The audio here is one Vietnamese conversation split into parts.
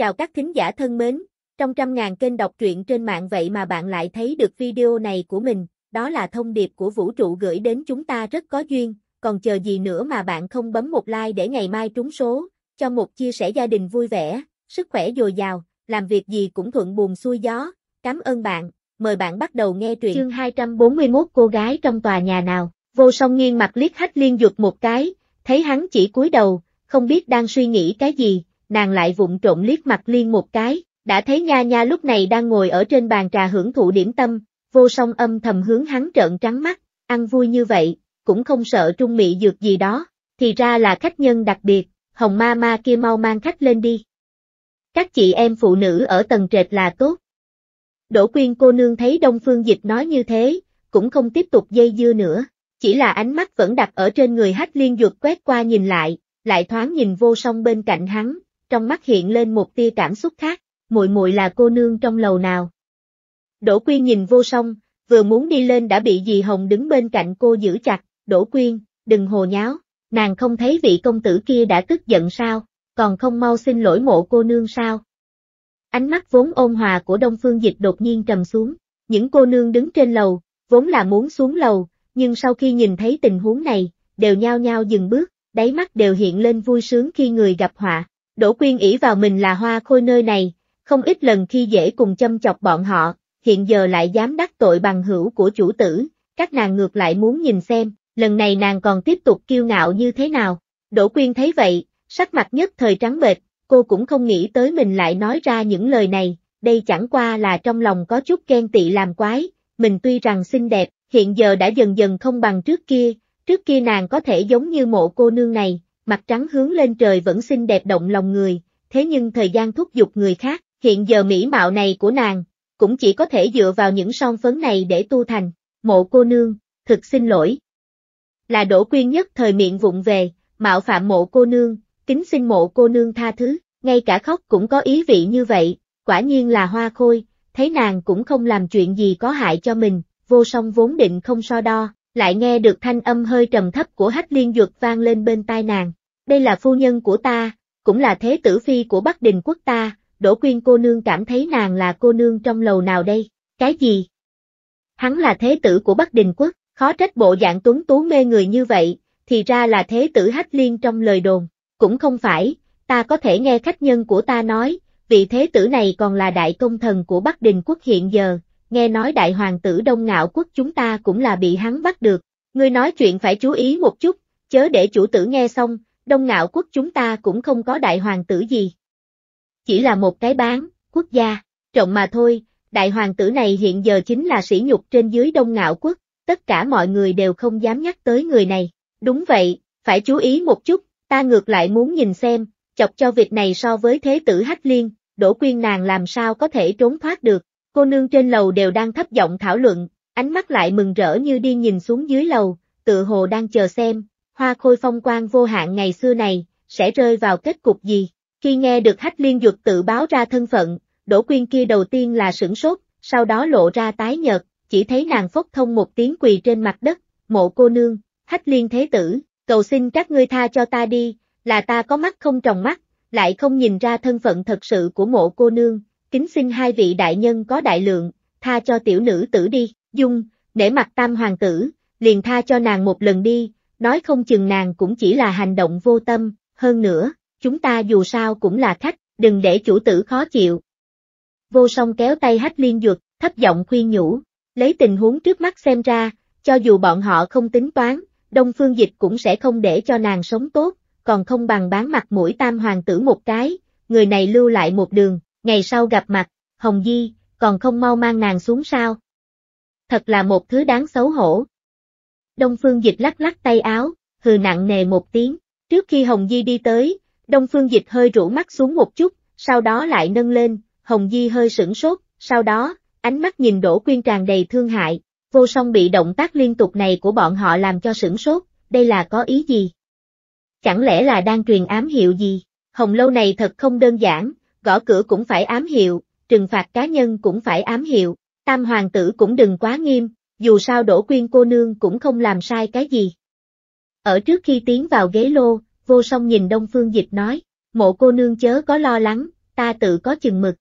Chào các thính giả thân mến, trong trăm ngàn kênh đọc truyện trên mạng vậy mà bạn lại thấy được video này của mình, đó là thông điệp của vũ trụ gửi đến chúng ta rất có duyên, còn chờ gì nữa mà bạn không bấm một like để ngày mai trúng số, cho một chia sẻ gia đình vui vẻ, sức khỏe dồi dào, làm việc gì cũng thuận buồm xuôi gió, cảm ơn bạn, mời bạn bắt đầu nghe truyện. Chương 241 Cô gái trong tòa nhà nào, vô song nghiêng mặt liếc hách liên dục một cái, thấy hắn chỉ cúi đầu, không biết đang suy nghĩ cái gì nàng lại vụng trộn liếc mặt liên một cái, đã thấy nha nha lúc này đang ngồi ở trên bàn trà hưởng thụ điểm tâm, vô song âm thầm hướng hắn trợn trắng mắt, ăn vui như vậy, cũng không sợ trung mị dược gì đó, thì ra là khách nhân đặc biệt, hồng ma ma kia mau mang khách lên đi. Các chị em phụ nữ ở tầng trệt là tốt. Đỗ quyên cô nương thấy Đông Phương Dịch nói như thế, cũng không tiếp tục dây dưa nữa, chỉ là ánh mắt vẫn đặt ở trên người hách liên dược quét qua nhìn lại, lại thoáng nhìn vô song bên cạnh hắn, trong mắt hiện lên một tia cảm xúc khác, muội muội là cô nương trong lầu nào. Đỗ Quyên nhìn vô song, vừa muốn đi lên đã bị dì Hồng đứng bên cạnh cô giữ chặt, Đỗ Quyên, đừng hồ nháo, nàng không thấy vị công tử kia đã tức giận sao, còn không mau xin lỗi mộ cô nương sao. Ánh mắt vốn ôn hòa của Đông Phương Dịch đột nhiên trầm xuống, những cô nương đứng trên lầu, vốn là muốn xuống lầu, nhưng sau khi nhìn thấy tình huống này, đều nhao nhao dừng bước, đáy mắt đều hiện lên vui sướng khi người gặp họa. Đỗ Quyên ỷ vào mình là hoa khôi nơi này, không ít lần khi dễ cùng châm chọc bọn họ, hiện giờ lại dám đắc tội bằng hữu của chủ tử, các nàng ngược lại muốn nhìn xem, lần này nàng còn tiếp tục kiêu ngạo như thế nào. Đỗ Quyên thấy vậy, sắc mặt nhất thời trắng bệch, cô cũng không nghĩ tới mình lại nói ra những lời này, đây chẳng qua là trong lòng có chút ghen tị làm quái, mình tuy rằng xinh đẹp, hiện giờ đã dần dần không bằng trước kia, trước kia nàng có thể giống như mộ cô nương này, mặt trắng hướng lên trời vẫn xinh đẹp động lòng người, thế nhưng thời gian thúc giục người khác, hiện giờ mỹ mạo này của nàng, cũng chỉ có thể dựa vào những son phấn này để tu thành, mộ cô nương, thực xin lỗi. Là đổ quyên nhất thời miệng vụng về, mạo phạm mộ cô nương, kính xin mộ cô nương tha thứ, ngay cả khóc cũng có ý vị như vậy, quả nhiên là hoa khôi, thấy nàng cũng không làm chuyện gì có hại cho mình, vô song vốn định không so đo, lại nghe được thanh âm hơi trầm thấp của hách liên dược vang lên bên tai nàng, đây là phu nhân của ta, cũng là thế tử phi của Bắc Đình quốc ta, Đỗ Quyên cô nương cảm thấy nàng là cô nương trong lầu nào đây, cái gì? Hắn là thế tử của Bắc Đình quốc, khó trách bộ dạng tuấn tú mê người như vậy, thì ra là thế tử hách liên trong lời đồn, cũng không phải, ta có thể nghe khách nhân của ta nói, vị thế tử này còn là đại công thần của Bắc Đình quốc hiện giờ, nghe nói đại hoàng tử đông ngạo quốc chúng ta cũng là bị hắn bắt được, ngươi nói chuyện phải chú ý một chút, chớ để chủ tử nghe xong, Đông ngạo quốc chúng ta cũng không có đại hoàng tử gì. Chỉ là một cái bán, quốc gia, trọng mà thôi, đại hoàng tử này hiện giờ chính là sỉ nhục trên dưới đông ngạo quốc, tất cả mọi người đều không dám nhắc tới người này. Đúng vậy, phải chú ý một chút, ta ngược lại muốn nhìn xem, chọc cho việc này so với thế tử hách liên, đổ quyên nàng làm sao có thể trốn thoát được. Cô nương trên lầu đều đang thấp giọng thảo luận, ánh mắt lại mừng rỡ như đi nhìn xuống dưới lầu, tự hồ đang chờ xem, hoa khôi phong quang vô hạn ngày xưa này, sẽ rơi vào kết cục gì? Khi nghe được hách liên dược tự báo ra thân phận, đổ quyên kia đầu tiên là sửng sốt, sau đó lộ ra tái nhợt, chỉ thấy nàng phốc thông một tiếng quỳ trên mặt đất, mộ cô nương, hách liên thế tử, cầu xin các ngươi tha cho ta đi, là ta có mắt không trồng mắt, lại không nhìn ra thân phận thật sự của mộ cô nương, kính xin hai vị đại nhân có đại lượng, tha cho tiểu nữ tử đi, dung, nể mặt tam hoàng tử, liền tha cho nàng một lần đi, nói không chừng nàng cũng chỉ là hành động vô tâm, hơn nữa, chúng ta dù sao cũng là khách, đừng để chủ tử khó chịu. Vô song kéo tay hách liên dược, thấp giọng khuyên nhủ, lấy tình huống trước mắt xem ra, cho dù bọn họ không tính toán, đông phương dịch cũng sẽ không để cho nàng sống tốt, còn không bằng bán mặt mũi tam hoàng tử một cái, người này lưu lại một đường, ngày sau gặp mặt, Hồng Di, còn không mau mang nàng xuống sao. Thật là một thứ đáng xấu hổ, Đông Phương Dịch lắc lắc tay áo, hừ nặng nề một tiếng. Trước khi Hồng Di đi tới, Đông Phương Dịch hơi rũ mắt xuống một chút, sau đó lại nâng lên, Hồng Di hơi sửng sốt, sau đó, ánh mắt nhìn Đỗ Quyên tràn đầy thương hại, vô song bị động tác liên tục này của bọn họ làm cho sửng sốt, đây là có ý gì? Chẳng lẽ là đang truyền ám hiệu gì? Hồng lâu này thật không đơn giản, gõ cửa cũng phải ám hiệu, trừng phạt cá nhân cũng phải ám hiệu, tam hoàng tử cũng đừng quá nghiêm, dù sao Đỗ Quyên cô nương cũng không làm sai cái gì. Ở trước khi tiến vào ghế lô, vô song nhìn Đông Phương Dịch nói, mộ cô nương chớ có lo lắng, ta tự có chừng mực.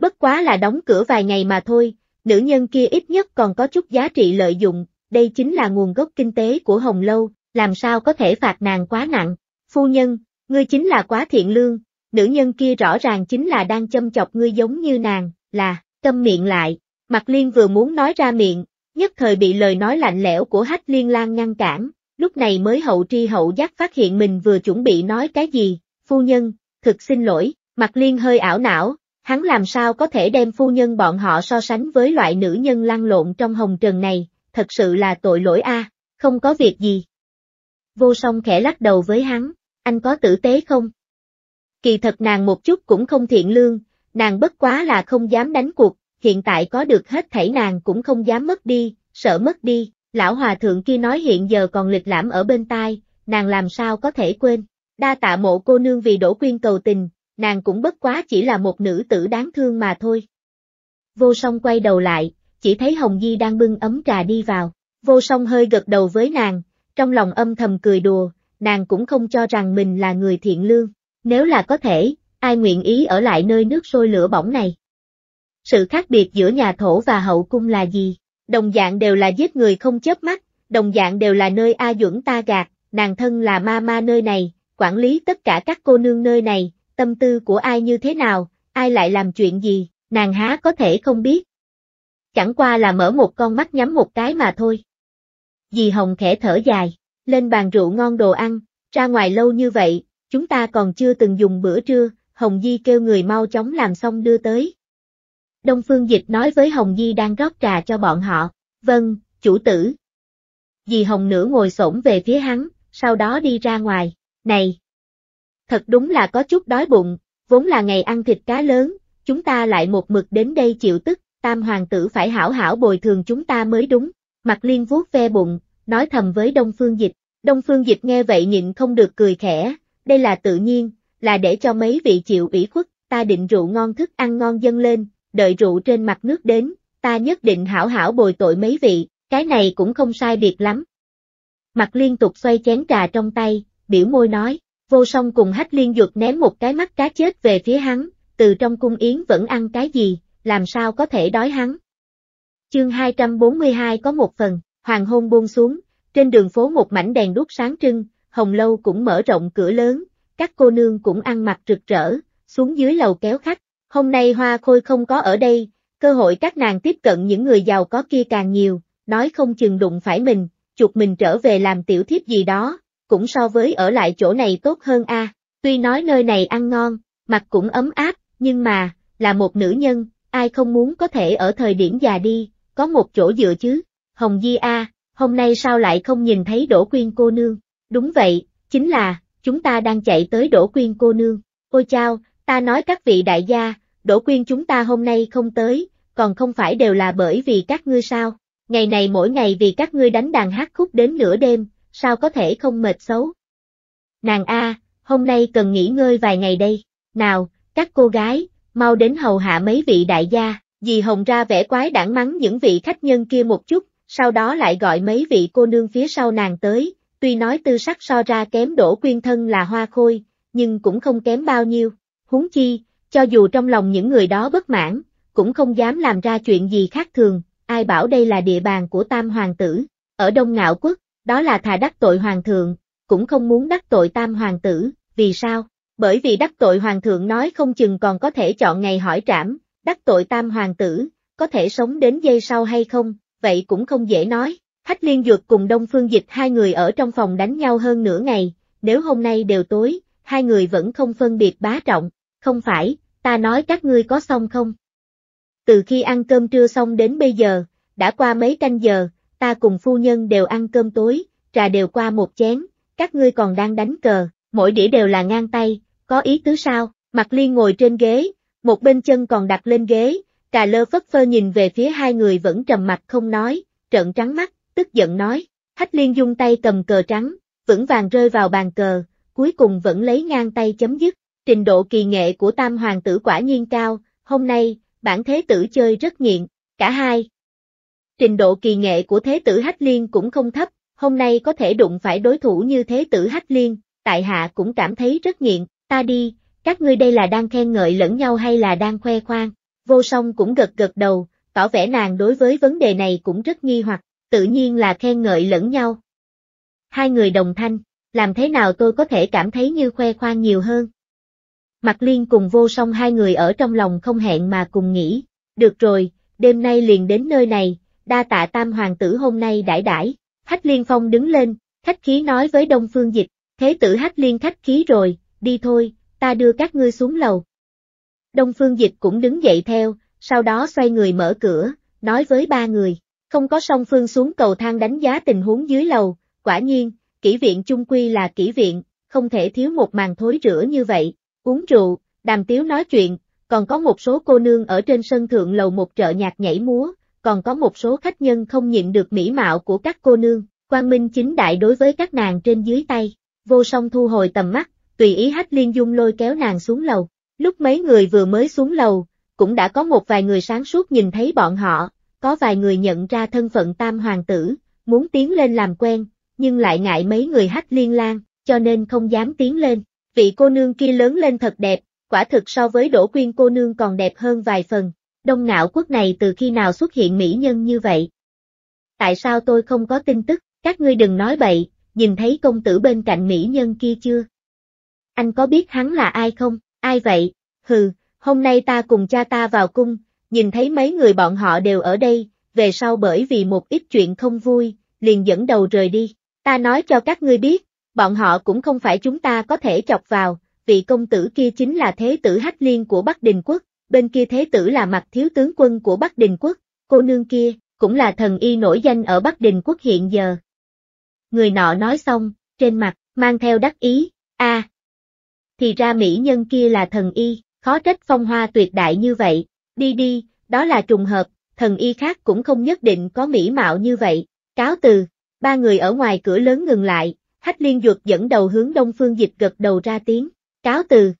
Bất quá là đóng cửa vài ngày mà thôi, nữ nhân kia ít nhất còn có chút giá trị lợi dụng, đây chính là nguồn gốc kinh tế của Hồng Lâu, làm sao có thể phạt nàng quá nặng. Phu nhân, ngươi chính là quá thiện lương, nữ nhân kia rõ ràng chính là đang châm chọc ngươi giống như nàng, là, câm miệng lại. Mặt liên vừa muốn nói ra miệng, nhất thời bị lời nói lạnh lẽo của Hách Liên Lan ngăn cản, lúc này mới hậu tri hậu giác phát hiện mình vừa chuẩn bị nói cái gì, phu nhân, thực xin lỗi, mặt liên hơi ảo não, hắn làm sao có thể đem phu nhân bọn họ so sánh với loại nữ nhân lăn lộn trong hồng trần này, thật sự là tội lỗi a, không có việc gì. Vô song khẽ lắc đầu với hắn, anh có tử tế không? Kỳ thật nàng một chút cũng không thiện lương, nàng bất quá là không dám đánh cuộc, hiện tại có được hết thảy nàng cũng không dám mất đi, sợ mất đi, lão hòa thượng kia nói hiện giờ còn lịch lãm ở bên tai, nàng làm sao có thể quên. Đa tạ mộ cô nương vì đổ quyên cầu tình, nàng cũng bất quá chỉ là một nữ tử đáng thương mà thôi. Vô song quay đầu lại, chỉ thấy Hồng Di đang bưng ấm trà đi vào, vô song hơi gật đầu với nàng, trong lòng âm thầm cười đùa, nàng cũng không cho rằng mình là người thiện lương, nếu là có thể, ai nguyện ý ở lại nơi nước sôi lửa bỏng này sự khác biệt giữa nhà thổ và hậu cung là gì? Đồng dạng đều là giết người không chớp mắt, đồng dạng đều là nơi A Duẩn ta gạt, nàng thân là ma ma nơi này, quản lý tất cả các cô nương nơi này, tâm tư của ai như thế nào, ai lại làm chuyện gì, nàng há có thể không biết. Chẳng qua là mở một con mắt nhắm một cái mà thôi. Dì Hồng khẽ thở dài, lên bàn rượu ngon đồ ăn, ra ngoài lâu như vậy, chúng ta còn chưa từng dùng bữa trưa, Hồng Di kêu người mau chóng làm xong đưa tới. Đông Phương Dịch nói với Hồng Di đang rót trà cho bọn họ, vâng, chủ tử. Dì Hồng nửa ngồi xổm về phía hắn, sau đó đi ra ngoài, này. Thật đúng là có chút đói bụng, vốn là ngày ăn thịt cá lớn, chúng ta lại một mực đến đây chịu tức, tam hoàng tử phải hảo hảo bồi thường chúng ta mới đúng. Mặt liên vuốt ve bụng, nói thầm với Đông Phương Dịch, Đông Phương Dịch nghe vậy nhịn không được cười khẽ, đây là tự nhiên, là để cho mấy vị chịu ủy khuất, ta định rượu ngon thức ăn ngon dâng lên, đợi rượu trên mặt nước đến, ta nhất định hảo hảo bồi tội mấy vị, cái này cũng không sai biệt lắm. Mặt liên tục xoay chén trà trong tay, biểu môi nói, vô song cùng hách liên dược ném một cái mắt cá chết về phía hắn, từ trong cung yến vẫn ăn cái gì, làm sao có thể đói hắn. Chương 242 có một phần, hoàng hôn buông xuống, trên đường phố một mảnh đèn đuốc sáng trưng, hồng lâu cũng mở rộng cửa lớn, các cô nương cũng ăn mặc rực rỡ, xuống dưới lầu kéo khách, Hôm nay Hoa Khôi không có ở đây, cơ hội các nàng tiếp cận những người giàu có kia càng nhiều, nói không chừng đụng phải mình, chuột mình trở về làm tiểu thiếp gì đó, cũng so với ở lại chỗ này tốt hơn a. Tuy nói nơi này ăn ngon, mặt cũng ấm áp, nhưng mà, là một nữ nhân, ai không muốn có thể ở thời điểm già đi, có một chỗ dựa chứ. Hồng Di A, hôm nay sao lại không nhìn thấy Đỗ Quyên cô nương? Đúng vậy, chính là, chúng ta đang chạy tới Đỗ Quyên cô nương. Ôi chao, Ta nói các vị đại gia, đổ quyên chúng ta hôm nay không tới, còn không phải đều là bởi vì các ngươi sao? Ngày này mỗi ngày vì các ngươi đánh đàn hát khúc đến nửa đêm, sao có thể không mệt xấu? Nàng A, hôm nay cần nghỉ ngơi vài ngày đây. Nào, các cô gái, mau đến hầu hạ mấy vị đại gia, dì Hồng ra vẻ quái đảng mắng những vị khách nhân kia một chút, sau đó lại gọi mấy vị cô nương phía sau nàng tới, tuy nói tư sắc so ra kém đổ quyên thân là hoa khôi, nhưng cũng không kém bao nhiêu huống chi, cho dù trong lòng những người đó bất mãn, cũng không dám làm ra chuyện gì khác thường, ai bảo đây là địa bàn của tam hoàng tử, ở Đông Ngạo Quốc, đó là thà đắc tội hoàng thượng, cũng không muốn đắc tội tam hoàng tử, vì sao? Bởi vì đắc tội hoàng thượng nói không chừng còn có thể chọn ngày hỏi trảm, đắc tội tam hoàng tử, có thể sống đến giây sau hay không, vậy cũng không dễ nói. Hách liên dược cùng Đông Phương Dịch hai người ở trong phòng đánh nhau hơn nửa ngày, nếu hôm nay đều tối, hai người vẫn không phân biệt bá trọng, không phải, ta nói các ngươi có xong không? Từ khi ăn cơm trưa xong đến bây giờ, đã qua mấy canh giờ, ta cùng phu nhân đều ăn cơm tối, trà đều qua một chén, các ngươi còn đang đánh cờ, mỗi đĩa đều là ngang tay, có ý tứ sao? Mặt Liên ngồi trên ghế, một bên chân còn đặt lên ghế, trà lơ phất phơ nhìn về phía hai người vẫn trầm mặt không nói, trợn trắng mắt, tức giận nói, Hách Liên dung tay cầm cờ trắng, vững vàng rơi vào bàn cờ, cuối cùng vẫn lấy ngang tay chấm dứt, Trình độ kỳ nghệ của tam hoàng tử quả nhiên cao, hôm nay, bản thế tử chơi rất nghiện, cả hai. Trình độ kỳ nghệ của thế tử Hách Liên cũng không thấp, hôm nay có thể đụng phải đối thủ như thế tử Hách Liên, tại hạ cũng cảm thấy rất nghiện, ta đi, các ngươi đây là đang khen ngợi lẫn nhau hay là đang khoe khoang, vô song cũng gật gật đầu, tỏ vẻ nàng đối với vấn đề này cũng rất nghi hoặc, tự nhiên là khen ngợi lẫn nhau. Hai người đồng thanh, làm thế nào tôi có thể cảm thấy như khoe khoang nhiều hơn, Mặt liên cùng vô song hai người ở trong lòng không hẹn mà cùng nghĩ, được rồi, đêm nay liền đến nơi này, đa tạ tam hoàng tử hôm nay đãi đãi. Hách liên phong đứng lên, khách khí nói với đông phương dịch, thế tử hách liên khách khí rồi, đi thôi, ta đưa các ngươi xuống lầu. Đông phương dịch cũng đứng dậy theo, sau đó xoay người mở cửa, nói với ba người, không có song phương xuống cầu thang đánh giá tình huống dưới lầu, quả nhiên, kỹ viện chung quy là kỹ viện, không thể thiếu một màn thối rửa như vậy uống rượu, đàm tiếu nói chuyện, còn có một số cô nương ở trên sân thượng lầu một trợ nhạc nhảy múa, còn có một số khách nhân không nhịn được mỹ mạo của các cô nương, quan minh chính đại đối với các nàng trên dưới tay, vô song thu hồi tầm mắt, tùy ý hách liên dung lôi kéo nàng xuống lầu. Lúc mấy người vừa mới xuống lầu, cũng đã có một vài người sáng suốt nhìn thấy bọn họ, có vài người nhận ra thân phận tam hoàng tử, muốn tiến lên làm quen, nhưng lại ngại mấy người hách liên lan, cho nên không dám tiến lên vị cô nương kia lớn lên thật đẹp, quả thực so với Đỗ Quyên cô nương còn đẹp hơn vài phần, đông ngạo quốc này từ khi nào xuất hiện mỹ nhân như vậy? Tại sao tôi không có tin tức, các ngươi đừng nói bậy, nhìn thấy công tử bên cạnh mỹ nhân kia chưa? Anh có biết hắn là ai không, ai vậy? Hừ, hôm nay ta cùng cha ta vào cung, nhìn thấy mấy người bọn họ đều ở đây, về sau bởi vì một ít chuyện không vui, liền dẫn đầu rời đi. Ta nói cho các ngươi biết, bọn họ cũng không phải chúng ta có thể chọc vào, vị công tử kia chính là thế tử Hách Liên của Bắc Đình Quốc, bên kia thế tử là mặt thiếu tướng quân của Bắc Đình Quốc, cô nương kia, cũng là thần y nổi danh ở Bắc Đình Quốc hiện giờ. Người nọ nói xong, trên mặt, mang theo đắc ý, a Thì ra mỹ nhân kia là thần y, khó trách phong hoa tuyệt đại như vậy, đi đi, đó là trùng hợp, thần y khác cũng không nhất định có mỹ mạo như vậy, cáo từ, ba người ở ngoài cửa lớn ngừng lại, Hách liên duật dẫn đầu hướng Đông Phương Dịch gật đầu ra tiếng, cáo từ.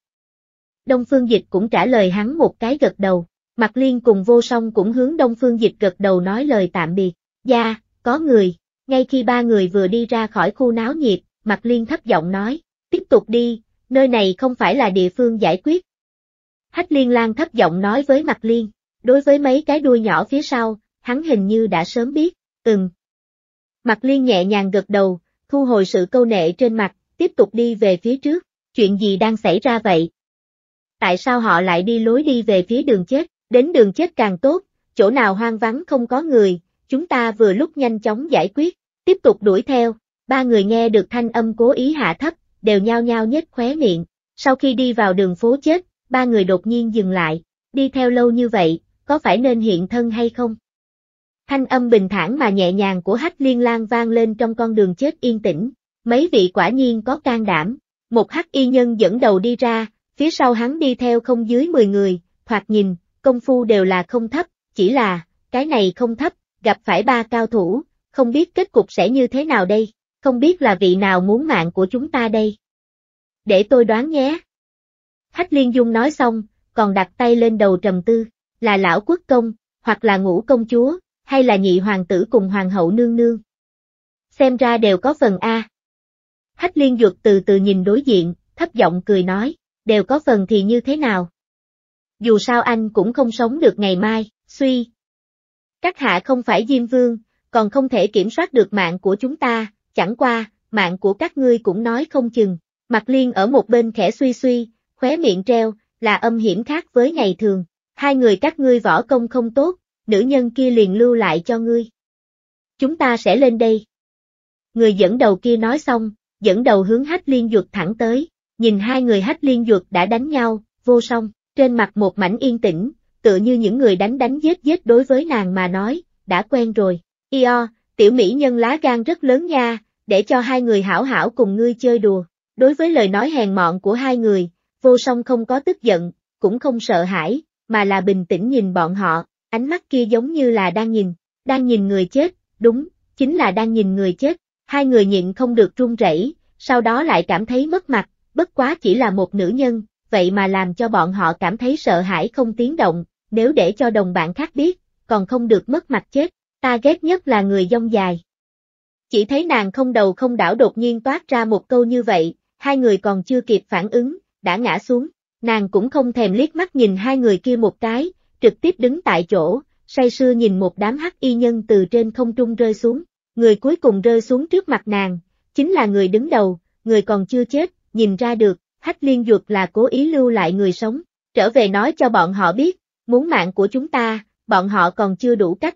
Đông Phương Dịch cũng trả lời hắn một cái gật đầu, Mặc Liên cùng vô song cũng hướng Đông Phương Dịch gật đầu nói lời tạm biệt, gia, dạ, có người, ngay khi ba người vừa đi ra khỏi khu náo nhiệt, Mặc Liên thấp giọng nói, tiếp tục đi, nơi này không phải là địa phương giải quyết. Hách Liên Lan thấp giọng nói với Mặc Liên, đối với mấy cái đuôi nhỏ phía sau, hắn hình như đã sớm biết, ừm. Mặc Liên nhẹ nhàng gật đầu, thu hồi sự câu nệ trên mặt, tiếp tục đi về phía trước, chuyện gì đang xảy ra vậy? Tại sao họ lại đi lối đi về phía đường chết, đến đường chết càng tốt, chỗ nào hoang vắng không có người, chúng ta vừa lúc nhanh chóng giải quyết, tiếp tục đuổi theo, ba người nghe được thanh âm cố ý hạ thấp, đều nhao nhao nhếch khóe miệng, sau khi đi vào đường phố chết, ba người đột nhiên dừng lại, đi theo lâu như vậy, có phải nên hiện thân hay không? Thanh âm bình thản mà nhẹ nhàng của hắc liên lang vang lên trong con đường chết yên tĩnh. Mấy vị quả nhiên có can đảm. Một hắc y nhân dẫn đầu đi ra, phía sau hắn đi theo không dưới 10 người, thoạt nhìn, công phu đều là không thấp, chỉ là, cái này không thấp, gặp phải ba cao thủ, không biết kết cục sẽ như thế nào đây, không biết là vị nào muốn mạng của chúng ta đây. Để tôi đoán nhé. Hách liên dung nói xong, còn đặt tay lên đầu trầm tư, là lão quốc công, hoặc là ngũ công chúa, hay là nhị hoàng tử cùng hoàng hậu nương nương. Xem ra đều có phần A. Hách liên dược từ từ nhìn đối diện, thấp giọng cười nói, đều có phần thì như thế nào? Dù sao anh cũng không sống được ngày mai, suy. Các hạ không phải Diêm Vương, còn không thể kiểm soát được mạng của chúng ta, chẳng qua, mạng của các ngươi cũng nói không chừng. Mặt liên ở một bên khẽ suy suy, khóe miệng treo, là âm hiểm khác với ngày thường. Hai người các ngươi võ công không tốt, nữ nhân kia liền lưu lại cho ngươi. Chúng ta sẽ lên đây. Người dẫn đầu kia nói xong, dẫn đầu hướng hách liên duật thẳng tới, nhìn hai người hách liên duật đã đánh nhau, vô song, trên mặt một mảnh yên tĩnh, tựa như những người đánh đánh giết giết đối với nàng mà nói, đã quen rồi. Io, tiểu mỹ nhân lá gan rất lớn nha, để cho hai người hảo hảo cùng ngươi chơi đùa. Đối với lời nói hèn mọn của hai người, vô song không có tức giận, cũng không sợ hãi, mà là bình tĩnh nhìn bọn họ, Ánh mắt kia giống như là đang nhìn, đang nhìn người chết, đúng, chính là đang nhìn người chết. Hai người nhịn không được run rẩy, sau đó lại cảm thấy mất mặt, bất quá chỉ là một nữ nhân, vậy mà làm cho bọn họ cảm thấy sợ hãi không tiếng động, nếu để cho đồng bạn khác biết, còn không được mất mặt chết, ta ghét nhất là người dông dài. Chỉ thấy nàng không đầu không đảo đột nhiên toát ra một câu như vậy, hai người còn chưa kịp phản ứng, đã ngã xuống, nàng cũng không thèm liếc mắt nhìn hai người kia một cái, trực tiếp đứng tại chỗ, say sưa nhìn một đám hắc y nhân từ trên không trung rơi xuống, người cuối cùng rơi xuống trước mặt nàng, chính là người đứng đầu, người còn chưa chết, nhìn ra được, hách liên dược là cố ý lưu lại người sống, trở về nói cho bọn họ biết, muốn mạng của chúng ta, bọn họ còn chưa đủ cách.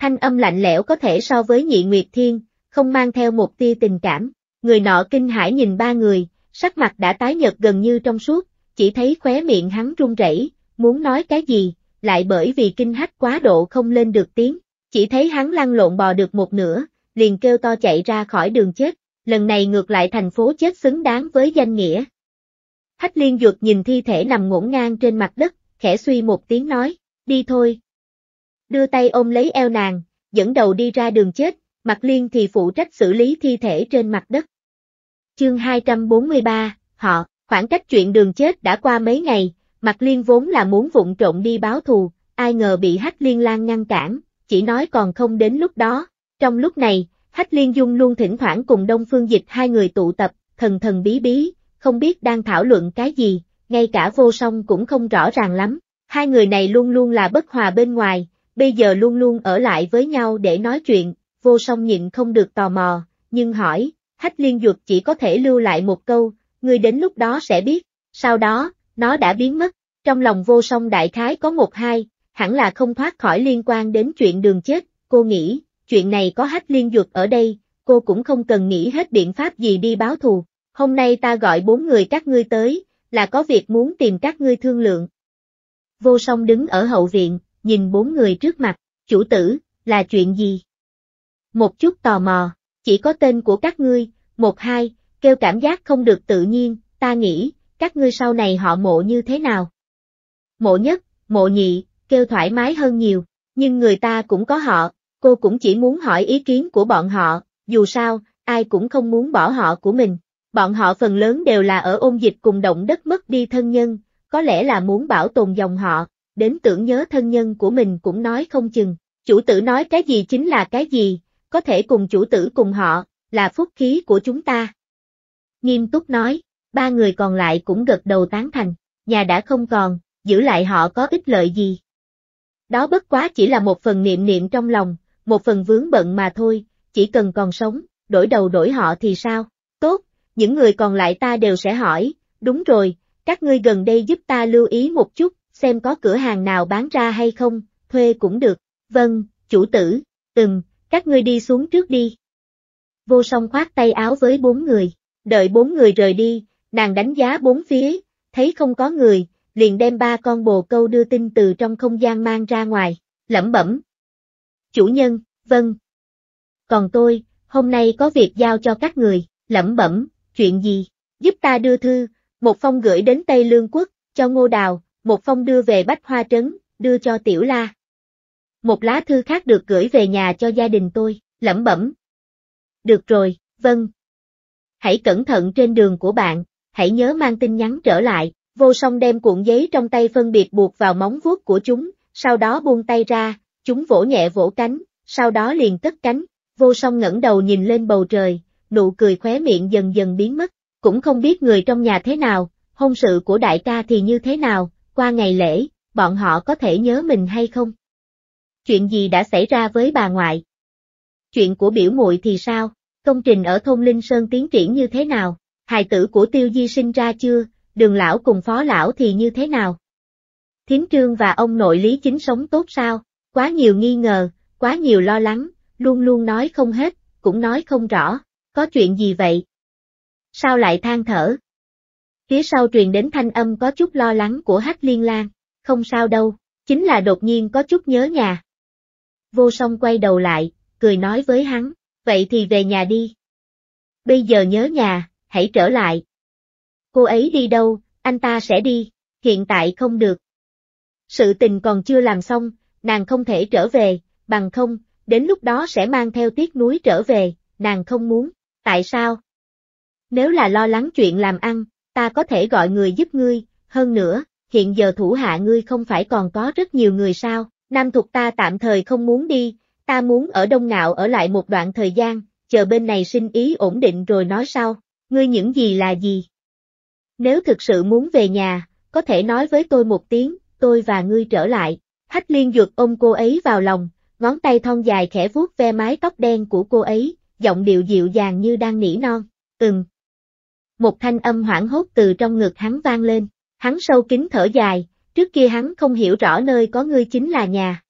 Thanh âm lạnh lẽo có thể so với nhị nguyệt thiên, không mang theo một tia tình cảm, người nọ kinh hãi nhìn ba người, sắc mặt đã tái nhợt gần như trong suốt, chỉ thấy khóe miệng hắn run rẩy, muốn nói cái gì, lại bởi vì kinh hách quá độ không lên được tiếng, chỉ thấy hắn lăn lộn bò được một nửa, liền kêu to chạy ra khỏi đường chết, lần này ngược lại thành phố chết xứng đáng với danh nghĩa. Hách liên dược nhìn thi thể nằm ngổn ngang trên mặt đất, khẽ suy một tiếng nói, đi thôi. Đưa tay ôm lấy eo nàng, dẫn đầu đi ra đường chết, mặt liên thì phụ trách xử lý thi thể trên mặt đất. Chương 243, họ, khoảng cách chuyện đường chết đã qua mấy ngày, Mạc Liên vốn là muốn vụng trộn đi báo thù, ai ngờ bị Hách Liên Lan ngăn cản, chỉ nói còn không đến lúc đó. Trong lúc này, Hách Liên Dung luôn thỉnh thoảng cùng Đông Phương Dịch hai người tụ tập, thần thần bí bí, không biết đang thảo luận cái gì, ngay cả vô song cũng không rõ ràng lắm. Hai người này luôn luôn là bất hòa bên ngoài, bây giờ luôn luôn ở lại với nhau để nói chuyện, vô song nhịn không được tò mò, nhưng hỏi, Hách Liên Duật chỉ có thể lưu lại một câu, người đến lúc đó sẽ biết. Sau đó, nó đã biến mất. Trong lòng vô song đại khái có một hai, hẳn là không thoát khỏi liên quan đến chuyện đường chết, cô nghĩ, chuyện này có hách liên dược ở đây, cô cũng không cần nghĩ hết biện pháp gì đi báo thù. Hôm nay ta gọi bốn người các ngươi tới, là có việc muốn tìm các ngươi thương lượng. Vô song đứng ở hậu viện, nhìn bốn người trước mặt, chủ tử, là chuyện gì? Một chút tò mò, chỉ có tên của các ngươi, một hai, kêu cảm giác không được tự nhiên, ta nghĩ, các ngươi sau này họ mộ như thế nào? Mộ nhất, mộ nhị, kêu thoải mái hơn nhiều, nhưng người ta cũng có họ, cô cũng chỉ muốn hỏi ý kiến của bọn họ, dù sao, ai cũng không muốn bỏ họ của mình. Bọn họ phần lớn đều là ở ôn dịch cùng động đất mất đi thân nhân, có lẽ là muốn bảo tồn dòng họ, đến tưởng nhớ thân nhân của mình cũng nói không chừng. Chủ tử nói cái gì chính là cái gì, có thể cùng chủ tử cùng họ, là phúc khí của chúng ta. Nghiêm túc nói ba người còn lại cũng gật đầu tán thành, nhà đã không còn, giữ lại họ có ích lợi gì. Đó bất quá chỉ là một phần niệm niệm trong lòng, một phần vướng bận mà thôi, chỉ cần còn sống, đổi đầu đổi họ thì sao, tốt, những người còn lại ta đều sẽ hỏi, đúng rồi, các ngươi gần đây giúp ta lưu ý một chút, xem có cửa hàng nào bán ra hay không, thuê cũng được, vâng, chủ tử, từng, các ngươi đi xuống trước đi. Vô song khoát tay áo với bốn người, đợi bốn người rời đi, Nàng đánh giá bốn phía, thấy không có người, liền đem ba con bồ câu đưa tin từ trong không gian mang ra ngoài, lẩm bẩm. Chủ nhân, vâng. Còn tôi, hôm nay có việc giao cho các người, lẩm bẩm, chuyện gì? Giúp ta đưa thư, một phong gửi đến Tây Lương Quốc, cho Ngô Đào, một phong đưa về Bách Hoa Trấn, đưa cho Tiểu La. Một lá thư khác được gửi về nhà cho gia đình tôi, lẩm bẩm. Được rồi, vâng. Hãy cẩn thận trên đường của bạn, hãy nhớ mang tin nhắn trở lại, vô song đem cuộn giấy trong tay phân biệt buộc vào móng vuốt của chúng, sau đó buông tay ra, chúng vỗ nhẹ vỗ cánh, sau đó liền cất cánh, vô song ngẩng đầu nhìn lên bầu trời, nụ cười khóe miệng dần dần biến mất, cũng không biết người trong nhà thế nào, hôn sự của đại ca thì như thế nào, qua ngày lễ, bọn họ có thể nhớ mình hay không? Chuyện gì đã xảy ra với bà ngoại? Chuyện của biểu muội thì sao? Công trình ở thôn Linh Sơn tiến triển như thế nào? hài tử của tiêu di sinh ra chưa, đường lão cùng phó lão thì như thế nào? Thiến trương và ông nội lý chính sống tốt sao, quá nhiều nghi ngờ, quá nhiều lo lắng, luôn luôn nói không hết, cũng nói không rõ, có chuyện gì vậy? Sao lại than thở? Phía sau truyền đến thanh âm có chút lo lắng của Hắc Liên Lan, không sao đâu, chính là đột nhiên có chút nhớ nhà. Vô song quay đầu lại, cười nói với hắn, vậy thì về nhà đi. Bây giờ nhớ nhà, hãy trở lại. Cô ấy đi đâu, anh ta sẽ đi, hiện tại không được. Sự tình còn chưa làm xong, nàng không thể trở về, bằng không, đến lúc đó sẽ mang theo tiếc núi trở về, nàng không muốn, tại sao? Nếu là lo lắng chuyện làm ăn, ta có thể gọi người giúp ngươi, hơn nữa, hiện giờ thủ hạ ngươi không phải còn có rất nhiều người sao, nam thuộc ta tạm thời không muốn đi, ta muốn ở Đông Ngạo ở lại một đoạn thời gian, chờ bên này sinh ý ổn định rồi nói sau ngươi những gì là gì? Nếu thực sự muốn về nhà, có thể nói với tôi một tiếng, tôi và ngươi trở lại. Hách liên dược ôm cô ấy vào lòng, ngón tay thon dài khẽ vuốt ve mái tóc đen của cô ấy, giọng điệu dịu dàng như đang nỉ non, ừm. Một thanh âm hoảng hốt từ trong ngực hắn vang lên, hắn sâu kín thở dài, trước kia hắn không hiểu rõ nơi có ngươi chính là nhà.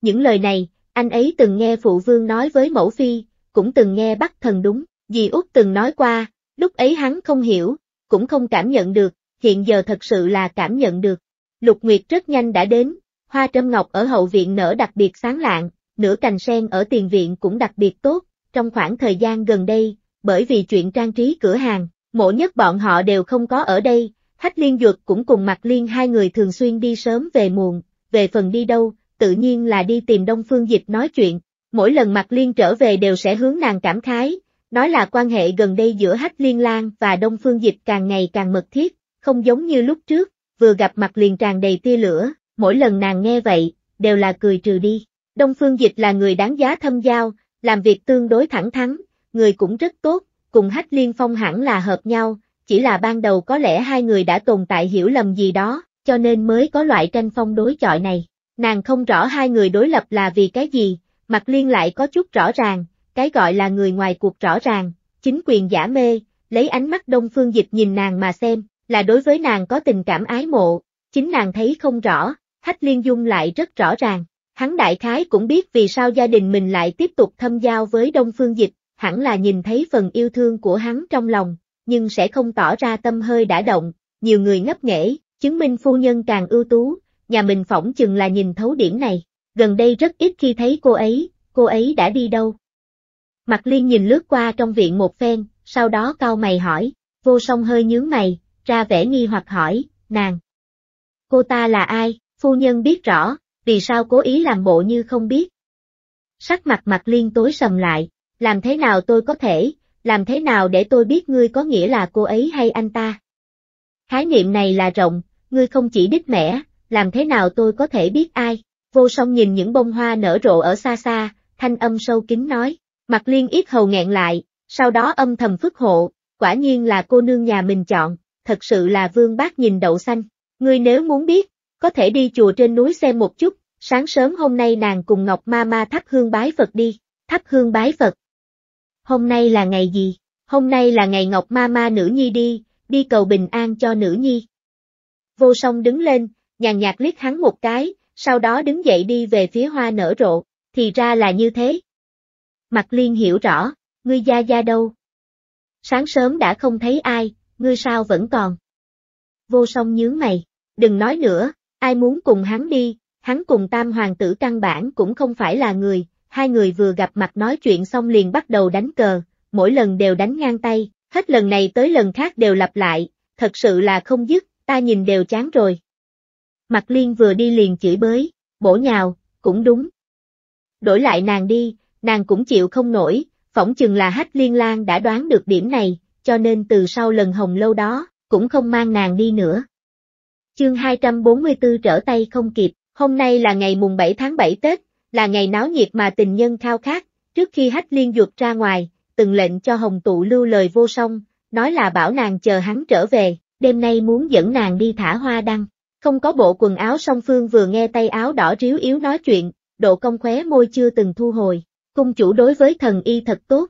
Những lời này, anh ấy từng nghe phụ vương nói với mẫu phi, cũng từng nghe bắc thần đúng, dì út từng nói qua, lúc ấy hắn không hiểu, cũng không cảm nhận được, hiện giờ thật sự là cảm nhận được. Lục Nguyệt rất nhanh đã đến, hoa trâm ngọc ở hậu viện nở đặc biệt sáng lạng, nửa cành sen ở tiền viện cũng đặc biệt tốt, trong khoảng thời gian gần đây, bởi vì chuyện trang trí cửa hàng, mộ nhất bọn họ đều không có ở đây, khách Liên Dược cũng cùng mặt Liên hai người thường xuyên đi sớm về muộn, về phần đi đâu, tự nhiên là đi tìm Đông Phương Dịch nói chuyện, mỗi lần mặt Liên trở về đều sẽ hướng nàng cảm khái, Nói là quan hệ gần đây giữa Hách Liên Lan và Đông Phương Dịch càng ngày càng mật thiết, không giống như lúc trước, vừa gặp mặt liền tràn đầy tia lửa, mỗi lần nàng nghe vậy, đều là cười trừ đi. Đông Phương Dịch là người đáng giá thâm giao, làm việc tương đối thẳng thắn, người cũng rất tốt, cùng Hách Liên Phong hẳn là hợp nhau, chỉ là ban đầu có lẽ hai người đã tồn tại hiểu lầm gì đó, cho nên mới có loại tranh phong đối chọi này. Nàng không rõ hai người đối lập là vì cái gì, mặt liên lại có chút rõ ràng, cái gọi là người ngoài cuộc rõ ràng, chính quyền giả mê, lấy ánh mắt đông phương dịch nhìn nàng mà xem, là đối với nàng có tình cảm ái mộ, chính nàng thấy không rõ, hách liên dung lại rất rõ ràng, hắn đại khái cũng biết vì sao gia đình mình lại tiếp tục thâm giao với đông phương dịch, hẳn là nhìn thấy phần yêu thương của hắn trong lòng, nhưng sẽ không tỏ ra tâm hơi đã động, nhiều người ngấp nghẽ, chứng minh phu nhân càng ưu tú, nhà mình phỏng chừng là nhìn thấu điểm này, gần đây rất ít khi thấy cô ấy, cô ấy đã đi đâu. Mặt liên nhìn lướt qua trong viện một phen, sau đó cau mày hỏi, vô song hơi nhướng mày, ra vẻ nghi hoặc hỏi, nàng. Cô ta là ai, phu nhân biết rõ, vì sao cố ý làm bộ như không biết. Sắc mặt mặt liên tối sầm lại, làm thế nào tôi có thể, làm thế nào để tôi biết ngươi có nghĩa là cô ấy hay anh ta. Khái niệm này là rộng, ngươi không chỉ đích mẻ, làm thế nào tôi có thể biết ai. Vô song nhìn những bông hoa nở rộ ở xa xa, thanh âm sâu kín nói, Mặt liên ít hầu nghẹn lại, sau đó âm thầm phức hộ, quả nhiên là cô nương nhà mình chọn, thật sự là vương bác nhìn đậu xanh. Ngươi nếu muốn biết, có thể đi chùa trên núi xem một chút, sáng sớm hôm nay nàng cùng Ngọc Ma Ma thắp hương bái Phật đi, thắp hương bái Phật. Hôm nay là ngày gì? Hôm nay là ngày Ngọc Ma Ma nữ nhi đi, đi cầu bình an cho nữ nhi. Vô song đứng lên, nhàn nhạt liếc hắn một cái, sau đó đứng dậy đi về phía hoa nở rộ, thì ra là như thế. Mặt liên hiểu rõ, ngươi gia gia đâu? Sáng sớm đã không thấy ai, ngươi sao vẫn còn? Vô song nhướng mày, đừng nói nữa, ai muốn cùng hắn đi, hắn cùng tam hoàng tử căn bản cũng không phải là người, hai người vừa gặp mặt nói chuyện xong liền bắt đầu đánh cờ, mỗi lần đều đánh ngang tay, hết lần này tới lần khác đều lặp lại, thật sự là không dứt, ta nhìn đều chán rồi. Mặt liên vừa đi liền chửi bới, bổ nhào, cũng đúng. Đổi lại nàng đi, nàng cũng chịu không nổi, phỏng chừng là hách liên lan đã đoán được điểm này, cho nên từ sau lần hồng lâu đó, cũng không mang nàng đi nữa. Chương 244 trở tay không kịp, hôm nay là ngày mùng 7 tháng 7 Tết, là ngày náo nhiệt mà tình nhân khao khát, trước khi hách liên duột ra ngoài, từng lệnh cho hồng tụ lưu lời vô song, nói là bảo nàng chờ hắn trở về, đêm nay muốn dẫn nàng đi thả hoa đăng. Không có bộ quần áo song phương vừa nghe tay áo đỏ ríu yếu nói chuyện, độ công khóe môi chưa từng thu hồi, Cung chủ đối với thần y thật tốt.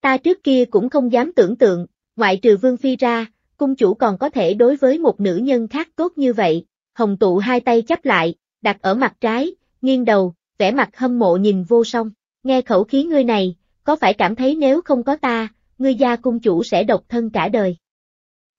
Ta trước kia cũng không dám tưởng tượng, ngoại trừ Vương Phi ra, cung chủ còn có thể đối với một nữ nhân khác tốt như vậy. Hồng tụ hai tay chắp lại, đặt ở mặt trái, nghiêng đầu, vẻ mặt hâm mộ nhìn vô song. Nghe khẩu khí ngươi này, có phải cảm thấy nếu không có ta, ngươi gia cung chủ sẽ độc thân cả đời.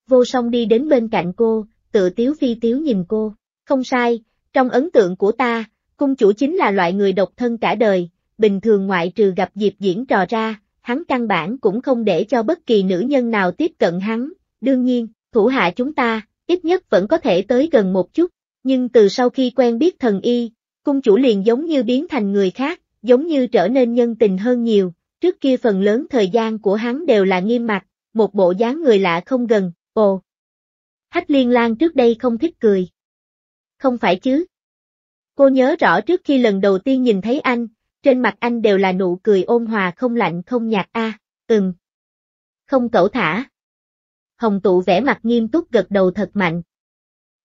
Vô song đi đến bên cạnh cô, tự tiếu phi tiếu nhìn cô. Không sai, trong ấn tượng của ta, cung chủ chính là loại người độc thân cả đời, bình thường ngoại trừ gặp dịp diễn trò ra, hắn căn bản cũng không để cho bất kỳ nữ nhân nào tiếp cận hắn, đương nhiên, thủ hạ chúng ta, ít nhất vẫn có thể tới gần một chút, nhưng từ sau khi quen biết thần y, cung chủ liền giống như biến thành người khác, giống như trở nên nhân tình hơn nhiều, trước kia phần lớn thời gian của hắn đều là nghiêm mặt, một bộ dáng người lạ không gần, ồ. Hách liên lan trước đây không thích cười. Không phải chứ. Cô nhớ rõ trước khi lần đầu tiên nhìn thấy anh, trên mặt anh đều là nụ cười ôn hòa không lạnh không nhạt a, ừm. Không cẩu thả. Hồng tụ vẻ mặt nghiêm túc gật đầu thật mạnh.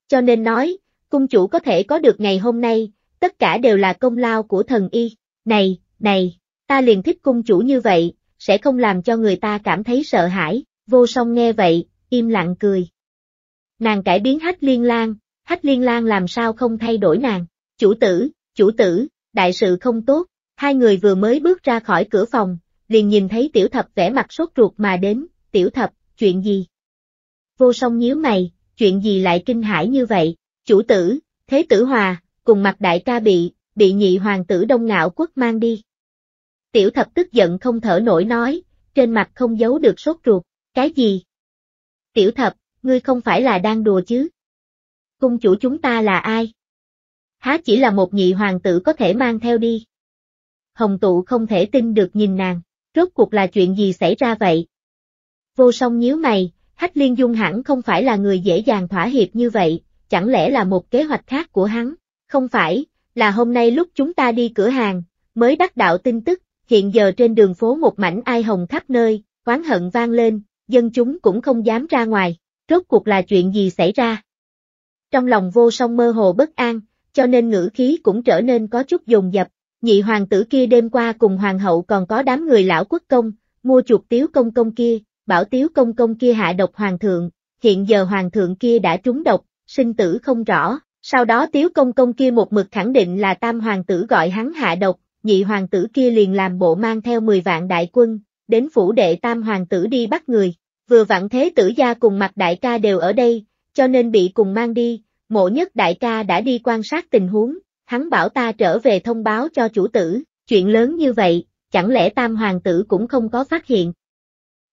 Cho nên nói, cung chủ có thể có được ngày hôm nay, tất cả đều là công lao của thần y. Này, này, ta liền thích cung chủ như vậy, sẽ không làm cho người ta cảm thấy sợ hãi, vô song nghe vậy, im lặng cười. Nàng cải biến hách liên lan, hách liên lan làm sao không thay đổi nàng, chủ tử, chủ tử, đại sự không tốt, Hai người vừa mới bước ra khỏi cửa phòng, liền nhìn thấy tiểu thập vẻ mặt sốt ruột mà đến, tiểu thập, chuyện gì? Vô song nhíu mày, chuyện gì lại kinh hãi như vậy? Chủ tử, thế tử hòa, cùng mặt đại ca bị, bị nhị hoàng tử đông ngạo quốc mang đi. Tiểu thập tức giận không thở nổi nói, trên mặt không giấu được sốt ruột, cái gì? Tiểu thập, ngươi không phải là đang đùa chứ? Cung chủ chúng ta là ai? Há chỉ là một nhị hoàng tử có thể mang theo đi. Hồng Tụ không thể tin được nhìn nàng, rốt cuộc là chuyện gì xảy ra vậy? Vô song nhíu mày, Hách Liên Dung hẳn không phải là người dễ dàng thỏa hiệp như vậy, chẳng lẽ là một kế hoạch khác của hắn? Không phải, là hôm nay lúc chúng ta đi cửa hàng, mới đắc đạo tin tức, hiện giờ trên đường phố một mảnh ai hồng khắp nơi, oán hận vang lên, dân chúng cũng không dám ra ngoài, rốt cuộc là chuyện gì xảy ra? Trong lòng vô song mơ hồ bất an, cho nên ngữ khí cũng trở nên có chút dồn dập, nhị hoàng tử kia đêm qua cùng hoàng hậu còn có đám người lão quốc công, mua chuột tiếu công công kia, bảo tiếu công công kia hạ độc hoàng thượng, hiện giờ hoàng thượng kia đã trúng độc, sinh tử không rõ, sau đó tiếu công công kia một mực khẳng định là tam hoàng tử gọi hắn hạ độc, nhị hoàng tử kia liền làm bộ mang theo 10 vạn đại quân, đến phủ đệ tam hoàng tử đi bắt người, vừa vặn thế tử gia cùng mặt đại ca đều ở đây, cho nên bị cùng mang đi, mộ nhất đại ca đã đi quan sát tình huống, hắn bảo ta trở về thông báo cho chủ tử, chuyện lớn như vậy, chẳng lẽ tam hoàng tử cũng không có phát hiện.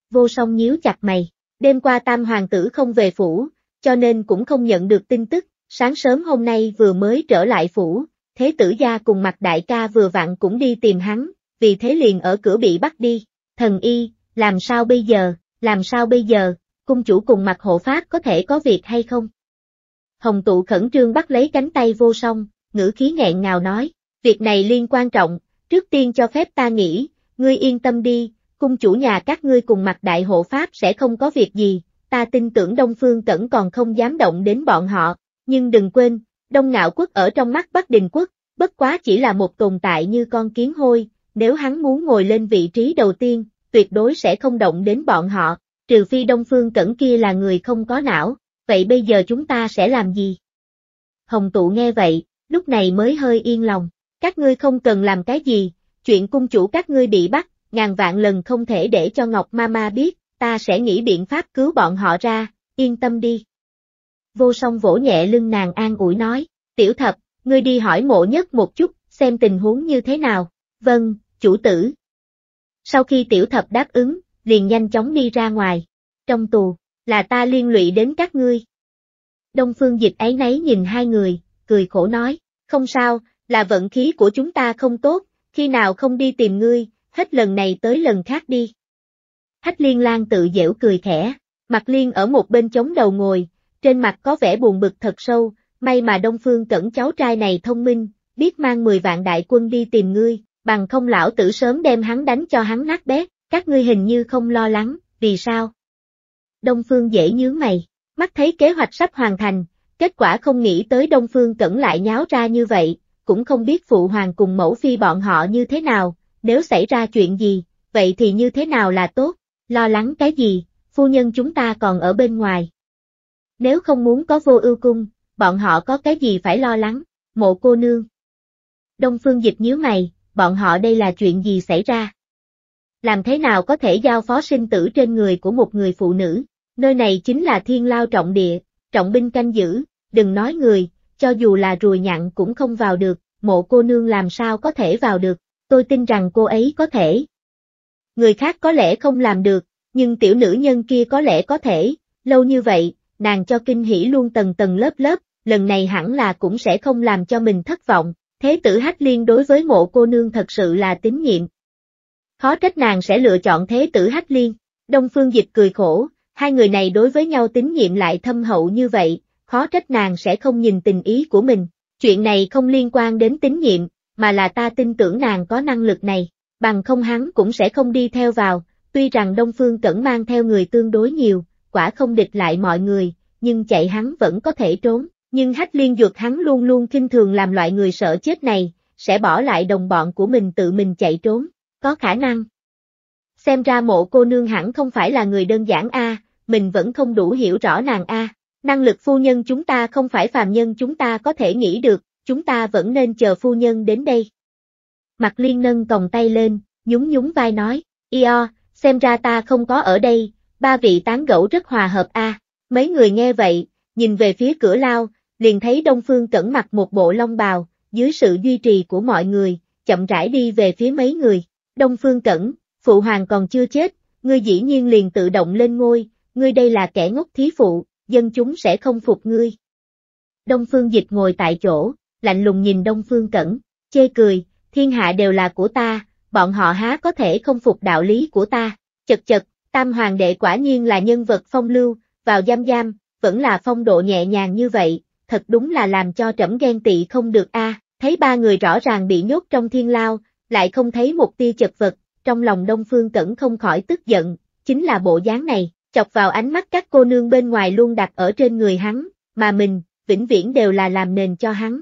Vô song nhíu chặt mày, đêm qua tam hoàng tử không về phủ, cho nên cũng không nhận được tin tức, sáng sớm hôm nay vừa mới trở lại phủ, thế tử gia cùng mặt đại ca vừa vặn cũng đi tìm hắn, vì thế liền ở cửa bị bắt đi, thần y, làm sao bây giờ, làm sao bây giờ, cung chủ cùng mặt hộ pháp có thể có việc hay không? Hồng tụ khẩn trương bắt lấy cánh tay vô song, ngữ khí nghẹn ngào nói, việc này liên quan trọng, trước tiên cho phép ta nghĩ, ngươi yên tâm đi, cung chủ nhà các ngươi cùng mặt đại hộ pháp sẽ không có việc gì, ta tin tưởng Đông Phương Cẩn còn không dám động đến bọn họ, nhưng đừng quên, Đông Ngạo Quốc ở trong mắt Bắc Đình Quốc, bất quá chỉ là một tồn tại như con kiến hôi, nếu hắn muốn ngồi lên vị trí đầu tiên, tuyệt đối sẽ không động đến bọn họ, trừ phi Đông Phương Cẩn kia là người không có não, vậy bây giờ chúng ta sẽ làm gì? Hồng Tụ nghe vậy, lúc này mới hơi yên lòng. Các ngươi không cần làm cái gì, chuyện cung chủ các ngươi bị bắt, ngàn vạn lần không thể để cho Ngọc Mama biết, ta sẽ nghĩ biện pháp cứu bọn họ ra, yên tâm đi. Vô song vỗ nhẹ lưng nàng an ủi nói, tiểu thập, ngươi đi hỏi mộ nhất một chút, xem tình huống như thế nào. Vâng, chủ tử. Sau khi tiểu thập đáp ứng, liền nhanh chóng đi ra ngoài. Trong tù, là ta liên lụy đến các ngươi. Đông phương dịch ấy nấy nhìn hai người, cười khổ nói, không sao, là vận khí của chúng ta không tốt, khi nào không đi tìm ngươi, hết lần này tới lần khác đi. Hách liên lan tự dễu cười khẽ, mặt liên ở một bên chống đầu ngồi, trên mặt có vẻ buồn bực thật sâu, may mà Đông Phương cẩn cháu trai này thông minh, biết mang 10 vạn đại quân đi tìm ngươi, bằng không lão tử sớm đem hắn đánh cho hắn nát bét, các ngươi hình như không lo lắng, vì sao? Đông Phương dễ nhớ mày, mắt thấy kế hoạch sắp hoàn thành, Kết quả không nghĩ tới Đông Phương Cẩn lại nháo ra như vậy, cũng không biết phụ hoàng cùng mẫu phi bọn họ như thế nào, nếu xảy ra chuyện gì, vậy thì như thế nào là tốt, lo lắng cái gì, phu nhân chúng ta còn ở bên ngoài. Nếu không muốn có vô ưu cung, bọn họ có cái gì phải lo lắng, mộ cô nương. Đông Phương Dịch nhíu mày, bọn họ đây là chuyện gì xảy ra? Làm thế nào có thể giao phó sinh tử trên người của một người phụ nữ? Nơi này chính là thiên lao trọng địa, trọng binh canh giữ, đừng nói người, cho dù là rùi nhặn cũng không vào được, mộ cô nương làm sao có thể vào được, tôi tin rằng cô ấy có thể. Người khác có lẽ không làm được, nhưng tiểu nữ nhân kia có lẽ có thể, lâu như vậy, nàng cho kinh hỉ luôn tầng tầng lớp lớp, lần này hẳn là cũng sẽ không làm cho mình thất vọng, thế tử hách liên đối với mộ cô nương thật sự là tín nhiệm. Khó trách nàng sẽ lựa chọn thế tử hách liên, Đông Phương Dịch cười khổ, hai người này đối với nhau tín nhiệm lại thâm hậu như vậy, khó trách nàng sẽ không nhìn tình ý của mình. Chuyện này không liên quan đến tín nhiệm, mà là ta tin tưởng nàng có năng lực này, bằng không hắn cũng sẽ không đi theo vào, tuy rằng Đông Phương Cẩn mang theo người tương đối nhiều, quả không địch lại mọi người, nhưng chạy hắn vẫn có thể trốn, nhưng Hách Liên Dược hắn luôn luôn kinh thường làm loại người sợ chết này, sẽ bỏ lại đồng bọn của mình tự mình chạy trốn, có khả năng, xem ra mộ cô nương hẳn không phải là người đơn giản a, mình vẫn không đủ hiểu rõ nàng a. Năng lực phu nhân chúng ta không phải phàm nhân chúng ta có thể nghĩ được, chúng ta vẫn nên chờ phu nhân đến đây. Mặt liên nâng còng tay lên, nhún nhún vai nói, Io, xem ra ta không có ở đây, ba vị tán gẫu rất hòa hợp a. Mấy người nghe vậy, nhìn về phía cửa lao, liền thấy Đông Phương cẩn mặc một bộ long bào, dưới sự duy trì của mọi người, chậm rãi đi về phía mấy người. Đông Phương cẩn, phụ hoàng còn chưa chết, ngươi dĩ nhiên liền tự động lên ngôi, ngươi đây là kẻ ngốc thí phụ, dân chúng sẽ không phục ngươi. Đông Phương Dịch ngồi tại chỗ, lạnh lùng nhìn Đông Phương Cẩn, chê cười, thiên hạ đều là của ta, bọn họ há có thể không phục đạo lý của ta, chật chật, Tam Hoàng đệ quả nhiên là nhân vật phong lưu, vào giam giam, vẫn là phong độ nhẹ nhàng như vậy, thật đúng là làm cho trẫm ghen tị không được a. thấy ba người rõ ràng bị nhốt trong thiên lao, lại không thấy một tia chật vật, trong lòng Đông Phương Cẩn không khỏi tức giận, chính là bộ dáng này, chọc vào ánh mắt các cô nương bên ngoài luôn đặt ở trên người hắn, mà mình, vĩnh viễn đều là làm nền cho hắn.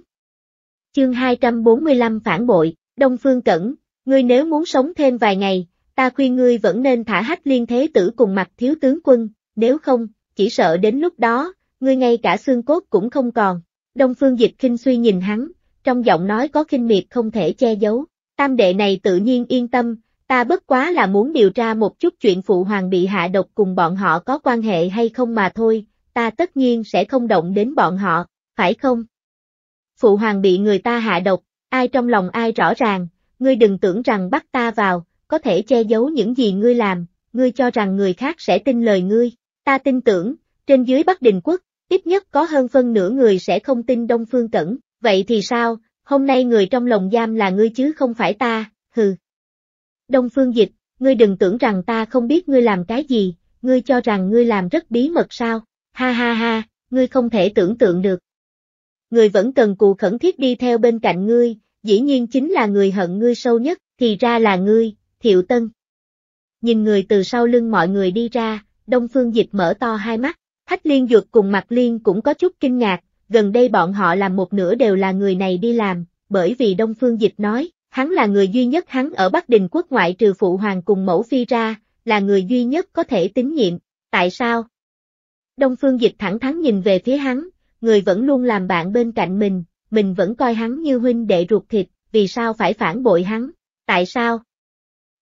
Chương 245 phản bội, Đông Phương Cẩn, ngươi nếu muốn sống thêm vài ngày, ta khuyên ngươi vẫn nên thả hách liên thế tử cùng mặt thiếu tướng quân, nếu không, chỉ sợ đến lúc đó, ngươi ngay cả xương cốt cũng không còn. Đông Phương Dịch khinh suy nhìn hắn, trong giọng nói có khinh miệt không thể che giấu, tam đệ này tự nhiên yên tâm, Ta bất quá là muốn điều tra một chút chuyện phụ hoàng bị hạ độc cùng bọn họ có quan hệ hay không mà thôi, ta tất nhiên sẽ không động đến bọn họ, phải không? Phụ hoàng bị người ta hạ độc, ai trong lòng ai rõ ràng, ngươi đừng tưởng rằng bắt ta vào, có thể che giấu những gì ngươi làm, ngươi cho rằng người khác sẽ tin lời ngươi, ta tin tưởng, trên dưới Bắc Đình Quốc, ít nhất có hơn phân nửa người sẽ không tin Đông Phương Cẩn, vậy thì sao, hôm nay người trong lòng giam là ngươi chứ không phải ta, hừ. Đông Phương Dịch, ngươi đừng tưởng rằng ta không biết ngươi làm cái gì, ngươi cho rằng ngươi làm rất bí mật sao, ha ha ha, ngươi không thể tưởng tượng được. Ngươi vẫn cần cù khẩn thiết đi theo bên cạnh ngươi, dĩ nhiên chính là người hận ngươi sâu nhất, thì ra là ngươi, Thiệu Tân. Nhìn người từ sau lưng mọi người đi ra, Đông Phương Dịch mở to hai mắt, Thách Liên Dược cùng Mạc Liên cũng có chút kinh ngạc, gần đây bọn họ làm một nửa đều là người này đi làm, bởi vì Đông Phương Dịch nói, hắn là người duy nhất hắn ở Bắc Đình quốc ngoại trừ phụ hoàng cùng mẫu phi ra, là người duy nhất có thể tín nhiệm, tại sao? Đông Phương Dịch thẳng thắn nhìn về phía hắn, người vẫn luôn làm bạn bên cạnh mình, mình vẫn coi hắn như huynh đệ ruột thịt, vì sao phải phản bội hắn, tại sao?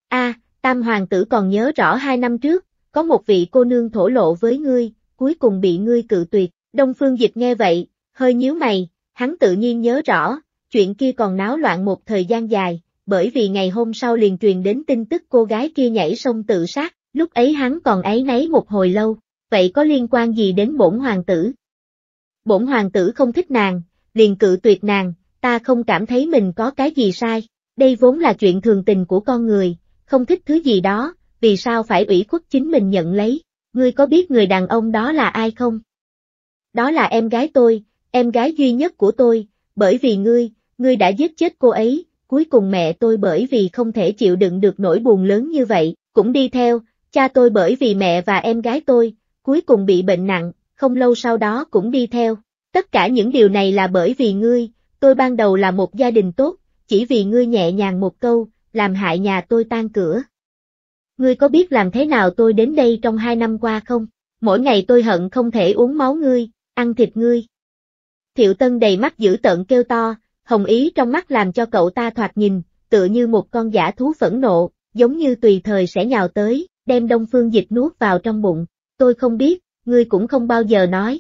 A, Tam Hoàng tử còn nhớ rõ hai năm trước, có một vị cô nương thổ lộ với ngươi, cuối cùng bị ngươi cự tuyệt, Đông Phương Dịch nghe vậy, hơi nhíu mày, hắn tự nhiên nhớ rõ, chuyện kia còn náo loạn một thời gian dài, bởi vì ngày hôm sau liền truyền đến tin tức cô gái kia nhảy sông tự sát, lúc ấy hắn còn ấy nấy một hồi lâu, vậy có liên quan gì đến bổn hoàng tử? Bổn hoàng tử không thích nàng, liền cự tuyệt nàng, ta không cảm thấy mình có cái gì sai, đây vốn là chuyện thường tình của con người, không thích thứ gì đó, vì sao phải ủy khuất chính mình nhận lấy, ngươi có biết người đàn ông đó là ai không? Đó là em gái tôi, em gái duy nhất của tôi, bởi vì ngươi, ngươi đã giết chết cô ấy, cuối cùng mẹ tôi bởi vì không thể chịu đựng được nỗi buồn lớn như vậy, cũng đi theo, cha tôi bởi vì mẹ và em gái tôi, cuối cùng bị bệnh nặng, không lâu sau đó cũng đi theo. Tất cả những điều này là bởi vì ngươi, tôi ban đầu là một gia đình tốt, chỉ vì ngươi nhẹ nhàng một câu, làm hại nhà tôi tan cửa. Ngươi có biết làm thế nào tôi đến đây trong hai năm qua không? Mỗi ngày tôi hận không thể uống máu ngươi, ăn thịt ngươi. Thiệu Tân đầy mắt dữ tợn kêu to, hồng ý trong mắt làm cho cậu ta thoạt nhìn, tựa như một con giả thú phẫn nộ, giống như tùy thời sẽ nhào tới, đem đông phương dịch nuốt vào trong bụng, tôi không biết, ngươi cũng không bao giờ nói.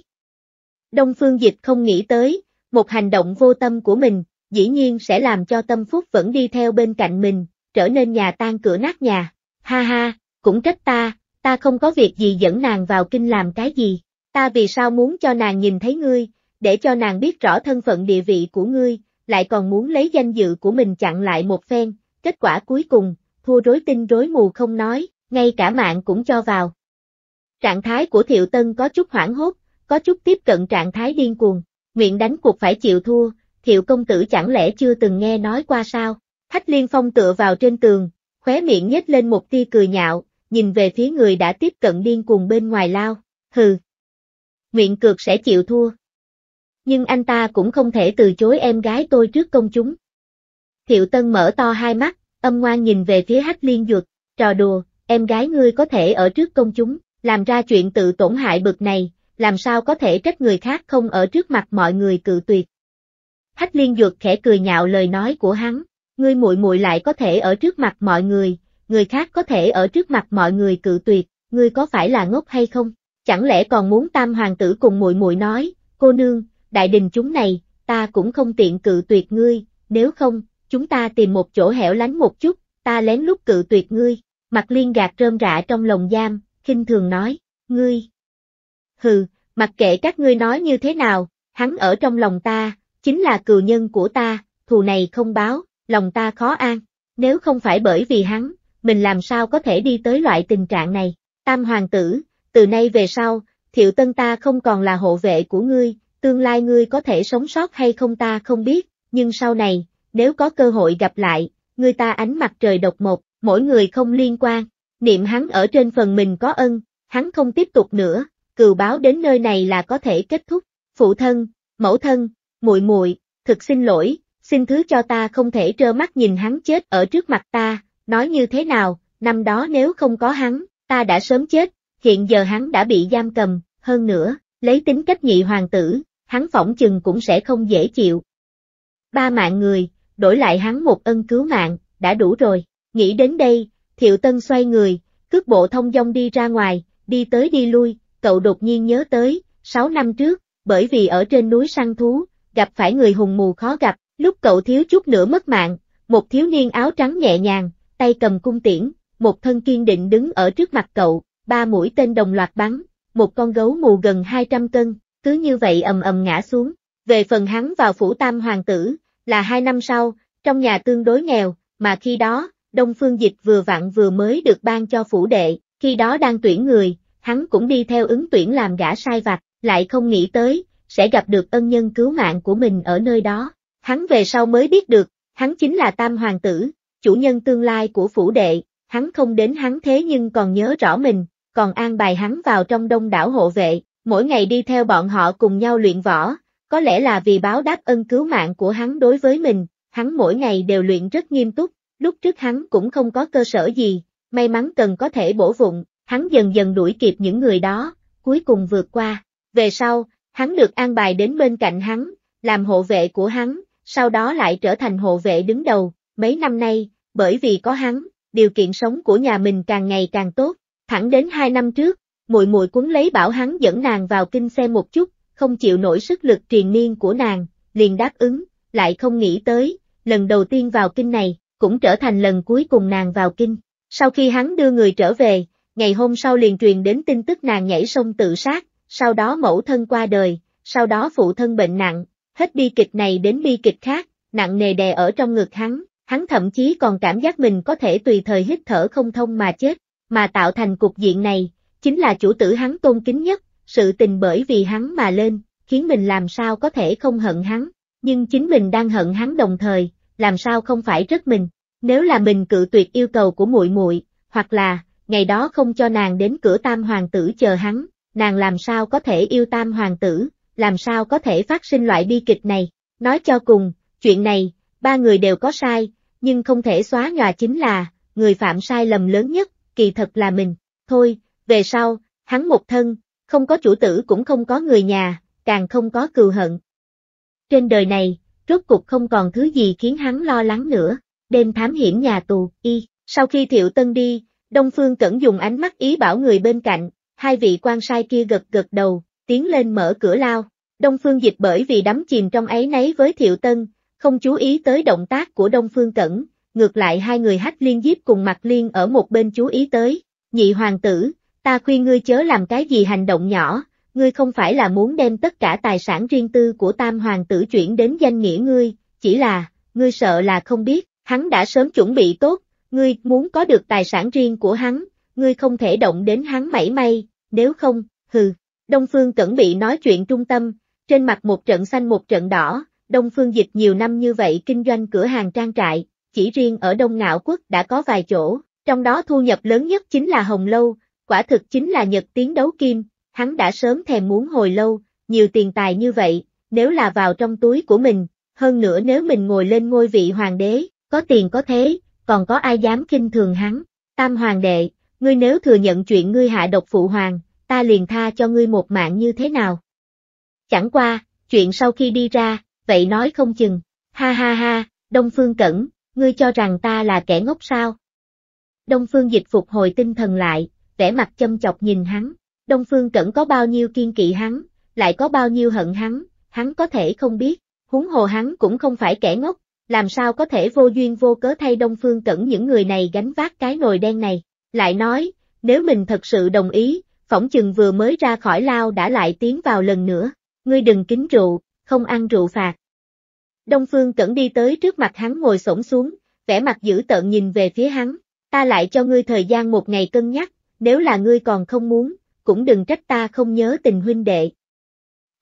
Đông phương dịch không nghĩ tới, một hành động vô tâm của mình, dĩ nhiên sẽ làm cho tâm phúc vẫn đi theo bên cạnh mình, trở nên nhà tan cửa nát nhà, ha ha, cũng trách ta, ta không có việc gì dẫn nàng vào kinh làm cái gì, ta vì sao muốn cho nàng nhìn thấy ngươi, để cho nàng biết rõ thân phận địa vị của ngươi, lại còn muốn lấy danh dự của mình chặn lại một phen, kết quả cuối cùng, thua rối tinh rối mù không nói, ngay cả mạng cũng cho vào. Trạng thái của Thiệu Tân có chút hoảng hốt, có chút tiếp cận trạng thái điên cuồng, nguyện đánh cuộc phải chịu thua, Thiệu công tử chẳng lẽ chưa từng nghe nói qua sao? Thách Liên Phong tựa vào trên tường, khóe miệng nhếch lên một tia cười nhạo, nhìn về phía người đã tiếp cận điên cuồng bên ngoài lao, hừ. Nguyện cược sẽ chịu thua nhưng anh ta cũng không thể từ chối em gái tôi trước công chúng. Thiệu Tân mở to hai mắt, âm ngoan nhìn về phía Hách Liên Dược, trò đùa, em gái ngươi có thể ở trước công chúng, làm ra chuyện tự tổn hại bực này, làm sao có thể trách người khác không ở trước mặt mọi người cự tuyệt. Hách liên dược khẽ cười nhạo lời nói của hắn, ngươi muội muội lại có thể ở trước mặt mọi người, người khác có thể ở trước mặt mọi người cự tuyệt, ngươi có phải là ngốc hay không? Chẳng lẽ còn muốn tam hoàng tử cùng muội muội nói, cô nương, đại đình chúng này, ta cũng không tiện cự tuyệt ngươi, nếu không, chúng ta tìm một chỗ hẻo lánh một chút, ta lén lút cự tuyệt ngươi, mặt liên gạt rơm rạ trong lồng giam, khinh thường nói, ngươi. Hừ, mặc kệ các ngươi nói như thế nào, hắn ở trong lòng ta, chính là cừu nhân của ta, thù này không báo, lòng ta khó an, nếu không phải bởi vì hắn, mình làm sao có thể đi tới loại tình trạng này, tam hoàng tử, từ nay về sau, thiệu tân ta không còn là hộ vệ của ngươi, tương lai ngươi có thể sống sót hay không ta không biết, nhưng sau này, nếu có cơ hội gặp lại, người ta ánh mặt trời độc một, mỗi người không liên quan, niệm hắn ở trên phần mình có ân, hắn không tiếp tục nữa, cừu báo đến nơi này là có thể kết thúc, phụ thân, mẫu thân, muội muội, thực xin lỗi, xin thứ cho ta không thể trơ mắt nhìn hắn chết ở trước mặt ta, nói như thế nào, năm đó nếu không có hắn, ta đã sớm chết, hiện giờ hắn đã bị giam cầm, hơn nữa, lấy tính cách nhị hoàng tử, hắn phỏng chừng cũng sẽ không dễ chịu. Ba mạng người, đổi lại hắn một ân cứu mạng, đã đủ rồi. Nghĩ đến đây, Thiệu Tân xoay người, cước bộ thông dong đi ra ngoài, đi tới đi lui, cậu đột nhiên nhớ tới, 6 năm trước, bởi vì ở trên núi săn thú, gặp phải người hùng mù khó gặp, lúc cậu thiếu chút nữa mất mạng, một thiếu niên áo trắng nhẹ nhàng, tay cầm cung tiễn, một thân kiên định đứng ở trước mặt cậu, ba mũi tên đồng loạt bắn, một con gấu mù gần 200 cân, cứ như vậy ầm ầm ngã xuống. Về phần hắn vào phủ tam hoàng tử, là hai năm sau, trong nhà tương đối nghèo, mà khi đó, Đông Phương Dịch vừa vặn vừa mới được ban cho phủ đệ, khi đó đang tuyển người, hắn cũng đi theo ứng tuyển làm gã sai vặt, lại không nghĩ tới, sẽ gặp được ân nhân cứu mạng của mình ở nơi đó. Hắn về sau mới biết được, hắn chính là tam hoàng tử, chủ nhân tương lai của phủ đệ, hắn không đến hắn thế nhưng còn nhớ rõ mình, còn an bài hắn vào trong đông đảo hộ vệ, mỗi ngày đi theo bọn họ cùng nhau luyện võ, có lẽ là vì báo đáp ân cứu mạng của hắn đối với mình, hắn mỗi ngày đều luyện rất nghiêm túc, lúc trước hắn cũng không có cơ sở gì, may mắn cần có thể bổ vụng, hắn dần dần đuổi kịp những người đó, cuối cùng vượt qua. Về sau, hắn được an bài đến bên cạnh hắn, làm hộ vệ của hắn, sau đó lại trở thành hộ vệ đứng đầu, mấy năm nay, bởi vì có hắn, điều kiện sống của nhà mình càng ngày càng tốt, thẳng đến hai năm trước, muội muội cuốn lấy bảo hắn dẫn nàng vào kinh xem một chút, không chịu nổi sức lực truyền niên của nàng, liền đáp ứng, lại không nghĩ tới, lần đầu tiên vào kinh này, cũng trở thành lần cuối cùng nàng vào kinh. Sau khi hắn đưa người trở về, ngày hôm sau liền truyền đến tin tức nàng nhảy sông tự sát, sau đó mẫu thân qua đời, sau đó phụ thân bệnh nặng, hết bi kịch này đến bi kịch khác, nặng nề đè ở trong ngực hắn, hắn thậm chí còn cảm giác mình có thể tùy thời hít thở không thông mà chết, mà tạo thành cục diện này, chính là chủ tử hắn tôn kính nhất, sự tình bởi vì hắn mà lên, khiến mình làm sao có thể không hận hắn, nhưng chính mình đang hận hắn đồng thời, làm sao không phải rất mình, nếu là mình cự tuyệt yêu cầu của muội muội, hoặc là, ngày đó không cho nàng đến cửa tam hoàng tử chờ hắn, nàng làm sao có thể yêu tam hoàng tử, làm sao có thể phát sinh loại bi kịch này, nói cho cùng, chuyện này, ba người đều có sai, nhưng không thể xóa nhòa chính là, người phạm sai lầm lớn nhất, kỳ thật là mình, thôi, về sau, hắn một thân, không có chủ tử cũng không có người nhà, càng không có cừu hận. Trên đời này, rốt cục không còn thứ gì khiến hắn lo lắng nữa, đêm thám hiểm nhà tù, y, sau khi Thiệu Tân đi, Đông Phương Cẩn dùng ánh mắt ý bảo người bên cạnh, hai vị quan sai kia gật gật đầu, tiến lên mở cửa lao, Đông Phương Dịch bởi vì đắm chìm trong ấy nấy với Thiệu Tân, không chú ý tới động tác của Đông Phương Cẩn, ngược lại hai người hách liên diếp cùng mặt liên ở một bên chú ý tới, nhị hoàng tử, Ta khuyên ngươi chớ làm cái gì hành động nhỏ, ngươi không phải là muốn đem tất cả tài sản riêng tư của tam hoàng tử chuyển đến danh nghĩa ngươi, chỉ là, ngươi sợ là không biết, hắn đã sớm chuẩn bị tốt, ngươi muốn có được tài sản riêng của hắn, ngươi không thể động đến hắn mảy may, nếu không, hừ. Đông Phương Cẩn bị nói chuyện trung tâm, trên mặt một trận xanh một trận đỏ, Đông Phương Dịch nhiều năm như vậy kinh doanh cửa hàng trang trại, chỉ riêng ở Đông Ngạo Quốc đã có vài chỗ, trong đó thu nhập lớn nhất chính là Hồng Lâu, quả thực chính là nhật tiến đấu kim, hắn đã sớm thèm muốn hồi lâu, nhiều tiền tài như vậy, nếu là vào trong túi của mình, hơn nữa nếu mình ngồi lên ngôi vị hoàng đế, có tiền có thế, còn có ai dám kinh thường hắn. Tam hoàng đệ, ngươi nếu thừa nhận chuyện ngươi hạ độc phụ hoàng, ta liền tha cho ngươi một mạng như thế nào? Chẳng qua, chuyện sau khi đi ra, vậy nói không chừng, ha ha ha, Đông Phương Cẩn, ngươi cho rằng ta là kẻ ngốc sao? Đông Phương Dịch phục hồi tinh thần lại, vẻ mặt châm chọc nhìn hắn. Đông Phương Cẩn có bao nhiêu kiên kỵ hắn, lại có bao nhiêu hận hắn, hắn có thể không biết, huống hồ hắn cũng không phải kẻ ngốc, làm sao có thể vô duyên vô cớ thay Đông Phương Cẩn những người này gánh vác cái nồi đen này. Lại nói, nếu mình thật sự đồng ý, phỏng chừng vừa mới ra khỏi lao đã lại tiến vào lần nữa, ngươi đừng kính rượu, không ăn rượu phạt. Đông Phương Cẩn đi tới trước mặt hắn ngồi xổm xuống, vẻ mặt dữ tợn nhìn về phía hắn, ta lại cho ngươi thời gian một ngày cân nhắc, nếu là ngươi còn không muốn, cũng đừng trách ta không nhớ tình huynh đệ.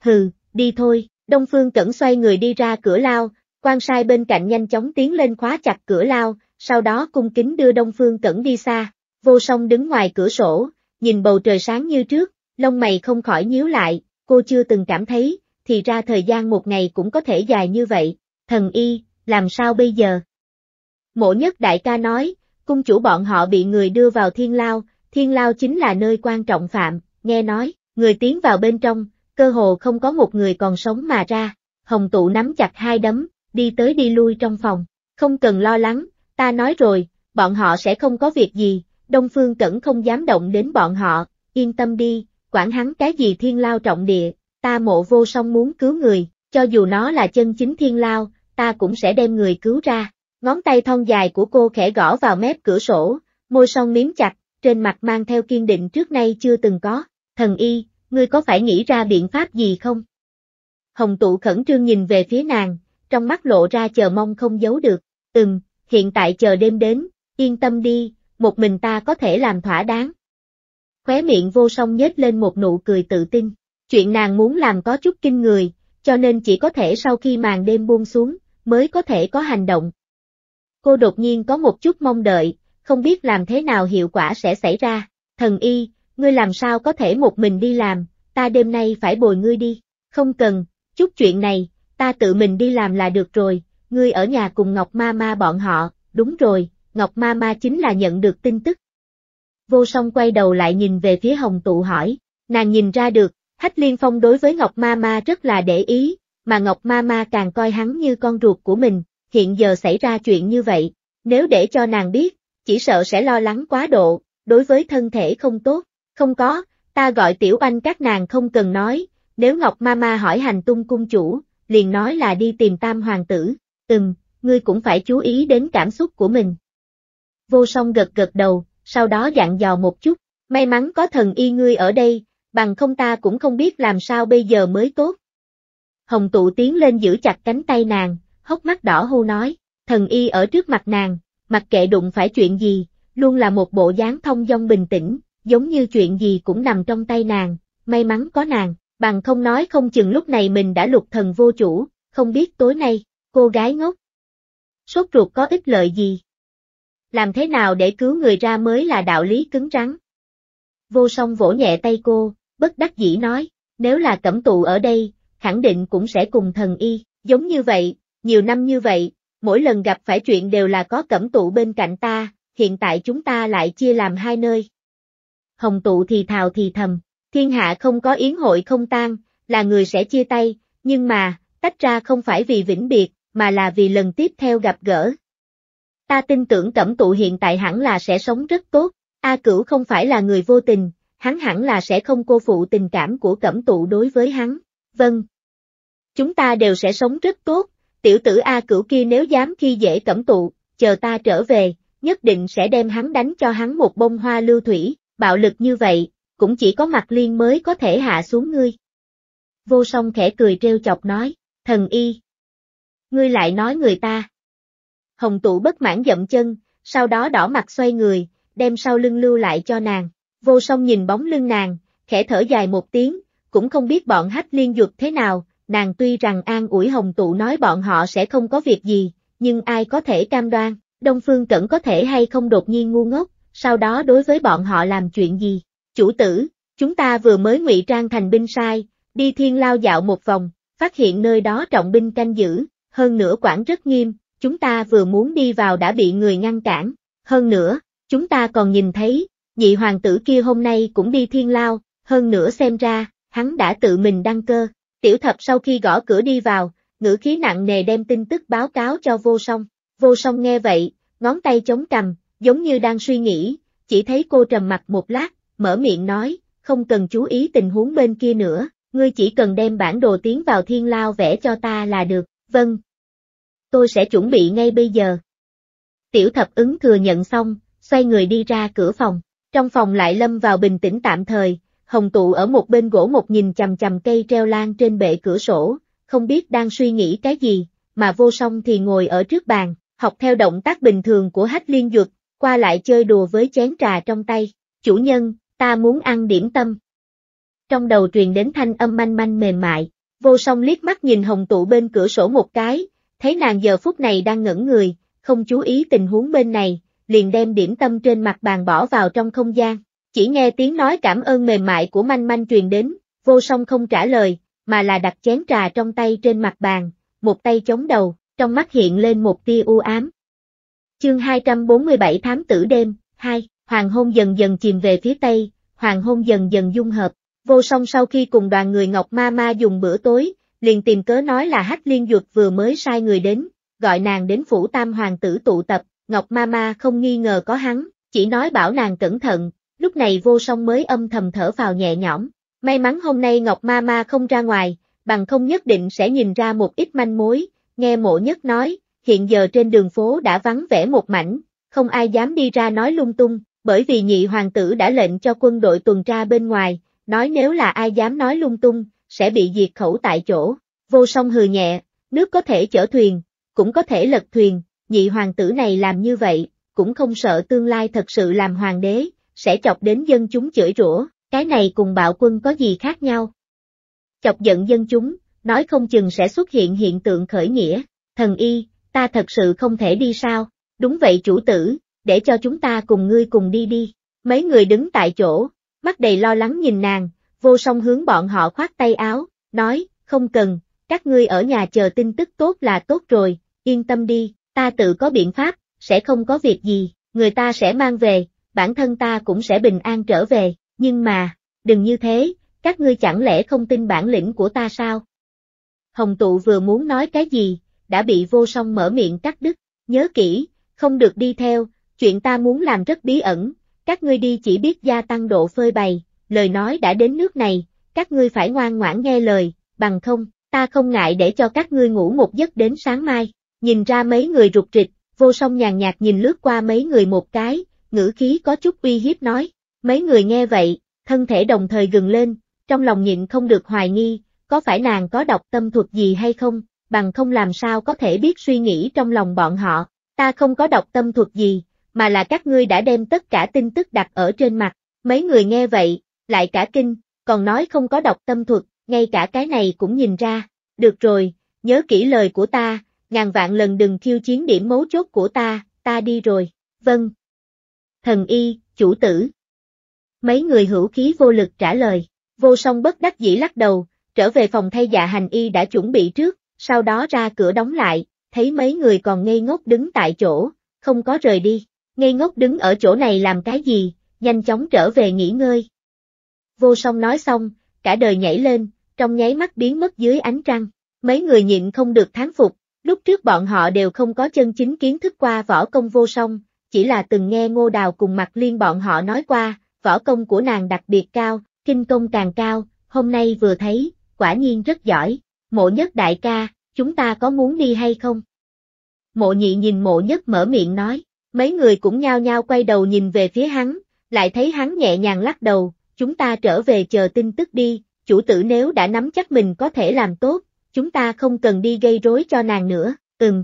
Hừ, đi thôi, Đông Phương Cẩn xoay người đi ra cửa lao, quan sai bên cạnh nhanh chóng tiến lên khóa chặt cửa lao, sau đó cung kính đưa Đông Phương Cẩn đi xa, vô song đứng ngoài cửa sổ, nhìn bầu trời sáng như trước, lông mày không khỏi nhíu lại, cô chưa từng cảm thấy, thì ra thời gian một ngày cũng có thể dài như vậy, thần y, làm sao bây giờ? Mộ nhất đại ca nói, cung chủ bọn họ bị người đưa vào thiên lao, thiên lao chính là nơi quan trọng phạm, nghe nói, người tiến vào bên trong, cơ hồ không có một người còn sống mà ra, hồng tụ nắm chặt hai đấm, đi tới đi lui trong phòng, không cần lo lắng, ta nói rồi, bọn họ sẽ không có việc gì, Đông Phương Cẩn không dám động đến bọn họ, yên tâm đi, quản hắn cái gì thiên lao trọng địa, ta mộ vô song muốn cứu người, cho dù nó là chân chính thiên lao, ta cũng sẽ đem người cứu ra. Ngón tay thon dài của cô khẽ gõ vào mép cửa sổ, môi son miếm chặt, trên mặt mang theo kiên định trước nay chưa từng có, thần y, ngươi có phải nghĩ ra biện pháp gì không? Hồng tụ khẩn trương nhìn về phía nàng, trong mắt lộ ra chờ mong không giấu được, ừm, hiện tại chờ đêm đến, yên tâm đi, một mình ta có thể làm thỏa đáng. Khóe miệng vô song nhếch lên một nụ cười tự tin, chuyện nàng muốn làm có chút kinh người, cho nên chỉ có thể sau khi màn đêm buông xuống, mới có thể có hành động. Cô đột nhiên có một chút mong đợi, không biết làm thế nào hiệu quả sẽ xảy ra. Thần y, ngươi làm sao có thể một mình đi làm, ta đêm nay phải bồi ngươi đi. Không cần, chút chuyện này, ta tự mình đi làm là được rồi, ngươi ở nhà cùng Ngọc Ma Ma bọn họ, đúng rồi, Ngọc Ma Ma chính là nhận được tin tức. Vô song quay đầu lại nhìn về phía Hồng Tụ hỏi, nàng nhìn ra được, Hách Liên Phong đối với Ngọc Ma Ma rất là để ý, mà Ngọc Ma Ma càng coi hắn như con ruột của mình, hiện giờ xảy ra chuyện như vậy, nếu để cho nàng biết, chỉ sợ sẽ lo lắng quá độ, đối với thân thể không tốt, không có, ta gọi tiểu anh các nàng không cần nói, nếu Ngọc Mama hỏi hành tung cung chủ, liền nói là đi tìm tam hoàng tử, ừm, ngươi cũng phải chú ý đến cảm xúc của mình. Vô song gật gật đầu, sau đó dặn dò một chút, may mắn có thần y ngươi ở đây, bằng không ta cũng không biết làm sao bây giờ mới tốt. Hồng tụ tiến lên giữ chặt cánh tay nàng, hốc mắt đỏ hô nói, thần y ở trước mặt nàng, mặc kệ đụng phải chuyện gì, luôn là một bộ dáng thông dong bình tĩnh, giống như chuyện gì cũng nằm trong tay nàng, may mắn có nàng, bằng không nói không chừng lúc này mình đã lục thần vô chủ, không biết tối nay, cô gái ngốc. Sốt ruột có ích lợi gì? Làm thế nào để cứu người ra mới là đạo lý cứng rắn. Vô song vỗ nhẹ tay cô, bất đắc dĩ nói, nếu là cẩm tụ ở đây, khẳng định cũng sẽ cùng thần y, giống như vậy, nhiều năm như vậy, mỗi lần gặp phải chuyện đều là có cẩm tụ bên cạnh ta, hiện tại chúng ta lại chia làm hai nơi. Hồng tụ thì thào thì thầm, thiên hạ không có yến hội không tan, là người sẽ chia tay, nhưng mà, tách ra không phải vì vĩnh biệt, mà là vì lần tiếp theo gặp gỡ. Ta tin tưởng cẩm tụ hiện tại hẳn là sẽ sống rất tốt, A Cửu không phải là người vô tình, hắn hẳn là sẽ không cô phụ tình cảm của cẩm tụ đối với hắn, vâng. Chúng ta đều sẽ sống rất tốt, tiểu tử A cửu kia nếu dám khi dễ cẩm tụ, chờ ta trở về, nhất định sẽ đem hắn đánh cho hắn một bông hoa lưu thủy, bạo lực như vậy, cũng chỉ có mặt liên mới có thể hạ xuống ngươi. Vô song khẽ cười trêu chọc nói, thần y. Ngươi lại nói người ta. Hồng tụ bất mãn dậm chân, sau đó đỏ mặt xoay người, đem sau lưng lưu lại cho nàng. Vô song nhìn bóng lưng nàng, khẽ thở dài một tiếng, cũng không biết bọn hách liên dược thế nào, nàng tuy rằng an ủi hồng tụ nói bọn họ sẽ không có việc gì, nhưng ai có thể cam đoan, Đông Phương Cẩn có thể hay không đột nhiên ngu ngốc, sau đó đối với bọn họ làm chuyện gì. Chủ tử, chúng ta vừa mới ngụy trang thành binh sai, đi thiên lao dạo một vòng, phát hiện nơi đó trọng binh canh giữ, hơn nữa quản rất nghiêm, chúng ta vừa muốn đi vào đã bị người ngăn cản, hơn nữa, chúng ta còn nhìn thấy, nhị hoàng tử kia hôm nay cũng đi thiên lao, hơn nữa xem ra, hắn đã tự mình đăng cơ, Tiểu thập sau khi gõ cửa đi vào, ngữ khí nặng nề đem tin tức báo cáo cho vô song. Vô song nghe vậy, ngón tay chống cầm, giống như đang suy nghĩ, chỉ thấy cô trầm mặt một lát, mở miệng nói, không cần chú ý tình huống bên kia nữa, ngươi chỉ cần đem bản đồ tiến vào thiên lao vẽ cho ta là được, vâng. Tôi sẽ chuẩn bị ngay bây giờ. Tiểu thập ứng thừa nhận xong, xoay người đi ra cửa phòng, trong phòng lại lâm vào bình tĩnh tạm thời, Hồng tụ ở một bên gỗ một nhìn chầm chầm cây treo lan trên bệ cửa sổ, không biết đang suy nghĩ cái gì, mà vô song thì ngồi ở trước bàn, học theo động tác bình thường của hách liên dược, qua lại chơi đùa với chén trà trong tay. Chủ nhân, ta muốn ăn điểm tâm. Trong đầu truyền đến thanh âm manh manh mềm mại, vô song liếc mắt nhìn hồng tụ bên cửa sổ một cái, thấy nàng giờ phút này đang ngẩn người, không chú ý tình huống bên này, liền đem điểm tâm trên mặt bàn bỏ vào trong không gian. Chỉ nghe tiếng nói cảm ơn mềm mại của manh manh truyền đến, vô song không trả lời, mà là đặt chén trà trong tay trên mặt bàn, một tay chống đầu, trong mắt hiện lên một tia u ám. Chương 247 Thám tử đêm, 2, hoàng hôn dần dần chìm về phía tây, hoàng hôn dần dần dung hợp, vô song sau khi cùng đoàn người Ngọc Ma Ma dùng bữa tối, liền tìm cớ nói là Hách Liên Duật vừa mới sai người đến, gọi nàng đến phủ tam hoàng tử tụ tập, Ngọc Ma Ma không nghi ngờ có hắn, chỉ nói bảo nàng cẩn thận, lúc này vô song mới âm thầm thở vào nhẹ nhõm. May mắn hôm nay Ngọc Ma Ma không ra ngoài, bằng không nhất định sẽ nhìn ra một ít manh mối, nghe mộ nhất nói, hiện giờ trên đường phố đã vắng vẻ một mảnh, không ai dám đi ra nói lung tung, bởi vì nhị hoàng tử đã lệnh cho quân đội tuần tra bên ngoài, nói nếu là ai dám nói lung tung, sẽ bị diệt khẩu tại chỗ, vô song hừ nhẹ, nước có thể chở thuyền, cũng có thể lật thuyền, nhị hoàng tử này làm như vậy, cũng không sợ tương lai thật sự làm hoàng đế, sẽ chọc đến dân chúng chửi rủa, cái này cùng bạo quân có gì khác nhau? Chọc giận dân chúng, nói không chừng sẽ xuất hiện hiện tượng khởi nghĩa, thần y, ta thật sự không thể đi sao, đúng vậy chủ tử, để cho chúng ta cùng ngươi cùng đi đi, mấy người đứng tại chỗ, mắt đầy lo lắng nhìn nàng, vô song hướng bọn họ khoát tay áo, nói, không cần, các ngươi ở nhà chờ tin tức tốt là tốt rồi, yên tâm đi, ta tự có biện pháp, sẽ không có việc gì, người ta sẽ mang về, bản thân ta cũng sẽ bình an trở về, nhưng mà, đừng như thế, các ngươi chẳng lẽ không tin bản lĩnh của ta sao? Hồng tụ vừa muốn nói cái gì, đã bị vô song mở miệng cắt đứt, nhớ kỹ, không được đi theo, chuyện ta muốn làm rất bí ẩn, các ngươi đi chỉ biết gia tăng độ phơi bày, lời nói đã đến nước này, các ngươi phải ngoan ngoãn nghe lời, bằng không, ta không ngại để cho các ngươi ngủ một giấc đến sáng mai, nhìn ra mấy người rụt rịch, vô song nhàn nhạt nhìn lướt qua mấy người một cái, ngữ khí có chút uy hiếp nói. Mấy người nghe vậy, thân thể đồng thời gừng lên, trong lòng nhịn không được hoài nghi, có phải nàng có đọc tâm thuật gì hay không, bằng không làm sao có thể biết suy nghĩ trong lòng bọn họ, ta không có đọc tâm thuật gì, mà là các ngươi đã đem tất cả tin tức đặt ở trên mặt, mấy người nghe vậy, lại cả kinh, còn nói không có đọc tâm thuật, ngay cả cái này cũng nhìn ra, được rồi, nhớ kỹ lời của ta, ngàn vạn lần đừng khiêu chiến điểm mấu chốt của ta, ta đi rồi, vâng thần y, chủ tử. Mấy người hữu khí vô lực trả lời, vô song bất đắc dĩ lắc đầu, trở về phòng thay dạ hành y đã chuẩn bị trước, sau đó ra cửa đóng lại, thấy mấy người còn ngây ngốc đứng tại chỗ, không có rời đi, ngây ngốc đứng ở chỗ này làm cái gì, nhanh chóng trở về nghỉ ngơi. Vô song nói xong, cả đời nhảy lên, trong nháy mắt biến mất dưới ánh trăng, mấy người nhịn không được thán phục, lúc trước bọn họ đều không có chân chính kiến thức qua võ công vô song, chỉ là từng nghe ngô đào cùng mặt liên bọn họ nói qua, võ công của nàng đặc biệt cao, kinh công càng cao, hôm nay vừa thấy, quả nhiên rất giỏi, mộ nhất đại ca, chúng ta có muốn đi hay không? Mộ nhị nhìn mộ nhất mở miệng nói, mấy người cũng nhao nhao quay đầu nhìn về phía hắn, lại thấy hắn nhẹ nhàng lắc đầu, chúng ta trở về chờ tin tức đi, chủ tử nếu đã nắm chắc mình có thể làm tốt, chúng ta không cần đi gây rối cho nàng nữa, ừm.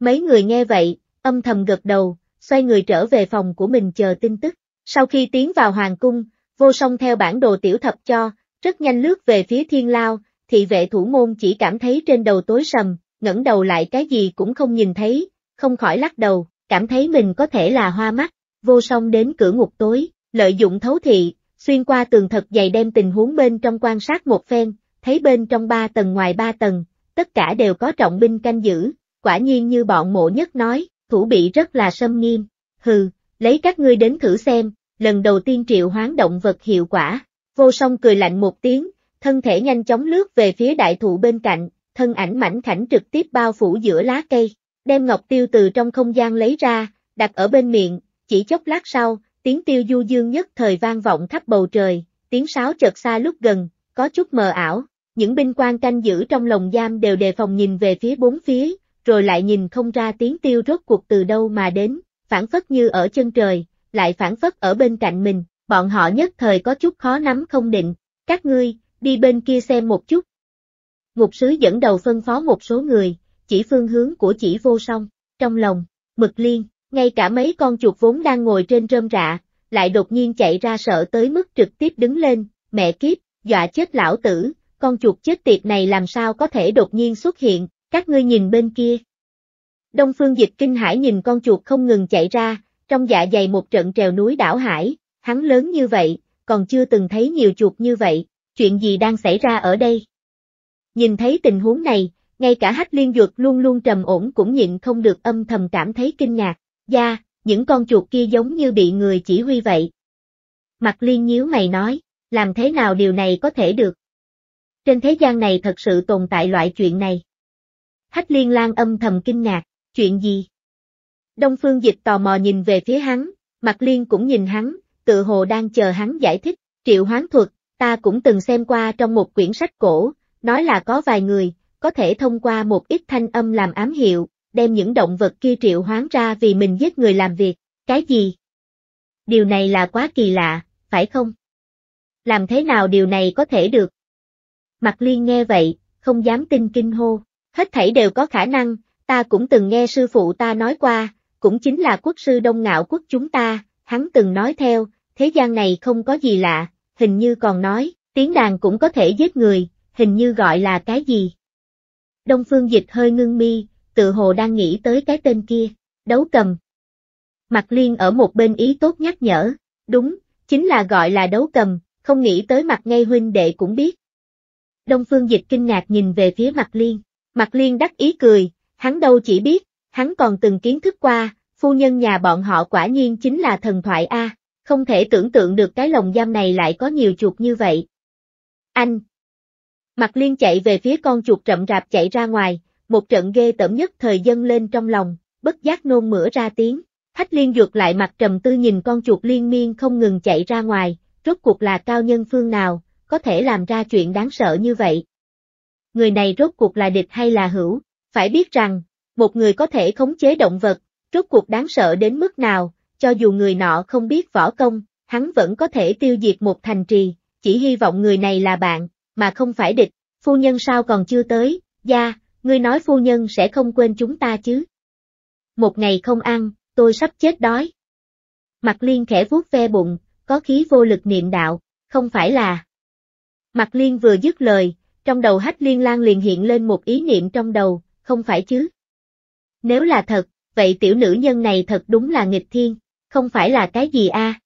Mấy người nghe vậy, âm thầm gật đầu, xoay người trở về phòng của mình chờ tin tức. Sau khi tiến vào hoàng cung, vô song theo bản đồ tiểu thập cho, rất nhanh lướt về phía thiên lao, thị vệ thủ môn chỉ cảm thấy trên đầu tối sầm, ngẩng đầu lại cái gì cũng không nhìn thấy, không khỏi lắc đầu, cảm thấy mình có thể là hoa mắt, vô song đến cửa ngục tối, lợi dụng thấu thị, xuyên qua tường thật dày đem tình huống bên trong quan sát một phen, thấy bên trong ba tầng ngoài ba tầng, tất cả đều có trọng binh canh giữ, quả nhiên như bọn mộ nhất nói, thủ bị rất là sâm nghiêm, hừ, lấy các ngươi đến thử xem, lần đầu tiên triệu hoán động vật hiệu quả, vô song cười lạnh một tiếng, thân thể nhanh chóng lướt về phía đại thụ bên cạnh, thân ảnh mảnh khảnh trực tiếp bao phủ giữa lá cây, đem ngọc tiêu từ trong không gian lấy ra, đặt ở bên miệng, chỉ chốc lát sau, tiếng tiêu du dương nhất thời vang vọng khắp bầu trời, tiếng sáo chợt xa lúc gần, có chút mờ ảo, những binh quan canh giữ trong lồng giam đều đề phòng nhìn về phía bốn phía, rồi lại nhìn không ra tiếng tiêu rốt cuộc từ đâu mà đến, phản phất như ở chân trời, lại phản phất ở bên cạnh mình, bọn họ nhất thời có chút khó nắm không định, các ngươi, đi bên kia xem một chút. Ngục sứ dẫn đầu phân phó một số người, chỉ phương hướng của chỉ vô song, trong lòng, mực liên, ngay cả mấy con chuột vốn đang ngồi trên rơm rạ, lại đột nhiên chạy ra sợ tới mức trực tiếp đứng lên, mẹ kiếp, dọa chết lão tử, con chuột chết tiệt này làm sao có thể đột nhiên xuất hiện, các ngươi nhìn bên kia. Đông Phương Dịch kinh hải nhìn con chuột không ngừng chạy ra, trong dạ dày một trận trèo núi đảo hải, hắn lớn như vậy, còn chưa từng thấy nhiều chuột như vậy, chuyện gì đang xảy ra ở đây? Nhìn thấy tình huống này, ngay cả hách liên dược luôn luôn trầm ổn cũng nhịn không được âm thầm cảm thấy kinh ngạc, da, những con chuột kia giống như bị người chỉ huy vậy. Mặt liên nhíu mày nói, làm thế nào điều này có thể được? Trên thế gian này thật sự tồn tại loại chuyện này. Hách liên lan âm thầm kinh ngạc, chuyện gì? Đông phương dịch tò mò nhìn về phía hắn, mặt liên cũng nhìn hắn, tự hồ đang chờ hắn giải thích, triệu hoán thuật, ta cũng từng xem qua trong một quyển sách cổ, nói là có vài người, có thể thông qua một ít thanh âm làm ám hiệu, đem những động vật kia triệu hoán ra vì mình giết người làm việc, cái gì? Điều này là quá kỳ lạ, phải không? Làm thế nào điều này có thể được? Mặt liên nghe vậy, không dám tin kinh hô. Hết thảy đều có khả năng, ta cũng từng nghe sư phụ ta nói qua, cũng chính là quốc sư đông ngạo quốc chúng ta, hắn từng nói theo, thế gian này không có gì lạ, hình như còn nói, tiếng đàn cũng có thể giết người, hình như gọi là cái gì. Đông phương dịch hơi ngưng mi, tự hồ đang nghĩ tới cái tên kia, đấu cầm. Mặt liên ở một bên ý tốt nhắc nhở, đúng, chính là gọi là đấu cầm, không nghĩ tới mặt ngay huynh đệ cũng biết. Đông phương dịch kinh ngạc nhìn về phía mặt liên. Mặt liên đắc ý cười, hắn đâu chỉ biết, hắn còn từng kiến thức qua, phu nhân nhà bọn họ quả nhiên chính là thần thoại A, không thể tưởng tượng được cái lồng giam này lại có nhiều chuột như vậy. Anh! Mặt liên chạy về phía con chuột rậm rạp chạy ra ngoài, một trận ghê tởm nhất thời dân lên trong lòng, bất giác nôn mửa ra tiếng. Thách liên dược lại mặt trầm tư nhìn con chuột liên miên không ngừng chạy ra ngoài, rốt cuộc là cao nhân phương nào, có thể làm ra chuyện đáng sợ như vậy người này rốt cuộc là địch hay là hữu. Phải biết rằng, một người có thể khống chế động vật, rốt cuộc đáng sợ đến mức nào, cho dù người nọ không biết võ công, hắn vẫn có thể tiêu diệt một thành trì, chỉ hy vọng người này là bạn, mà không phải địch. Phu nhân sao còn chưa tới, gia, ngươi nói phu nhân sẽ không quên chúng ta chứ. Một ngày không ăn, tôi sắp chết đói. Mặt liên khẽ vuốt ve bụng, có khí vô lực niệm đạo, không phải là. Mặt liên vừa dứt lời, trong đầu hách liên lan liền hiện lên một ý niệm trong đầu, không phải chứ? Nếu là thật, vậy tiểu nữ nhân này thật đúng là nghịch thiên, không phải là cái gì a? À?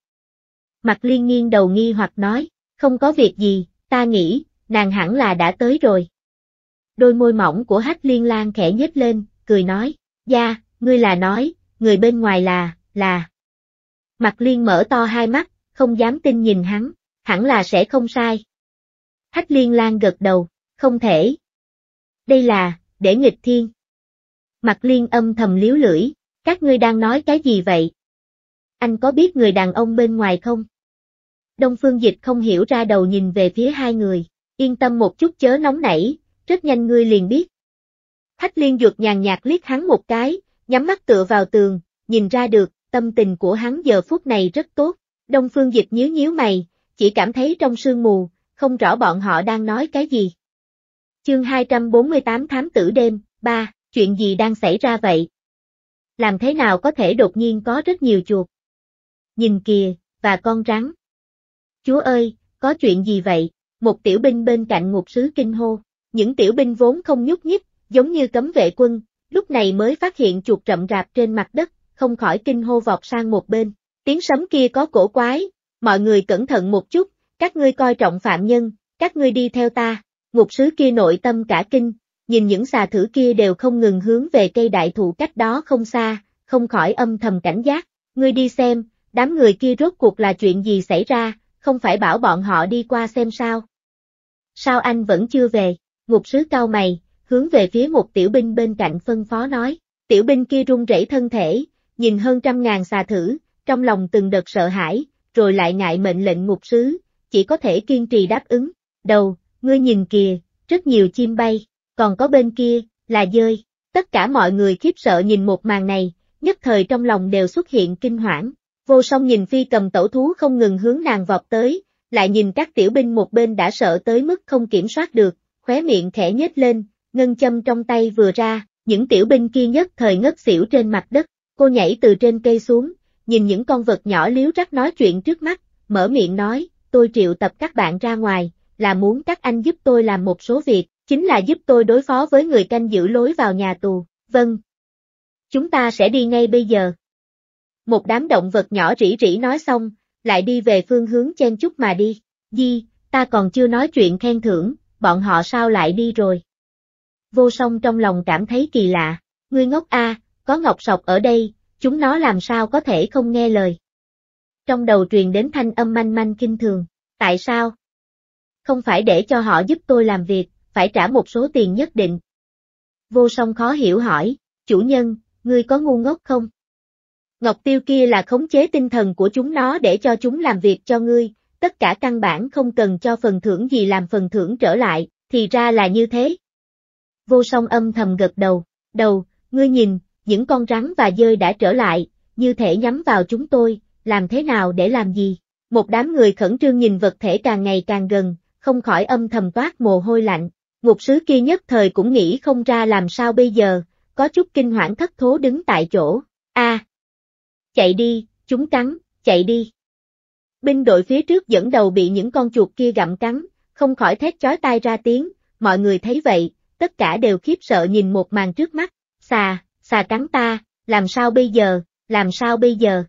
Mặt liên nghiêng đầu nghi hoặc nói, không có việc gì, ta nghĩ, nàng hẳn là đã tới rồi. Đôi môi mỏng của hách liên lan khẽ nhếch lên, cười nói, da, ngươi là nói, người bên ngoài là, là. Mặt liên mở to hai mắt, không dám tin nhìn hắn, hẳn là sẽ không sai, Hách liên lan gật đầu, không thể. Đây là, để nghịch thiên. Mặt liên âm thầm liếu lưỡi, các ngươi đang nói cái gì vậy? Anh có biết người đàn ông bên ngoài không? Đông phương dịch không hiểu ra đầu nhìn về phía hai người, yên tâm một chút chớ nóng nảy, rất nhanh ngươi liền biết. Hách liên dược nhàn nhạt liếc hắn một cái, nhắm mắt tựa vào tường, nhìn ra được, tâm tình của hắn giờ phút này rất tốt. Đông phương dịch nhíu nhíu mày, chỉ cảm thấy trong sương mù, không rõ bọn họ đang nói cái gì. Chương 248 Thám tử đêm, 3, chuyện gì đang xảy ra vậy? Làm thế nào có thể đột nhiên có rất nhiều chuột? Nhìn kìa, và con rắn. Chúa ơi, có chuyện gì vậy? Một tiểu binh bên cạnh ngục sứ kinh hô. Những tiểu binh vốn không nhúc nhích, giống như cấm vệ quân, lúc này mới phát hiện chuột rậm rạp trên mặt đất, không khỏi kinh hô vọt sang một bên. Tiếng sấm kia có cổ quái, mọi người cẩn thận một chút, các ngươi coi trọng phạm nhân, các ngươi đi theo ta, ngục sứ kia nội tâm cả kinh, nhìn những xà thử kia đều không ngừng hướng về cây đại thụ cách đó không xa, không khỏi âm thầm cảnh giác, ngươi đi xem, đám người kia rốt cuộc là chuyện gì xảy ra, không phải bảo bọn họ đi qua xem sao. Sao anh vẫn chưa về, ngục sứ cao mày, hướng về phía một tiểu binh bên cạnh phân phó nói, tiểu binh kia run rẩy thân thể, nhìn hơn trăm ngàn xà thử, trong lòng từng đợt sợ hãi, rồi lại ngại mệnh lệnh ngục sứ, chỉ có thể kiên trì đáp ứng. Đầu, ngươi nhìn kìa, rất nhiều chim bay, còn có bên kia, là dơi. Tất cả mọi người khiếp sợ nhìn một màn này, nhất thời trong lòng đều xuất hiện kinh hoảng. Vô song nhìn phi cầm tẩu thú không ngừng hướng nàng vọt tới, lại nhìn các tiểu binh một bên đã sợ tới mức không kiểm soát được, khóe miệng khẽ nhếch lên, ngân châm trong tay vừa ra, những tiểu binh kia nhất thời ngất xỉu trên mặt đất, cô nhảy từ trên cây xuống, nhìn những con vật nhỏ liếu rắc nói chuyện trước mắt, mở miệng nói, tôi triệu tập các bạn ra ngoài, là muốn các anh giúp tôi làm một số việc, chính là giúp tôi đối phó với người canh giữ lối vào nhà tù, vâng. Chúng ta sẽ đi ngay bây giờ. Một đám động vật nhỏ rỉ rỉ nói xong, lại đi về phương hướng chen chút mà đi, di, ta còn chưa nói chuyện khen thưởng, bọn họ sao lại đi rồi. Vô song trong lòng cảm thấy kỳ lạ, ngươi ngốc a, à, có ngọc sọc ở đây, chúng nó làm sao có thể không nghe lời trong đầu truyền đến thanh âm manh manh kinh thường. Tại sao? Không phải để cho họ giúp tôi làm việc, phải trả một số tiền nhất định. Vô song khó hiểu hỏi, chủ nhân, ngươi có ngu ngốc không? Ngọc tiêu kia là khống chế tinh thần của chúng nó để cho chúng làm việc cho ngươi, tất cả căn bản không cần cho phần thưởng gì làm phần thưởng trở lại, thì ra là như thế. Vô song âm thầm gật đầu, đầu, ngươi nhìn, những con rắn và dơi đã trở lại, như thể nhắm vào chúng tôi, làm thế nào để làm gì? Một đám người khẩn trương nhìn vật thể càng ngày càng gần, không khỏi âm thầm toát mồ hôi lạnh. Ngục sứ kia nhất thời cũng nghĩ không ra làm sao bây giờ, có chút kinh hoảng thất thố đứng tại chỗ. A, Chạy đi, chúng cắn, chạy đi. Binh đội phía trước dẫn đầu bị những con chuột kia gặm cắn, không khỏi thét chói tai ra tiếng, mọi người thấy vậy, tất cả đều khiếp sợ nhìn một màn trước mắt. Xà, xà cắn ta, làm sao bây giờ, làm sao bây giờ?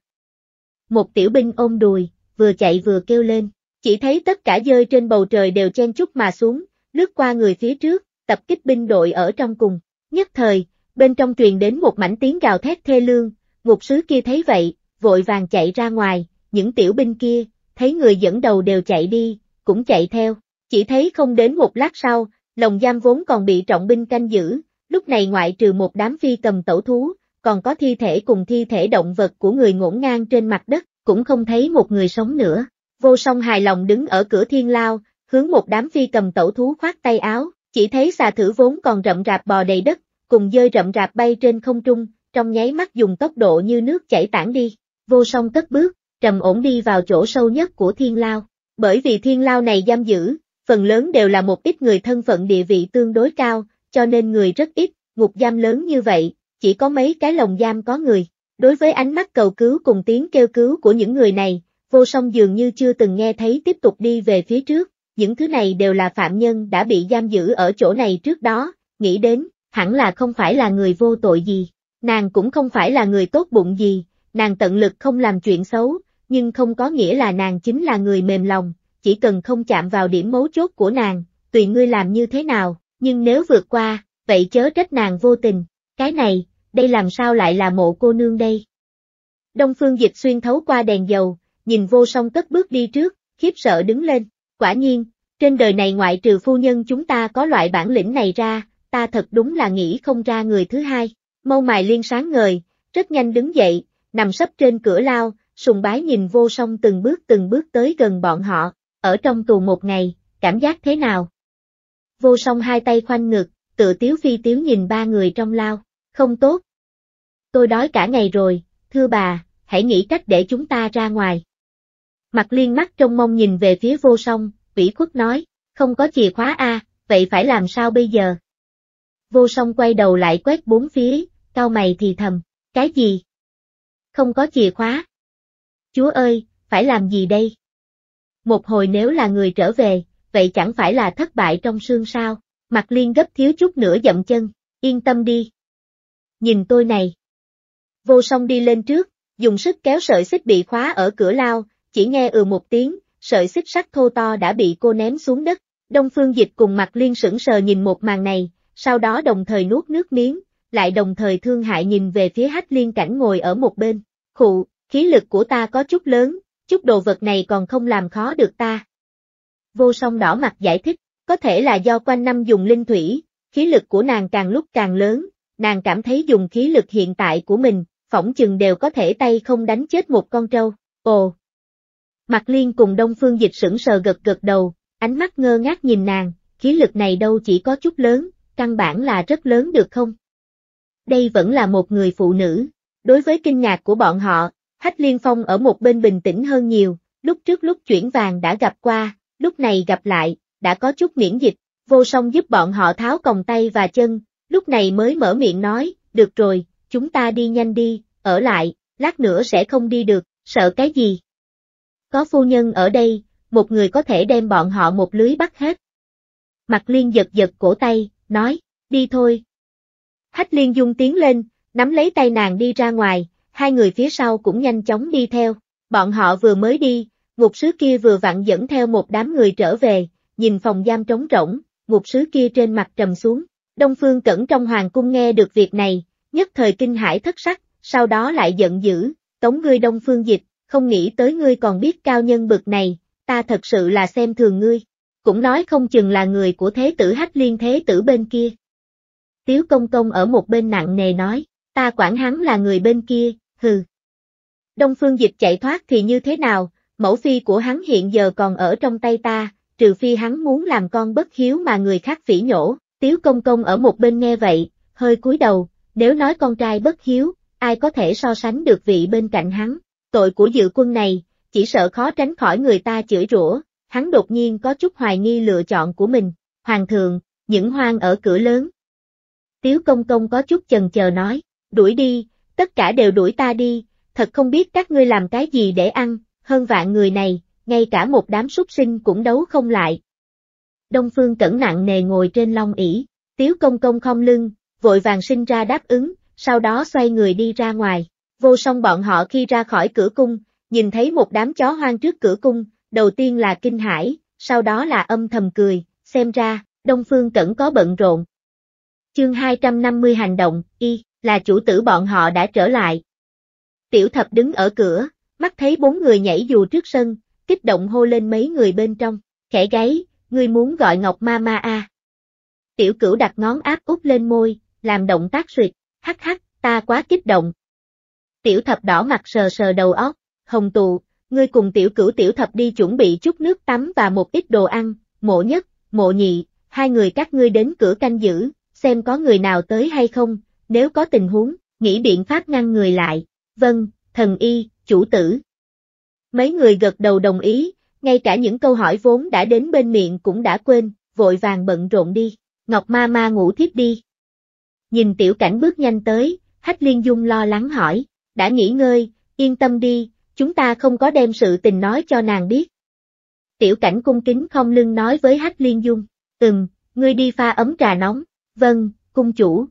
một tiểu binh ôm đùi, vừa chạy vừa kêu lên, chỉ thấy tất cả rơi trên bầu trời đều chen chút mà xuống, lướt qua người phía trước, tập kích binh đội ở trong cùng. Nhất thời, bên trong truyền đến một mảnh tiếng gào thét thê lương, ngục sứ kia thấy vậy, vội vàng chạy ra ngoài, những tiểu binh kia, thấy người dẫn đầu đều chạy đi, cũng chạy theo, chỉ thấy không đến một lát sau, lồng giam vốn còn bị trọng binh canh giữ, lúc này ngoại trừ một đám phi cầm tẩu thú, còn có thi thể cùng thi thể động vật của người ngổn ngang trên mặt đất, cũng không thấy một người sống nữa. Vô song hài lòng đứng ở cửa thiên lao, hướng một đám phi cầm tẩu thú khoát tay áo, chỉ thấy xà thử vốn còn rậm rạp bò đầy đất, cùng dơi rậm rạp bay trên không trung, trong nháy mắt dùng tốc độ như nước chảy tản đi. Vô song cất bước, trầm ổn đi vào chỗ sâu nhất của thiên lao. Bởi vì thiên lao này giam giữ, phần lớn đều là một ít người thân phận địa vị tương đối cao, cho nên người rất ít, ngục giam lớn như vậy, chỉ có mấy cái lồng giam có người. Đối với ánh mắt cầu cứu cùng tiếng kêu cứu của những người này, vô song dường như chưa từng nghe thấy tiếp tục đi về phía trước, những thứ này đều là phạm nhân đã bị giam giữ ở chỗ này trước đó, nghĩ đến, hẳn là không phải là người vô tội gì, nàng cũng không phải là người tốt bụng gì, nàng tận lực không làm chuyện xấu, nhưng không có nghĩa là nàng chính là người mềm lòng, chỉ cần không chạm vào điểm mấu chốt của nàng, tùy ngươi làm như thế nào, nhưng nếu vượt qua, vậy chớ trách nàng vô tình, cái này, đây làm sao lại là mộ cô nương đây? Đông phương dịch xuyên thấu qua đèn dầu, nhìn vô song cất bước đi trước, khiếp sợ đứng lên. Quả nhiên, trên đời này ngoại trừ phu nhân chúng ta có loại bản lĩnh này ra, ta thật đúng là nghĩ không ra người thứ hai. Mâu mài liên sáng ngời, rất nhanh đứng dậy, nằm sấp trên cửa lao, sùng bái nhìn vô song từng bước từng bước tới gần bọn họ, ở trong tù một ngày, cảm giác thế nào? Vô song hai tay khoanh ngực, tự tiếu phi tiếu nhìn ba người trong lao. Không tốt. Tôi đói cả ngày rồi, thưa bà, hãy nghĩ cách để chúng ta ra ngoài. Mặt liên mắt trong mông nhìn về phía vô song, vĩ khuất nói, không có chìa khóa A, vậy phải làm sao bây giờ? Vô song quay đầu lại quét bốn phía, cao mày thì thầm, cái gì? Không có chìa khóa. Chúa ơi, phải làm gì đây? Một hồi nếu là người trở về, vậy chẳng phải là thất bại trong xương sao? Mặt liên gấp thiếu chút nữa dậm chân, yên tâm đi, nhìn tôi này. Vô song đi lên trước, dùng sức kéo sợi xích bị khóa ở cửa lao, chỉ nghe ừ một tiếng, sợi xích sắt thô to đã bị cô ném xuống đất. Đông Phương Dịch cùng mặt liên sững sờ nhìn một màn này, sau đó đồng thời nuốt nước miếng, lại đồng thời thương hại nhìn về phía hách liên cảnh ngồi ở một bên. Khụ, khí lực của ta có chút lớn, chút đồ vật này còn không làm khó được ta. Vô song đỏ mặt giải thích, có thể là do quanh năm dùng linh thủy, khí lực của nàng càng lúc càng lớn, nàng cảm thấy dùng khí lực hiện tại của mình, phỏng chừng đều có thể tay không đánh chết một con trâu. Ồ! Mặt liên cùng đông phương dịch sững sờ gật gật đầu, ánh mắt ngơ ngác nhìn nàng, khí lực này đâu chỉ có chút lớn, căn bản là rất lớn được không? Đây vẫn là một người phụ nữ. Đối với kinh ngạc của bọn họ, Hách Liên Phong ở một bên bình tĩnh hơn nhiều, lúc trước lúc chuyển vàng đã gặp qua, lúc này gặp lại, đã có chút miễn dịch, vô song giúp bọn họ tháo còng tay và chân, lúc này mới mở miệng nói, được rồi, chúng ta đi nhanh đi, ở lại, lát nữa sẽ không đi được, sợ cái gì. Có phu nhân ở đây, một người có thể đem bọn họ một lưới bắt hết. Mặt liên giật giật cổ tay, nói, đi thôi. Hách liên dung tiến lên, nắm lấy tay nàng đi ra ngoài, hai người phía sau cũng nhanh chóng đi theo, bọn họ vừa mới đi, ngục sứ kia vừa vặn dẫn theo một đám người trở về, nhìn phòng giam trống rỗng, ngục sứ kia trên mặt trầm xuống, Đông Phương Cẩn trong hoàng cung nghe được việc này, nhất thời kinh hải thất sắc, sau đó lại giận dữ, tống ngươi Đông Phương Dịch, không nghĩ tới ngươi còn biết cao nhân bực này, ta thật sự là xem thường ngươi, cũng nói không chừng là người của thế tử hách liên thế tử bên kia. Tiếu công công ở một bên nặng nề nói, ta quản hắn là người bên kia, hừ. Đông Phương Dịch chạy thoát thì như thế nào, mẫu phi của hắn hiện giờ còn ở trong tay ta, trừ phi hắn muốn làm con bất hiếu mà người khác phỉ nhổ, Tiếu công công ở một bên nghe vậy, hơi cúi đầu, nếu nói con trai bất hiếu, ai có thể so sánh được vị bên cạnh hắn, tội của dự quân này, chỉ sợ khó tránh khỏi người ta chửi rủa, hắn đột nhiên có chút hoài nghi lựa chọn của mình, hoàng thượng, những hoang ở cửa lớn. Tiếu công công có chút chần chờ nói, đuổi đi, tất cả đều đuổi ta đi, thật không biết các ngươi làm cái gì để ăn, hơn vạn người này, ngay cả một đám súc sinh cũng đấu không lại, Đông Phương Cẩn nặng nề ngồi trên long ỷ, Tiếu Công Công không lưng, vội vàng sinh ra đáp ứng, sau đó xoay người đi ra ngoài. Vô song bọn họ khi ra khỏi cửa cung, nhìn thấy một đám chó hoang trước cửa cung, đầu tiên là kinh hãi, sau đó là âm thầm cười, xem ra, Đông Phương Cẩn có bận rộn. Chương 250 hành động, y, là chủ tử bọn họ đã trở lại. Tiểu thập đứng ở cửa, mắt thấy bốn người nhảy dù trước sân, kích động hô lên mấy người bên trong, khẽ gáy, ngươi muốn gọi Ngọc Ma Ma à. Tiểu cửu đặt ngón áp út lên môi, làm động tác suyệt, hắc hắc, ta quá kích động. Tiểu thập đỏ mặt sờ sờ đầu óc, hồng tù, ngươi cùng tiểu cửu tiểu thập đi chuẩn bị chút nước tắm và một ít đồ ăn, mộ nhất, mộ nhị, hai người các ngươi đến cửa canh giữ, xem có người nào tới hay không, nếu có tình huống, nghĩ biện pháp ngăn người lại. Vâng, thần y, chủ tử. Mấy người gật đầu đồng ý, ngay cả những câu hỏi vốn đã đến bên miệng cũng đã quên, vội vàng bận rộn đi, Ngọc Ma Ma ngủ thiếp đi. Nhìn tiểu cảnh bước nhanh tới, Hách Liên Dung lo lắng hỏi, đã nghỉ ngơi, yên tâm đi, chúng ta không có đem sự tình nói cho nàng biết. Tiểu cảnh cung kính không lưng nói với Hách Liên Dung, ừm, ngươi đi pha ấm trà nóng, vâng, cung chủ.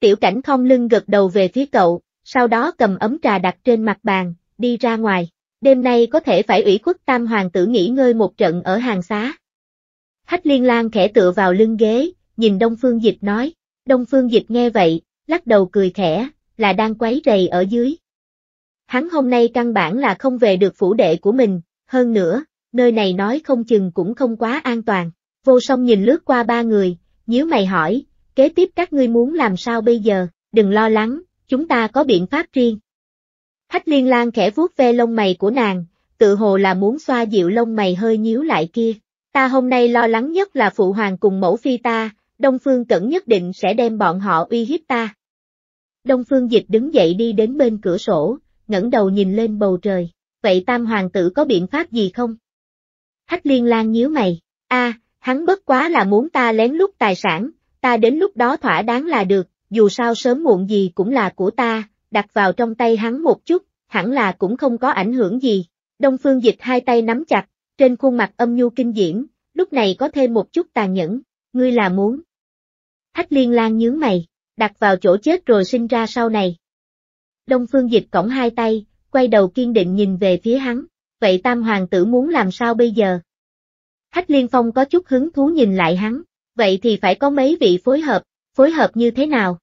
Tiểu cảnh không lưng gật đầu về phía cậu, sau đó cầm ấm trà đặt trên mặt bàn, đi ra ngoài đêm nay có thể phải ủy khuất tam hoàng tử nghỉ ngơi một trận ở hàng xá. Hách liên lan khẽ tựa vào lưng ghế, nhìn Đông Phương Dịch nói, Đông Phương Dịch nghe vậy, lắc đầu cười khẽ, là đang quấy rầy ở dưới. Hắn hôm nay căn bản là không về được phủ đệ của mình, hơn nữa, nơi này nói không chừng cũng không quá an toàn. Vô song nhìn lướt qua ba người, nhíu mày hỏi, kế tiếp các ngươi muốn làm sao bây giờ, đừng lo lắng, chúng ta có biện pháp riêng. Hách liên lan khẽ vuốt ve lông mày của nàng, tự hồ là muốn xoa dịu lông mày hơi nhíu lại kia. Ta hôm nay lo lắng nhất là phụ hoàng cùng mẫu phi ta, Đông Phương Cẩn nhất định sẽ đem bọn họ uy hiếp ta. Đông Phương Dịch đứng dậy đi đến bên cửa sổ, ngẩng đầu nhìn lên bầu trời, vậy Tam Hoàng tử có biện pháp gì không? Hách liên lan nhíu mày, a, hắn bất quá là muốn ta lén lút tài sản, ta đến lúc đó thỏa đáng là được, dù sao sớm muộn gì cũng là của ta, đặt vào trong tay hắn một chút, hẳn là cũng không có ảnh hưởng gì. Đông Phương Dịch hai tay nắm chặt, trên khuôn mặt âm nhu kinh diễm, lúc này có thêm một chút tàn nhẫn, ngươi là muốn. Thách liên lan nhướng mày, đặt vào chỗ chết rồi sinh ra sau này. Đông Phương Dịch cổng hai tay, quay đầu kiên định nhìn về phía hắn, vậy Tam Hoàng tử muốn làm sao bây giờ? Thách liên phong có chút hứng thú nhìn lại hắn, vậy thì phải có mấy vị phối hợp, phối hợp như thế nào?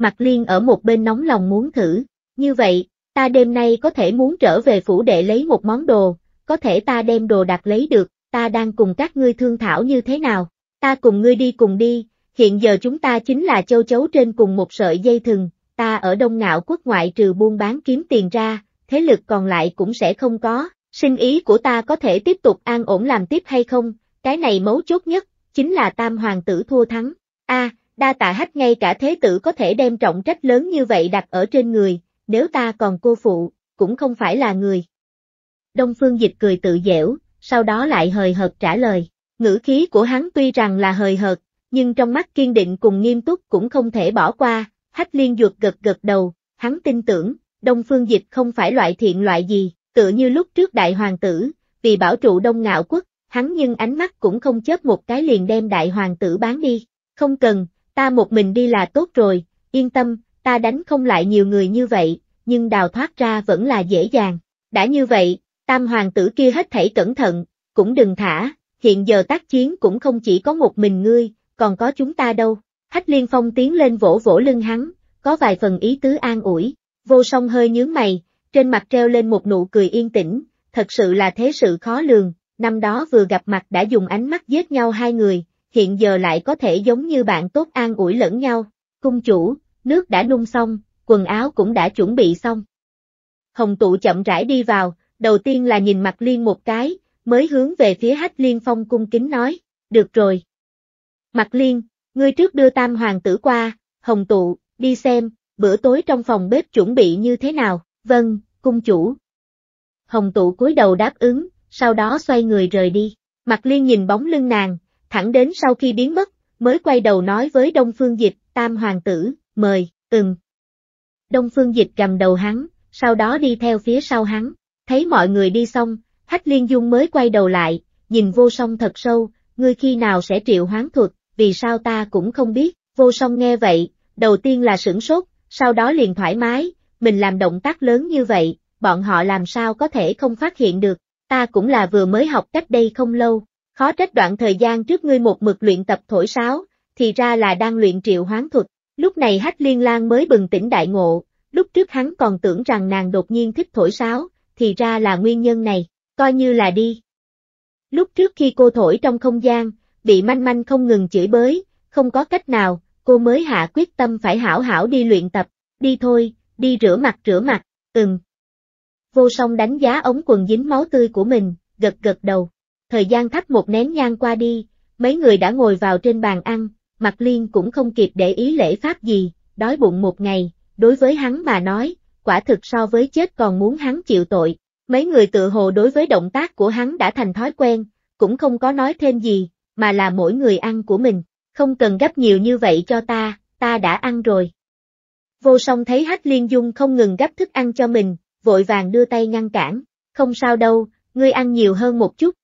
Mặt Liên ở một bên nóng lòng muốn thử, như vậy, ta đêm nay có thể muốn trở về phủ đệ lấy một món đồ, có thể ta đem đồ đặt lấy được, ta đang cùng các ngươi thương thảo như thế nào, ta cùng ngươi đi cùng đi, hiện giờ chúng ta chính là châu chấu trên cùng một sợi dây thừng, ta ở đông ngạo quốc ngoại trừ buôn bán kiếm tiền ra, thế lực còn lại cũng sẽ không có, sinh ý của ta có thể tiếp tục an ổn làm tiếp hay không, cái này mấu chốt nhất, chính là tam hoàng tử thua thắng, a đa tạ hách ngay cả thế tử có thể đem trọng trách lớn như vậy đặt ở trên người, nếu ta còn cô phụ, cũng không phải là người. Đông Phương Dịch cười tự dễu, sau đó lại hời hợt trả lời, ngữ khí của hắn tuy rằng là hời hợt, nhưng trong mắt kiên định cùng nghiêm túc cũng không thể bỏ qua, hách liên duật gật gật đầu, hắn tin tưởng, Đông Phương Dịch không phải loại thiện loại gì, tựa như lúc trước đại hoàng tử, vì bảo trụ Đông Ngạo Quốc, hắn nhưng ánh mắt cũng không chớp một cái liền đem đại hoàng tử bán đi, không cần, ta một mình đi là tốt rồi, yên tâm, ta đánh không lại nhiều người như vậy, nhưng đào thoát ra vẫn là dễ dàng. Đã như vậy, tam hoàng tử kia hết thảy cẩn thận, cũng đừng thả, hiện giờ tác chiến cũng không chỉ có một mình ngươi, còn có chúng ta đâu. Hách liên phong tiến lên vỗ vỗ lưng hắn, có vài phần ý tứ an ủi, vô song hơi nhướng mày, trên mặt treo lên một nụ cười yên tĩnh, thật sự là thế sự khó lường, năm đó vừa gặp mặt đã dùng ánh mắt giết nhau hai người, hiện giờ lại có thể giống như bạn tốt an ủi lẫn nhau. Cung chủ, nước đã nung xong, quần áo cũng đã chuẩn bị xong. Hồng tụ chậm rãi đi vào, đầu tiên là nhìn mặt liên một cái, mới hướng về phía hách liên phong cung kính nói, được rồi. Mặt liên, ngươi trước đưa tam hoàng tử qua, hồng tụ, đi xem, bữa tối trong phòng bếp chuẩn bị như thế nào, vâng, cung chủ. Hồng tụ cúi đầu đáp ứng, sau đó xoay người rời đi, mặt liên nhìn bóng lưng nàng, thẳng đến sau khi biến mất, mới quay đầu nói với Đông Phương Dịch, Tam Hoàng tử, mời, từng. Đông Phương Dịch gầm đầu hắn, sau đó đi theo phía sau hắn, thấy mọi người đi xong, Hách Liên Dung mới quay đầu lại, nhìn vô song thật sâu, ngươi khi nào sẽ triệu hoán thuật, vì sao ta cũng không biết, vô song nghe vậy, đầu tiên là sửng sốt, sau đó liền thoải mái, mình làm động tác lớn như vậy, bọn họ làm sao có thể không phát hiện được, ta cũng là vừa mới học cách đây không lâu, Khó trách đoạn thời gian trước ngươi một mực luyện tập thổi sáo, thì ra là đang luyện triệu hoán thuật. Lúc này Hách Liên lang mới bừng tỉnh đại ngộ, lúc trước hắn còn tưởng rằng nàng đột nhiên thích thổi sáo, thì ra là nguyên nhân này, coi như là đi. Lúc trước khi cô thổi trong không gian, bị manh manh không ngừng chửi bới, không có cách nào, cô mới hạ quyết tâm phải hảo hảo đi luyện tập, đi thôi, đi rửa mặt rửa mặt, ừm. Vô song đánh giá ống quần dính máu tươi của mình, gật gật đầu. Thời gian thắp một nén nhang qua đi, mấy người đã ngồi vào trên bàn ăn, Mạc Liên cũng không kịp để ý lễ pháp gì, đói bụng một ngày, đối với hắn mà nói, quả thực so với chết còn muốn hắn chịu tội. Mấy người tự hồ đối với động tác của hắn đã thành thói quen, cũng không có nói thêm gì, mà là mỗi người ăn của mình, không cần gấp nhiều như vậy cho ta, ta đã ăn rồi. Vô song thấy Hách Liên Dung không ngừng gấp thức ăn cho mình, vội vàng đưa tay ngăn cản, không sao đâu, ngươi ăn nhiều hơn một chút,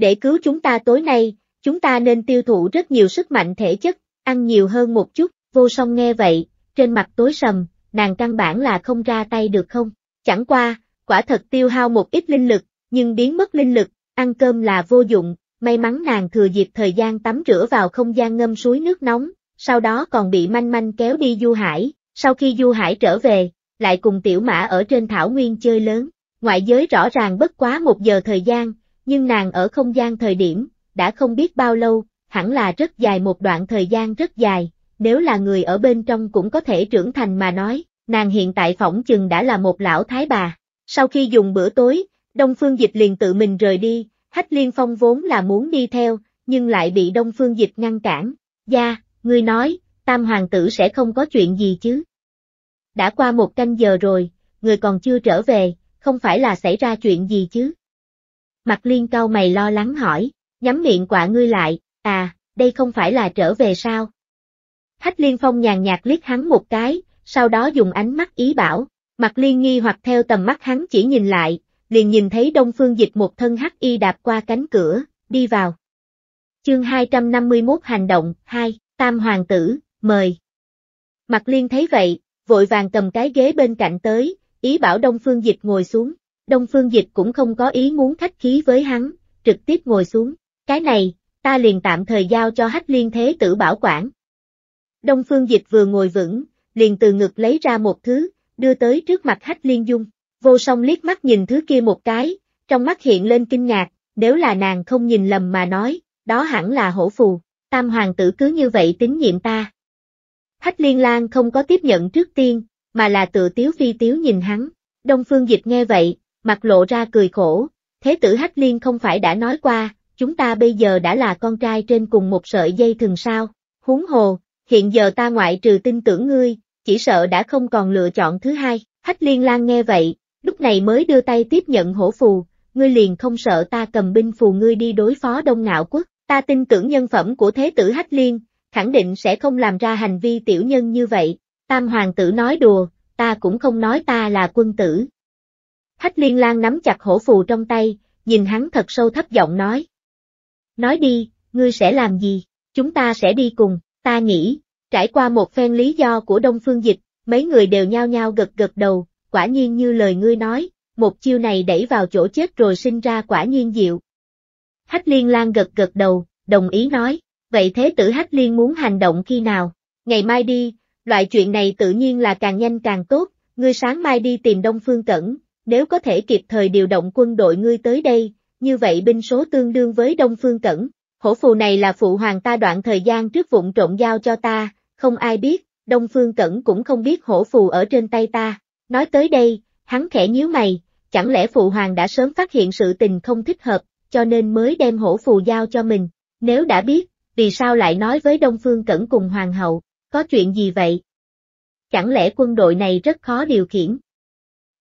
để cứu chúng ta tối nay, chúng ta nên tiêu thụ rất nhiều sức mạnh thể chất, ăn nhiều hơn một chút, vô song nghe vậy, trên mặt tối sầm, nàng căn bản là không ra tay được không? Chẳng qua, quả thật tiêu hao một ít linh lực, nhưng biến mất linh lực, ăn cơm là vô dụng, may mắn nàng thừa dịp thời gian tắm rửa vào không gian ngâm suối nước nóng, sau đó còn bị manh manh kéo đi du hải, sau khi du hải trở về, lại cùng tiểu mã ở trên thảo nguyên chơi lớn, ngoại giới rõ ràng bất quá một giờ thời gian, nhưng nàng ở không gian thời điểm, đã không biết bao lâu, hẳn là rất dài một đoạn thời gian rất dài, nếu là người ở bên trong cũng có thể trưởng thành mà nói, nàng hiện tại phỏng chừng đã là một lão thái bà. Sau khi dùng bữa tối, Đông Phương Dịch liền tự mình rời đi, Hách Liên Phong vốn là muốn đi theo, nhưng lại bị Đông Phương Dịch ngăn cản. Gia, ngươi nói, Tam Hoàng tử sẽ không có chuyện gì chứ. Đã qua một canh giờ rồi, người còn chưa trở về, không phải là xảy ra chuyện gì chứ. Mặt liên cau mày lo lắng hỏi, nhắm miệng quả ngươi lại, à, đây không phải là trở về sao? Hách liên phong nhàn nhạt liếc hắn một cái, sau đó dùng ánh mắt ý bảo, mặt liên nghi hoặc theo tầm mắt hắn chỉ nhìn lại, liền nhìn thấy đông phương dịch một thân hắc y đạp qua cánh cửa, đi vào. Chương 251 Hành động 2, Tam Hoàng tử, mời. Mặt liên thấy vậy, vội vàng cầm cái ghế bên cạnh tới, ý bảo đông phương dịch ngồi xuống. Đông Phương Dịch cũng không có ý muốn khách khí với hắn, trực tiếp ngồi xuống. Cái này, ta liền tạm thời giao cho hách liên thế tử bảo quản. Đông Phương Dịch vừa ngồi vững, liền từ ngực lấy ra một thứ, đưa tới trước mặt hách liên dung. Vô song liếc mắt nhìn thứ kia một cái, trong mắt hiện lên kinh ngạc, nếu là nàng không nhìn lầm mà nói, đó hẳn là hổ phù, tam hoàng tử cứ như vậy tín nhiệm ta. Hách liên lan không có tiếp nhận trước tiên, mà là tự tiếu phi tiếu nhìn hắn, đông phương dịch nghe vậy, mặt lộ ra cười khổ, thế tử Hách Liên không phải đã nói qua, chúng ta bây giờ đã là con trai trên cùng một sợi dây thường sao, huống hồ, hiện giờ ta ngoại trừ tin tưởng ngươi, chỉ sợ đã không còn lựa chọn thứ hai, Hách Liên Lan nghe vậy, lúc này mới đưa tay tiếp nhận hổ phù, ngươi liền không sợ ta cầm binh phù ngươi đi đối phó Đông Ngạo Quốc, ta tin tưởng nhân phẩm của thế tử Hách Liên, khẳng định sẽ không làm ra hành vi tiểu nhân như vậy, Tam Hoàng tử nói đùa, ta cũng không nói ta là quân tử, Hách liên lan nắm chặt hổ phù trong tay, nhìn hắn thật sâu thấp giọng nói. Nói đi, ngươi sẽ làm gì? Chúng ta sẽ đi cùng, ta nghĩ. Trải qua một phen lý do của Đông Phương Dịch, mấy người đều nhao nhao gật gật đầu, quả nhiên như lời ngươi nói, một chiêu này đẩy vào chỗ chết rồi sinh ra quả nhiên diệu. Hách liên lan gật gật đầu, đồng ý nói, vậy thế tử Hách liên muốn hành động khi nào? Ngày mai đi, loại chuyện này tự nhiên là càng nhanh càng tốt, ngươi sáng mai đi tìm Đông Phương Cẩn, nếu có thể kịp thời điều động quân đội ngươi tới đây, như vậy binh số tương đương với Đông Phương Cẩn. Hổ phù này là phụ hoàng ta đoạn thời gian trước vụn trộn giao cho ta, không ai biết, Đông Phương Cẩn cũng không biết hổ phù ở trên tay ta. Nói tới đây, hắn khẽ nhíu mày, chẳng lẽ phụ hoàng đã sớm phát hiện sự tình không thích hợp, cho nên mới đem hổ phù giao cho mình. Nếu đã biết, vì sao lại nói với Đông Phương Cẩn cùng hoàng hậu, có chuyện gì vậy? Chẳng lẽ quân đội này rất khó điều khiển?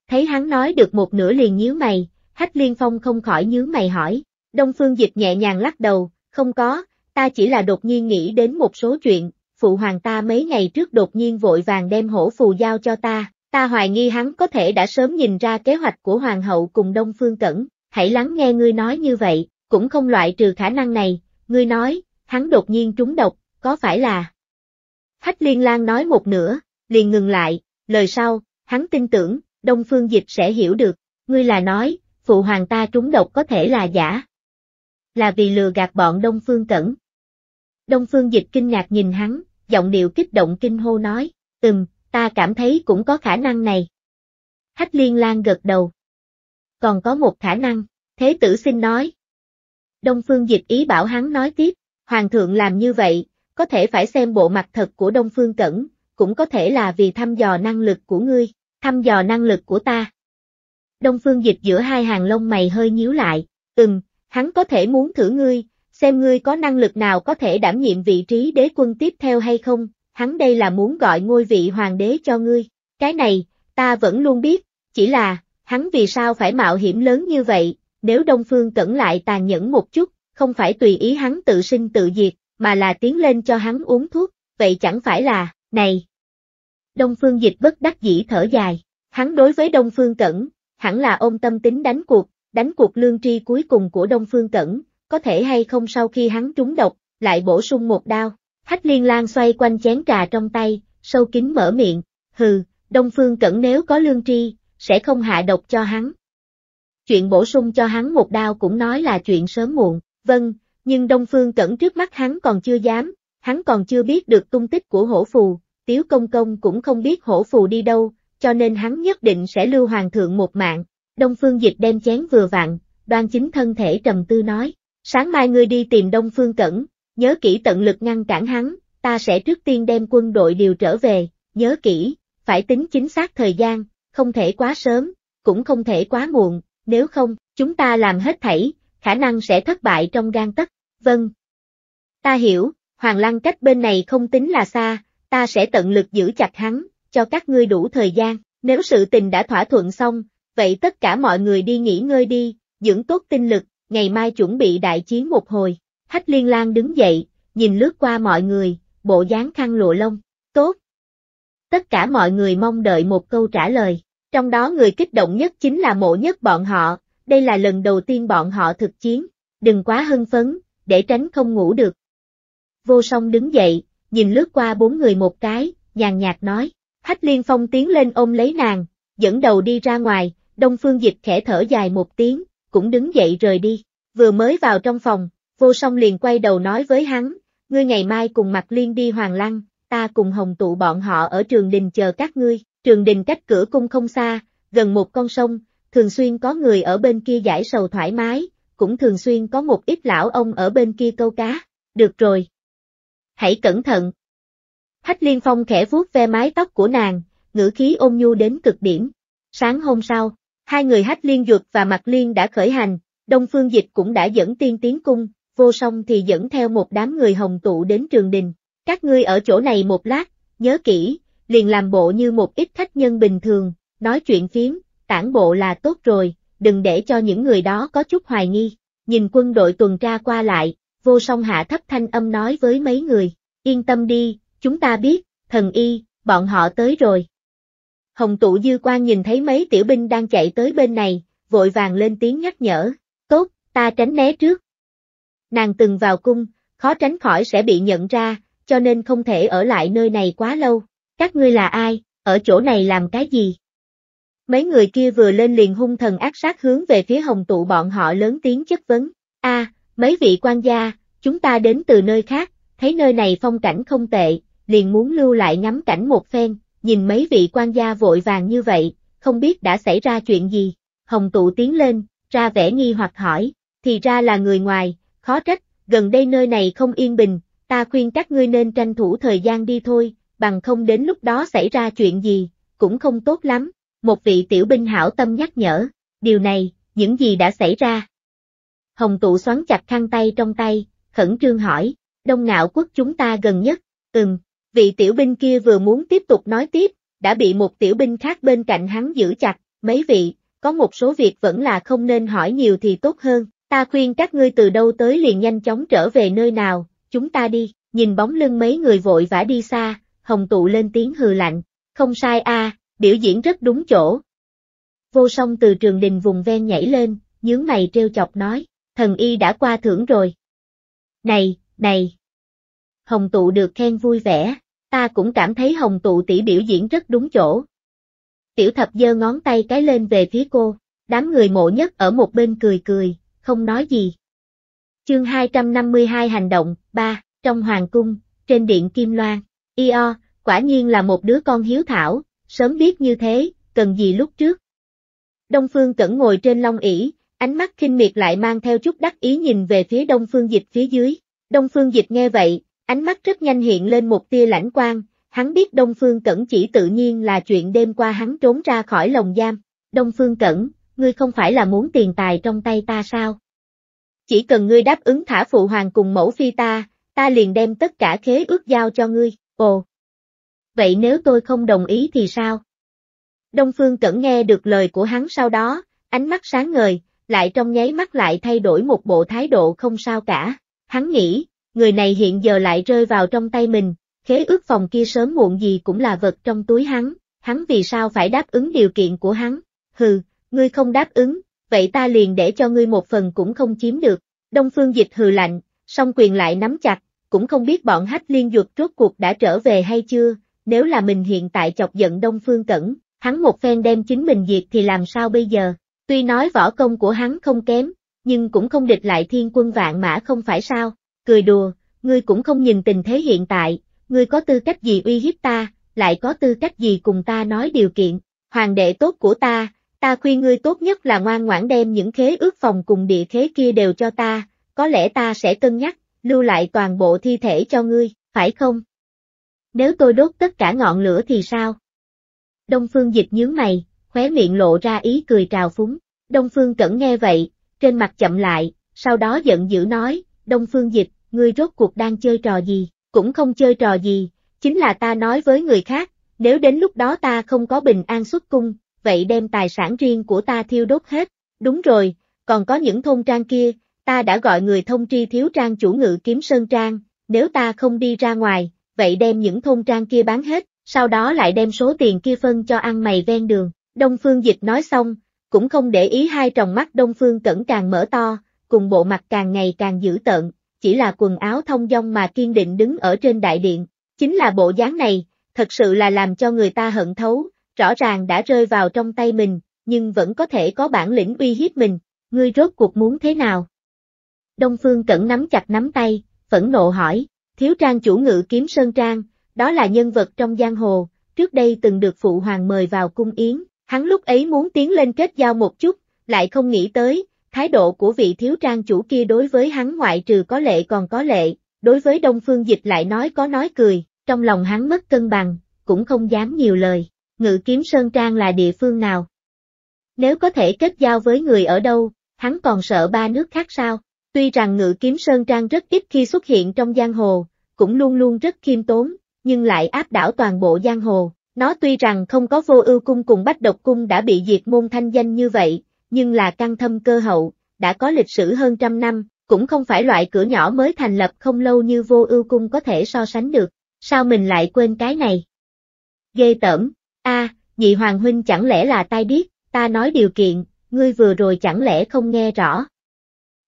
Thấy hắn nói được một nửa liền nhíu mày, Hách Liên Phong không khỏi nhíu mày hỏi. Đông Phương Dịch nhẹ nhàng lắc đầu, không có, ta chỉ là đột nhiên nghĩ đến một số chuyện, phụ hoàng ta mấy ngày trước đột nhiên vội vàng đem hổ phù giao cho ta, ta hoài nghi hắn có thể đã sớm nhìn ra kế hoạch của hoàng hậu cùng Đông Phương Cẩn, hãy lắng nghe ngươi nói như vậy, cũng không loại trừ khả năng này, ngươi nói, hắn đột nhiên trúng độc, có phải là... Hách Liên Lan nói một nửa, liền ngừng lại, lời sau, hắn tin tưởng, Đông Phương Dịch sẽ hiểu được, ngươi là nói, phụ hoàng ta trúng độc có thể là giả. Là vì lừa gạt bọn Đông Phương Cẩn. Đông Phương Dịch kinh ngạc nhìn hắn, giọng điệu kích động kinh hô nói, ừm, ta cảm thấy cũng có khả năng này. Hách liên lan gật đầu. Còn có một khả năng, thế tử xin nói. Đông Phương Dịch ý bảo hắn nói tiếp, Hoàng thượng làm như vậy, có thể phải xem bộ mặt thật của Đông Phương Cẩn, cũng có thể là vì thăm dò năng lực của ngươi. Thăm dò năng lực của ta. Đông Phương Dịch giữa hai hàng lông mày hơi nhíu lại, ừm, hắn có thể muốn thử ngươi, xem ngươi có năng lực nào có thể đảm nhiệm vị trí đế quân tiếp theo hay không, hắn đây là muốn gọi ngôi vị hoàng đế cho ngươi. Cái này, ta vẫn luôn biết, chỉ là, hắn vì sao phải mạo hiểm lớn như vậy, nếu Đông Phương cẩn lại tàn nhẫn một chút, không phải tùy ý hắn tự sinh tự diệt, mà là tiến lên cho hắn uống thuốc, vậy chẳng phải là, này, Đông Phương Dịch bất đắc dĩ thở dài, hắn đối với Đông Phương Cẩn, hẳn là ôm tâm tính đánh cuộc, đánh cuộc lương tri cuối cùng của Đông Phương Cẩn, có thể hay không sau khi hắn trúng độc, lại bổ sung một đao. Hách liên lan xoay quanh chén trà trong tay, sâu kín mở miệng, hừ, Đông Phương Cẩn nếu có lương tri, sẽ không hạ độc cho hắn. Chuyện bổ sung cho hắn một đao cũng nói là chuyện sớm muộn, vâng, nhưng Đông Phương Cẩn trước mắt hắn còn chưa dám, hắn còn chưa biết được tung tích của hổ phù, Tiếu Công Công cũng không biết hổ phù đi đâu, cho nên hắn nhất định sẽ lưu hoàng thượng một mạng. Đông Phương Dịch đem chén vừa vặn, đoan chính thân thể trầm tư nói, sáng mai ngươi đi tìm Đông Phương Cẩn, nhớ kỹ tận lực ngăn cản hắn, ta sẽ trước tiên đem quân đội điều trở về, nhớ kỹ, phải tính chính xác thời gian, không thể quá sớm, cũng không thể quá muộn, nếu không, chúng ta làm hết thảy, khả năng sẽ thất bại trong gan tất, vâng. Ta hiểu, Hoàng Lăng cách bên này không tính là xa, ta sẽ tận lực giữ chặt hắn, cho các ngươi đủ thời gian, nếu sự tình đã thỏa thuận xong, vậy tất cả mọi người đi nghỉ ngơi đi, dưỡng tốt tinh lực, ngày mai chuẩn bị đại chiến một hồi. Hách liên lang đứng dậy, nhìn lướt qua mọi người, bộ dáng khăn lụa lông, tốt. Tất cả mọi người mong đợi một câu trả lời, trong đó người kích động nhất chính là mộ nhất bọn họ, đây là lần đầu tiên bọn họ thực chiến, đừng quá hưng phấn, để tránh không ngủ được. Vô song đứng dậy, nhìn lướt qua bốn người một cái, nhàn nhạt nói. Hách liên phong tiến lên ôm lấy nàng, dẫn đầu đi ra ngoài, đông phương dịch khẽ thở dài một tiếng, cũng đứng dậy rời đi. Vừa mới vào trong phòng, vô song liền quay đầu nói với hắn, ngươi ngày mai cùng mặt liên đi hoàng lăng, ta cùng hồng tụ bọn họ ở trường đình chờ các ngươi. Trường đình cách cửa cung không xa, gần một con sông, thường xuyên có người ở bên kia giải sầu thoải mái, cũng thường xuyên có một ít lão ông ở bên kia câu cá. Được rồi, hãy cẩn thận. Hách liên phong khẽ vuốt ve mái tóc của nàng, ngữ khí ôn nhu đến cực điểm. Sáng hôm sau, hai người hách liên dược và mặt liên đã khởi hành, đông phương dịch cũng đã dẫn tiên tiến cung, vô song thì dẫn theo một đám người hồng tụ đến trường đình. Các ngươi ở chỗ này một lát, nhớ kỹ, liền làm bộ như một ít khách nhân bình thường, nói chuyện phiếm, tản bộ là tốt rồi, đừng để cho những người đó có chút hoài nghi. Nhìn quân đội tuần tra qua lại, vô song hạ thấp thanh âm nói với mấy người, yên tâm đi, chúng ta biết, thần y, bọn họ tới rồi. Hồng tụ dư quan nhìn thấy mấy tiểu binh đang chạy tới bên này, vội vàng lên tiếng nhắc nhở, tốt, ta tránh né trước. Nàng từng vào cung, khó tránh khỏi sẽ bị nhận ra, cho nên không thể ở lại nơi này quá lâu. Các ngươi là ai, ở chỗ này làm cái gì? Mấy người kia vừa lên liền hung thần ác sát hướng về phía hồng tụ bọn họ lớn tiếng chất vấn. a Mấy vị quan gia, chúng ta đến từ nơi khác, thấy nơi này phong cảnh không tệ, liền muốn lưu lại ngắm cảnh một phen, nhìn mấy vị quan gia vội vàng như vậy, không biết đã xảy ra chuyện gì. Hồng tụ tiến lên, ra vẻ nghi hoặc hỏi, thì ra là người ngoài, khó trách, gần đây nơi này không yên bình, ta khuyên các ngươi nên tranh thủ thời gian đi thôi, bằng không đến lúc đó xảy ra chuyện gì, cũng không tốt lắm. Một vị tiểu binh hảo tâm nhắc nhở, điều này, những gì đã xảy ra, Hồng tụ xoắn chặt khăn tay trong tay, khẩn trương hỏi, đông ngạo quốc chúng ta gần nhất, ừm, vị tiểu binh kia vừa muốn tiếp tục nói tiếp, đã bị một tiểu binh khác bên cạnh hắn giữ chặt, mấy vị, có một số việc vẫn là không nên hỏi nhiều thì tốt hơn, ta khuyên các ngươi từ đâu tới liền nhanh chóng trở về nơi nào, chúng ta đi, nhìn bóng lưng mấy người vội vã đi xa, hồng tụ lên tiếng hừ lạnh, không sai a, biểu diễn rất đúng chỗ. Vô song từ trường đình vùng ven nhảy lên, nhướng mày treo chọc nói, thần y đã qua thưởng rồi. Này, này! Hồng tụ được khen vui vẻ, ta cũng cảm thấy hồng tụ tỷ biểu diễn rất đúng chỗ. Tiểu thập giơ ngón tay cái lên về phía cô, đám người mộ nhất ở một bên cười cười, không nói gì. Chương 252 Hành động 3, trong hoàng cung, trên điện Kim Loan, Io, quả nhiên là một đứa con hiếu thảo, sớm biết như thế, cần gì lúc trước. Đông Phương Cẩn ngồi trên long ỷ, Ánh mắt khinh miệt lại mang theo chút đắc ý nhìn về phía đông phương dịch phía dưới. Đông phương dịch nghe vậy, ánh mắt rất nhanh hiện lên một tia lãnh quang, hắn biết đông phương cẩn chỉ tự nhiên là chuyện đêm qua hắn trốn ra khỏi lồng giam. Đông phương cẩn, ngươi không phải là muốn tiền tài trong tay ta sao? Chỉ cần ngươi đáp ứng thả phụ hoàng cùng mẫu phi ta, ta liền đem tất cả khế ước giao cho ngươi, ồ. Vậy nếu tôi không đồng ý thì sao? Đông Phương Cẩn nghe được lời của hắn sau đó, ánh mắt sáng ngời, lại trong nháy mắt lại thay đổi một bộ thái độ không sao cả. Hắn nghĩ, người này hiện giờ lại rơi vào trong tay mình, khế ước phòng kia sớm muộn gì cũng là vật trong túi hắn, hắn vì sao phải đáp ứng điều kiện của hắn? Hừ, ngươi không đáp ứng, vậy ta liền để cho ngươi một phần cũng không chiếm được. Đông Phương Dịch hừ lạnh, song quyền lại nắm chặt, cũng không biết bọn hách liên dược rốt cuộc đã trở về hay chưa, nếu là mình hiện tại chọc giận Đông Phương Cẩn, hắn một phen đem chính mình diệt thì làm sao bây giờ? Tuy nói võ công của hắn không kém, nhưng cũng không địch lại thiên quân vạn mã không phải sao, cười đùa, ngươi cũng không nhìn tình thế hiện tại, ngươi có tư cách gì uy hiếp ta, lại có tư cách gì cùng ta nói điều kiện, hoàng đệ tốt của ta, ta khuyên ngươi tốt nhất là ngoan ngoãn đem những khế ước phòng cùng địa khế kia đều cho ta, có lẽ ta sẽ cân nhắc, lưu lại toàn bộ thi thể cho ngươi, phải không? Nếu tôi đốt tất cả ngọn lửa thì sao? Đông Phương Dịch nhướng mày, khóe miệng lộ ra ý cười trào phúng. Đông Phương Cẩn nghe vậy, trên mặt chậm lại, sau đó giận dữ nói, Đông Phương Dịch, ngươi rốt cuộc đang chơi trò gì, cũng không chơi trò gì, chính là ta nói với người khác, nếu đến lúc đó ta không có bình an xuất cung, vậy đem tài sản riêng của ta thiêu đốt hết, đúng rồi, còn có những thôn trang kia, ta đã gọi người thông tri thiếu trang chủ ngự kiếm sơn trang, nếu ta không đi ra ngoài, vậy đem những thôn trang kia bán hết, sau đó lại đem số tiền kia phân cho ăn mày ven đường, Đông Phương Dịch nói xong, cũng không để ý hai tròng mắt Đông Phương Cẩn càng mở to, cùng bộ mặt càng ngày càng dữ tợn, chỉ là quần áo thông dong mà kiên định đứng ở trên đại điện, chính là bộ dáng này, thật sự là làm cho người ta hận thấu, rõ ràng đã rơi vào trong tay mình, nhưng vẫn có thể có bản lĩnh uy hiếp mình, ngươi rốt cuộc muốn thế nào? Đông Phương Cẩn nắm chặt nắm tay, phẫn nộ hỏi, thiếu trang chủ ngự kiếm Sơn Trang, đó là nhân vật trong giang hồ, trước đây từng được phụ hoàng mời vào cung yến, Hắn lúc ấy muốn tiến lên kết giao một chút, lại không nghĩ tới, thái độ của vị thiếu trang chủ kia đối với hắn ngoại trừ có lệ còn có lệ, đối với đông phương dịch lại nói có nói cười, trong lòng hắn mất cân bằng, cũng không dám nhiều lời, ngự kiếm sơn trang là địa phương nào. Nếu có thể kết giao với người ở đâu, hắn còn sợ ba nước khác sao, tuy rằng ngự kiếm sơn trang rất ít khi xuất hiện trong giang hồ, cũng luôn luôn rất khiêm tốn, nhưng lại áp đảo toàn bộ giang hồ, nó tuy rằng không có vô ưu cung cùng bách độc cung đã bị diệt môn thanh danh như vậy, nhưng là căn thâm cơ hậu, đã có lịch sử hơn trăm năm, cũng không phải loại cửa nhỏ mới thành lập không lâu như vô ưu cung có thể so sánh được, sao mình lại quên cái này? Ghê tởm, a, nhị hoàng huynh chẳng lẽ là tai điếc, ta nói điều kiện, ngươi vừa rồi chẳng lẽ không nghe rõ.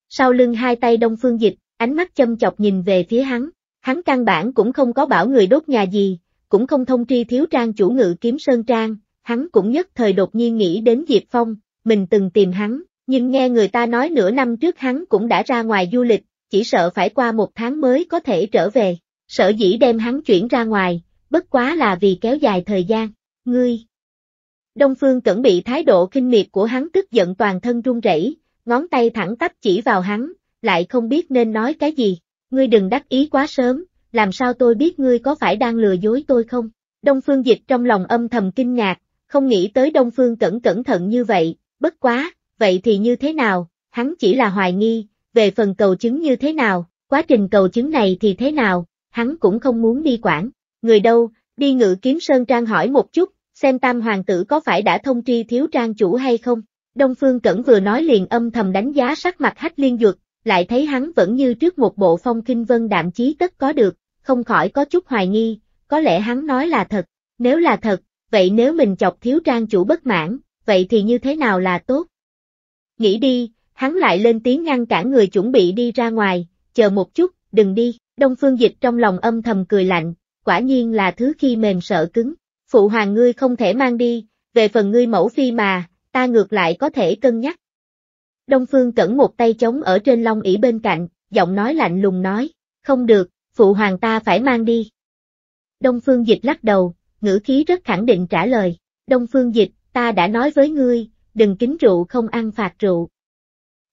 Sau lưng hai tay đông phương dịch, ánh mắt châm chọc nhìn về phía hắn, hắn căn bản cũng không có bảo người đốt nhà gì, cũng không thông tri thiếu trang chủ ngự kiếm sơn trang, hắn cũng nhất thời đột nhiên nghĩ đến Diệp Phong, mình từng tìm hắn, nhưng nghe người ta nói nửa năm trước hắn cũng đã ra ngoài du lịch, chỉ sợ phải qua một tháng mới có thể trở về, sợ dĩ đem hắn chuyển ra ngoài, bất quá là vì kéo dài thời gian, ngươi. Đông Phương Cẩn bị thái độ kinh miệt của hắn tức giận toàn thân run rẩy, ngón tay thẳng tắp chỉ vào hắn, lại không biết nên nói cái gì, ngươi đừng đắc ý quá sớm, làm sao tôi biết ngươi có phải đang lừa dối tôi không? Đông Phương Dịch trong lòng âm thầm kinh ngạc, không nghĩ tới Đông Phương Cẩn cẩn thận như vậy, bất quá, vậy thì như thế nào, hắn chỉ là hoài nghi, về phần cầu chứng như thế nào, quá trình cầu chứng này thì thế nào, hắn cũng không muốn đi quản, người đâu, đi ngự kiếm sơn trang hỏi một chút, xem tam hoàng tử có phải đã thông tri thiếu trang chủ hay không. Đông Phương Cẩn vừa nói liền âm thầm đánh giá sắc mặt hách liên dược, lại thấy hắn vẫn như trước một bộ phong kinh vân đạm chí tất có được, không khỏi có chút hoài nghi, có lẽ hắn nói là thật, nếu là thật, vậy nếu mình chọc thiếu trang chủ bất mãn, vậy thì như thế nào là tốt? Nghĩ đi, hắn lại lên tiếng ngăn cản người chuẩn bị đi ra ngoài, chờ một chút, đừng đi, Đông Phương Dịch trong lòng âm thầm cười lạnh, quả nhiên là thứ khi mềm sợ cứng, phụ hoàng ngươi không thể mang đi, về phần ngươi mẫu phi mà, ta ngược lại có thể cân nhắc. Đông Phương cẩn một tay chống ở trên long ỷ bên cạnh, giọng nói lạnh lùng nói, không được, phụ hoàng ta phải mang đi. Đông Phương Dịch lắc đầu, ngữ khí rất khẳng định trả lời, Đông Phương Dịch, ta đã nói với ngươi, đừng kính rượu không ăn phạt rượu.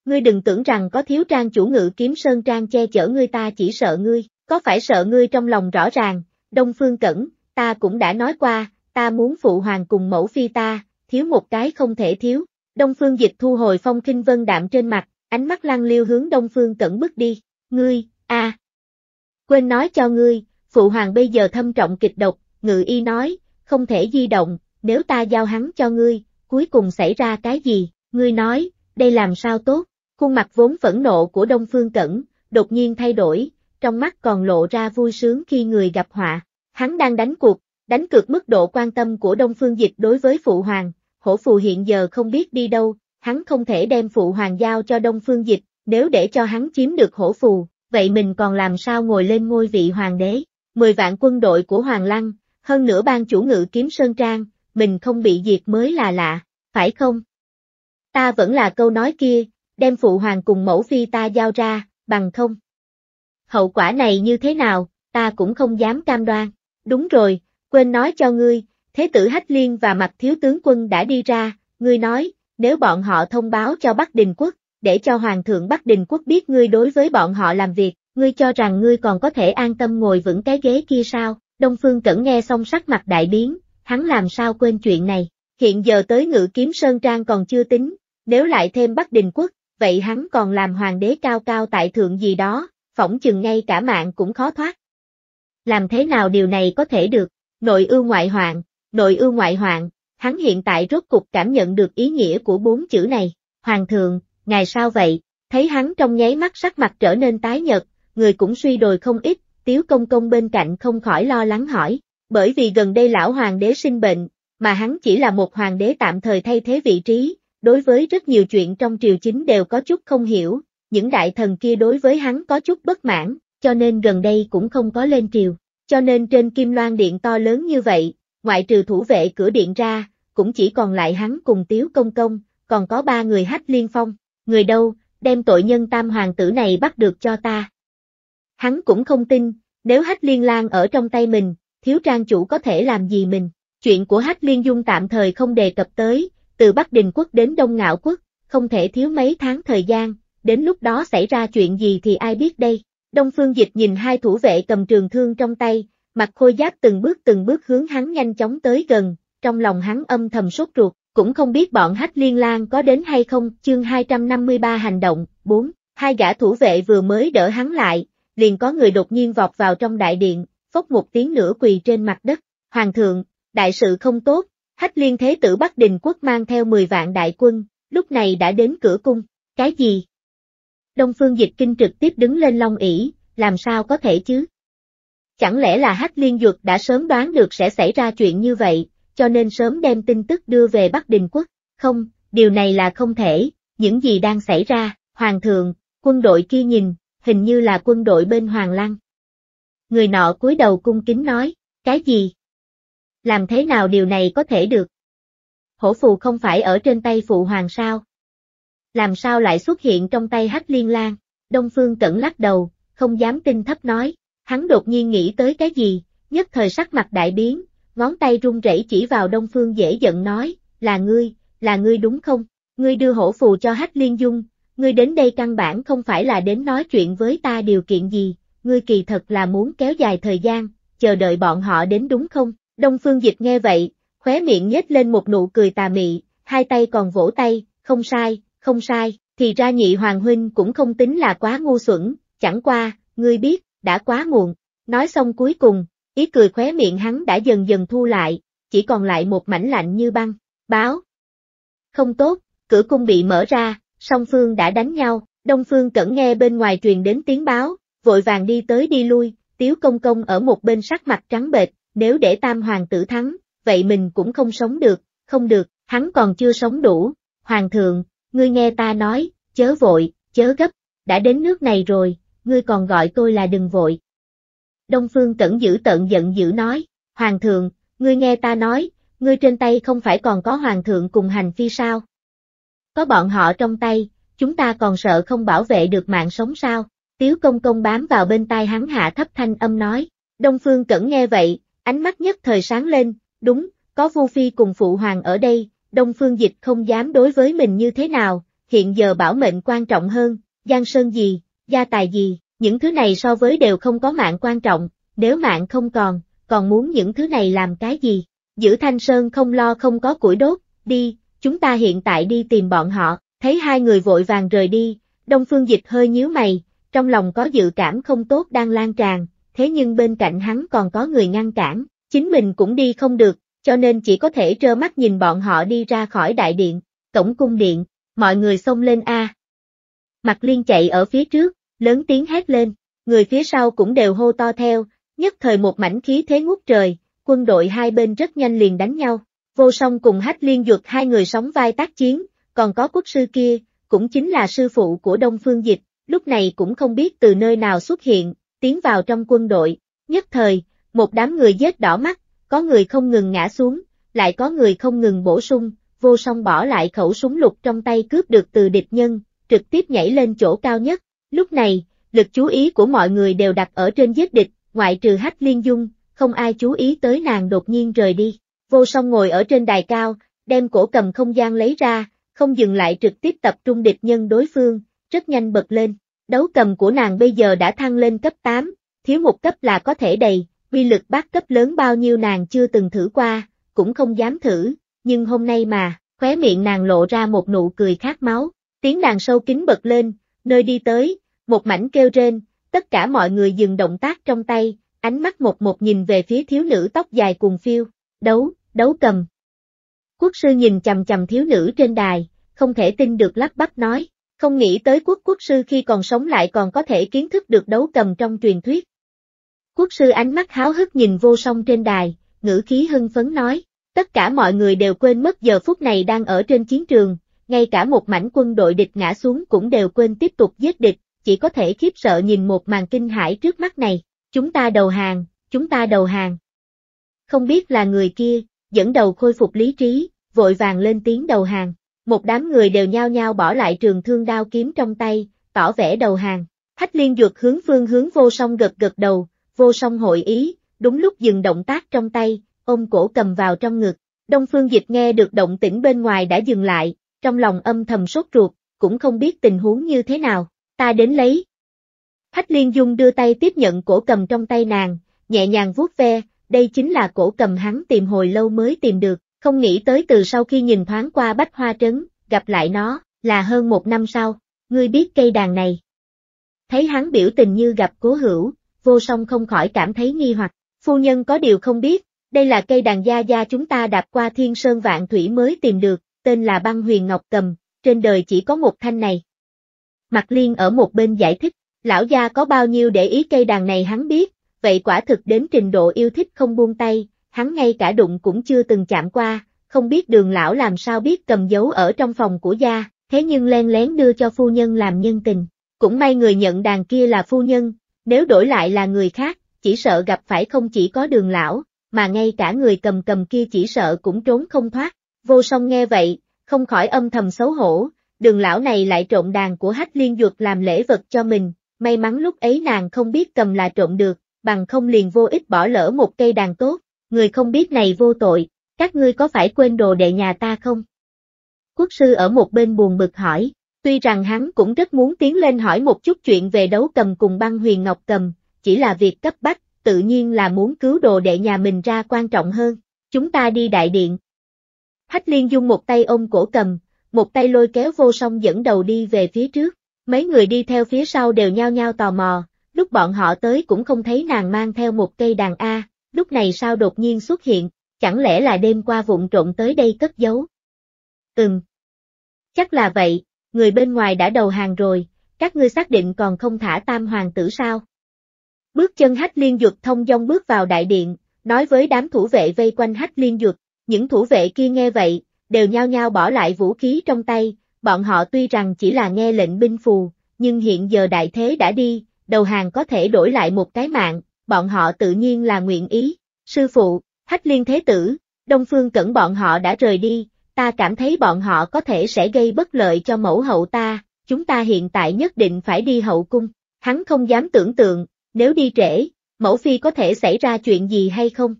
Ngươi đừng tưởng rằng có thiếu trang chủ ngự kiếm sơn trang che chở ngươi ta chỉ sợ ngươi, có phải sợ ngươi trong lòng rõ ràng, Đông Phương Cẩn, ta cũng đã nói qua, ta muốn phụ hoàng cùng mẫu phi ta, thiếu một cái không thể thiếu, Đông Phương Dịch thu hồi phong kinh vân đạm trên mặt, ánh mắt lăng liêu hướng Đông Phương Cẩn bước đi, ngươi, a Quên nói cho ngươi, phụ hoàng bây giờ thâm trọng kịch độc, ngự y nói, không thể di động, nếu ta giao hắn cho ngươi, cuối cùng xảy ra cái gì, ngươi nói, đây làm sao tốt, khuôn mặt vốn phẫn nộ của Đông Phương Cẩn, đột nhiên thay đổi, trong mắt còn lộ ra vui sướng khi người gặp họa, hắn đang đánh cuộc, đánh cược mức độ quan tâm của Đông Phương Dịch đối với Phụ Hoàng, hổ phù hiện giờ không biết đi đâu, hắn không thể đem Phụ Hoàng giao cho Đông Phương Dịch, nếu để cho hắn chiếm được hổ phù, vậy mình còn làm sao ngồi lên ngôi vị hoàng đế? Mười vạn quân đội của Hoàng Lăng, hơn nữa ban chủ ngự kiếm Sơn Trang, mình không bị diệt mới là lạ, phải không? Ta vẫn là câu nói kia, đem phụ hoàng cùng mẫu phi ta giao ra, bằng không. Hậu quả này như thế nào, ta cũng không dám cam đoan. Đúng rồi, quên nói cho ngươi, Thế tử Hách Liên và mặt thiếu tướng quân đã đi ra, ngươi nói, nếu bọn họ thông báo cho Bắc Đình Quốc, để cho Hoàng thượng Bắc Đình Quốc biết ngươi đối với bọn họ làm việc, ngươi cho rằng ngươi còn có thể an tâm ngồi vững cái ghế kia sao? Đông Phương Cẩn nghe xong sắc mặt đại biến, hắn làm sao quên chuyện này, hiện giờ tới ngự kiếm Sơn Trang còn chưa tính, nếu lại thêm Bắc Đình Quốc, vậy hắn còn làm hoàng đế cao cao tại thượng gì đó, phỏng chừng ngay cả mạng cũng khó thoát. Làm thế nào điều này có thể được, nội ưu ngoại hoạn, nội ưu ngoại hoạn, hắn hiện tại rốt cục cảm nhận được ý nghĩa của bốn chữ này, hoàng thượng, ngày sao vậy, thấy hắn trong nháy mắt sắc mặt trở nên tái nhợt, người cũng suy đồi không ít, tiếu công công bên cạnh không khỏi lo lắng hỏi, bởi vì gần đây lão hoàng đế sinh bệnh, mà hắn chỉ là một hoàng đế tạm thời thay thế vị trí, đối với rất nhiều chuyện trong triều chính đều có chút không hiểu, những đại thần kia đối với hắn có chút bất mãn, cho nên gần đây cũng không có lên triều, cho nên trên kim loan điện to lớn như vậy, ngoại trừ thủ vệ cửa điện ra, cũng chỉ còn lại hắn cùng tiếu công công, còn có ba người hách liên phong, người đâu, đem tội nhân tam hoàng tử này bắt được cho ta. Hắn cũng không tin, nếu Hách Liên Lan ở trong tay mình, thiếu trang chủ có thể làm gì mình. Chuyện của Hách Liên Dung tạm thời không đề cập tới, từ Bắc Đình Quốc đến Đông Ngạo Quốc, không thể thiếu mấy tháng thời gian, đến lúc đó xảy ra chuyện gì thì ai biết đây. Đông Phương Dịch nhìn hai thủ vệ cầm trường thương trong tay, mặt khôi giáp từng bước từng bước hướng hắn nhanh chóng tới gần, trong lòng hắn âm thầm sốt ruột, cũng không biết bọn hách liên lan có đến hay không, chương 253 hành động, 4, hai gã thủ vệ vừa mới đỡ hắn lại, liền có người đột nhiên vọt vào trong đại điện, phốc một tiếng nữa quỳ trên mặt đất, hoàng thượng, đại sự không tốt, hách liên thế tử Bắc Đình quốc mang theo 10 vạn đại quân, lúc này đã đến cửa cung, cái gì? Đông Phương Dịch Kinh trực tiếp đứng lên long ỷ làm sao có thể chứ? Chẳng lẽ là Hách Liên Duật đã sớm đoán được sẽ xảy ra chuyện như vậy, cho nên sớm đem tin tức đưa về Bắc Đình Quốc. Không, điều này là không thể, những gì đang xảy ra, Hoàng thượng, quân đội kia nhìn, hình như là quân đội bên Hoàng Lăng. Người nọ cúi đầu cung kính nói, cái gì? Làm thế nào điều này có thể được? Hổ phù không phải ở trên tay phụ hoàng sao? Làm sao lại xuất hiện trong tay hắc liên lan? Đông Phương Cẩn lắc đầu, không dám tin thấp nói, hắn đột nhiên nghĩ tới cái gì, nhất thời sắc mặt đại biến, ngón tay run rẩy chỉ vào Đông Phương dễ giận nói, là ngươi, là ngươi đúng không? Ngươi đưa hổ phù cho Hách Liên Dung, ngươi đến đây căn bản không phải là đến nói chuyện với ta điều kiện gì, ngươi kỳ thật là muốn kéo dài thời gian, chờ đợi bọn họ đến đúng không? Đông Phương Dịch nghe vậy, khóe miệng nhếch lên một nụ cười tà mị, hai tay còn vỗ tay, không sai, không sai, thì ra nhị hoàng huynh cũng không tính là quá ngu xuẩn, chẳng qua, ngươi biết, đã quá muộn. Nói xong cuối cùng, Ý cười khóe miệng hắn đã dần dần thu lại, chỉ còn lại một mảnh lạnh như băng. Báo. Không tốt, cửa cung bị mở ra, song phương đã đánh nhau, Đông Phương Cẩn nghe bên ngoài truyền đến tiếng báo, vội vàng đi tới đi lui, Tiếu Công Công ở một bên sắc mặt trắng bệch, nếu để Tam Hoàng tử thắng, vậy mình cũng không sống được, không được, hắn còn chưa sống đủ. Hoàng thượng, ngươi nghe ta nói, chớ vội, chớ gấp, đã đến nước này rồi, ngươi còn gọi tôi là đừng vội. Đông Phương Cẩn giữ tận giận dữ nói, Hoàng thượng, ngươi nghe ta nói, ngươi trên tay không phải còn có Hoàng thượng cùng hành phi sao? Có bọn họ trong tay, chúng ta còn sợ không bảo vệ được mạng sống sao? Tiếu công công bám vào bên tai hắn hạ thấp thanh âm nói, Đông Phương Cẩn nghe vậy, ánh mắt nhất thời sáng lên, đúng, có Vu Phi cùng Phụ Hoàng ở đây, Đông Phương Dịch không dám đối với mình như thế nào, hiện giờ bảo mệnh quan trọng hơn, giang sơn gì, gia tài gì, những thứ này so với đều không có mạng quan trọng, nếu mạng không còn, còn muốn những thứ này làm cái gì? Giữ Thanh Sơn không lo không có củi đốt, đi, chúng ta hiện tại đi tìm bọn họ, thấy hai người vội vàng rời đi, Đông Phương Dịch hơi nhíu mày, trong lòng có dự cảm không tốt đang lan tràn, thế nhưng bên cạnh hắn còn có người ngăn cản, chính mình cũng đi không được, cho nên chỉ có thể trơ mắt nhìn bọn họ đi ra khỏi đại điện, cổng cung điện, mọi người xông lên A. Mặt liên chạy ở phía trước, lớn tiếng hét lên, người phía sau cũng đều hô to theo, nhất thời một mảnh khí thế ngút trời, quân đội hai bên rất nhanh liền đánh nhau, vô song cùng hách liên dược hai người sóng vai tác chiến, còn có quốc sư kia, cũng chính là sư phụ của Đông Phương Dịch, lúc này cũng không biết từ nơi nào xuất hiện, tiến vào trong quân đội, nhất thời, một đám người giết đỏ mắt, có người không ngừng ngã xuống, lại có người không ngừng bổ sung, vô song bỏ lại khẩu súng lục trong tay cướp được từ địch nhân, trực tiếp nhảy lên chỗ cao nhất, Lúc này, lực chú ý của mọi người đều đặt ở trên giết địch, ngoại trừ hách liên dung, không ai chú ý tới nàng đột nhiên rời đi. Vô song ngồi ở trên đài cao, đem cổ cầm không gian lấy ra, không dừng lại trực tiếp tập trung địch nhân đối phương, rất nhanh bật lên. Đấu cầm của nàng bây giờ đã thăng lên cấp 8, thiếu một cấp là có thể đầy, uy lực bát cấp lớn bao nhiêu nàng chưa từng thử qua, cũng không dám thử, nhưng hôm nay mà, khóe miệng nàng lộ ra một nụ cười khát máu, tiếng nàng sâu kín bật lên, nơi đi tới, một mảnh kêu rên, tất cả mọi người dừng động tác trong tay, ánh mắt một một nhìn về phía thiếu nữ tóc dài cùng phiêu, đấu, đấu cầm. Quốc sư nhìn chầm chầm thiếu nữ trên đài, không thể tin được lắp bắp nói, không nghĩ tới quốc quốc sư khi còn sống lại còn có thể kiến thức được đấu cầm trong truyền thuyết. Quốc sư ánh mắt háo hức nhìn vô song trên đài, ngữ khí hưng phấn nói, tất cả mọi người đều quên mất giờ phút này đang ở trên chiến trường, ngay cả một mảnh quân đội địch ngã xuống cũng đều quên tiếp tục giết địch, chỉ có thể khiếp sợ nhìn một màn kinh hãi trước mắt này, chúng ta đầu hàng, chúng ta đầu hàng. Không biết là người kia, dẫn đầu khôi phục lý trí, vội vàng lên tiếng đầu hàng, một đám người đều nhao nhao bỏ lại trường thương đao kiếm trong tay, tỏ vẻ đầu hàng, thách liên dược hướng phương hướng vô song gật gật đầu, vô song hội ý, đúng lúc dừng động tác trong tay, ôm cổ cầm vào trong ngực, đông phương dịch nghe được động tĩnh bên ngoài đã dừng lại, trong lòng âm thầm sốt ruột, cũng không biết tình huống như thế nào, ta đến lấy. Hách liên dung đưa tay tiếp nhận cổ cầm trong tay nàng, nhẹ nhàng vuốt ve, đây chính là cổ cầm hắn tìm hồi lâu mới tìm được, không nghĩ tới từ sau khi nhìn thoáng qua bách hoa trấn, gặp lại nó, là hơn một năm sau, ngươi biết cây đàn này. Thấy hắn biểu tình như gặp cố hữu, vô song không khỏi cảm thấy nghi hoặc, phu nhân có điều không biết, đây là cây đàn gia gia chúng ta đạp qua thiên sơn vạn thủy mới tìm được, tên là băng huyền ngọc cầm, trên đời chỉ có một thanh này. Mặt liên ở một bên giải thích, lão gia có bao nhiêu để ý cây đàn này hắn biết, vậy quả thực đến trình độ yêu thích không buông tay, hắn ngay cả đụng cũng chưa từng chạm qua, không biết đường lão làm sao biết cầm giấu ở trong phòng của gia, thế nhưng len lén đưa cho phu nhân làm nhân tình. Cũng may người nhận đàn kia là phu nhân, nếu đổi lại là người khác, chỉ sợ gặp phải không chỉ có đường lão, mà ngay cả người cầm cầm kia chỉ sợ cũng trốn không thoát. Vô song nghe vậy, không khỏi âm thầm xấu hổ, đường lão này lại trộn đàn của hách liên duật làm lễ vật cho mình, may mắn lúc ấy nàng không biết cầm là trộn được, bằng không liền vô ích bỏ lỡ một cây đàn tốt, người không biết này vô tội, các ngươi có phải quên đồ đệ nhà ta không? Quốc sư ở một bên buồn bực hỏi, tuy rằng hắn cũng rất muốn tiến lên hỏi một chút chuyện về đấu cầm cùng băng huyền ngọc cầm, chỉ là việc cấp bách, tự nhiên là muốn cứu đồ đệ nhà mình ra quan trọng hơn, chúng ta đi đại điện, Hách liên dung một tay ôm cổ cầm, một tay lôi kéo vô song dẫn đầu đi về phía trước. Mấy người đi theo phía sau đều nhao nhao tò mò, lúc bọn họ tới cũng không thấy nàng mang theo một cây đàn A, lúc này sao đột nhiên xuất hiện, chẳng lẽ là đêm qua vụn trộn tới đây cất giấu? Ừm. Chắc là vậy, người bên ngoài đã đầu hàng rồi, các ngươi xác định còn không thả tam hoàng tử sao? Bước chân hách liên dược thông dong bước vào đại điện, nói với đám thủ vệ vây quanh hách liên dược, những thủ vệ kia nghe vậy, đều nhao nhao bỏ lại vũ khí trong tay, bọn họ tuy rằng chỉ là nghe lệnh binh phù, nhưng hiện giờ đại thế đã đi, đầu hàng có thể đổi lại một cái mạng, bọn họ tự nhiên là nguyện ý. Sư phụ, Hách Liên Thế Tử, Đông Phương Cẩn bọn họ đã rời đi, ta cảm thấy bọn họ có thể sẽ gây bất lợi cho mẫu hậu ta, chúng ta hiện tại nhất định phải đi hậu cung. Hắn không dám tưởng tượng, nếu đi trễ, mẫu phi có thể xảy ra chuyện gì hay không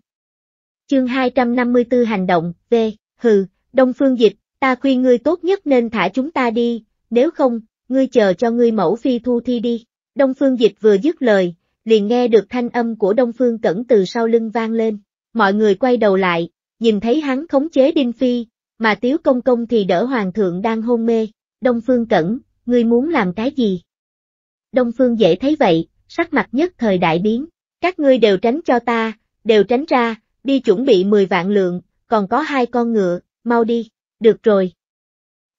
chương 254 hành động, v, hừ, Đông Phương Dịch, ta khuyên ngươi tốt nhất nên thả chúng ta đi, nếu không, ngươi chờ cho ngươi mẫu phi thu thi đi. Đông Phương Dịch vừa dứt lời, liền nghe được thanh âm của Đông Phương Cẩn từ sau lưng vang lên. Mọi người quay đầu lại, nhìn thấy hắn khống chế Đinh Phi, mà Tiếu Công Công thì đỡ Hoàng thượng đang hôn mê. Đông Phương Cẩn, ngươi muốn làm cái gì? Đông Phương dễ thấy vậy, sắc mặt nhất thời đại biến. Các ngươi đều tránh cho ta, đều tránh ra, đi chuẩn bị 10 vạn lượng, còn có hai con ngựa, mau đi, được rồi.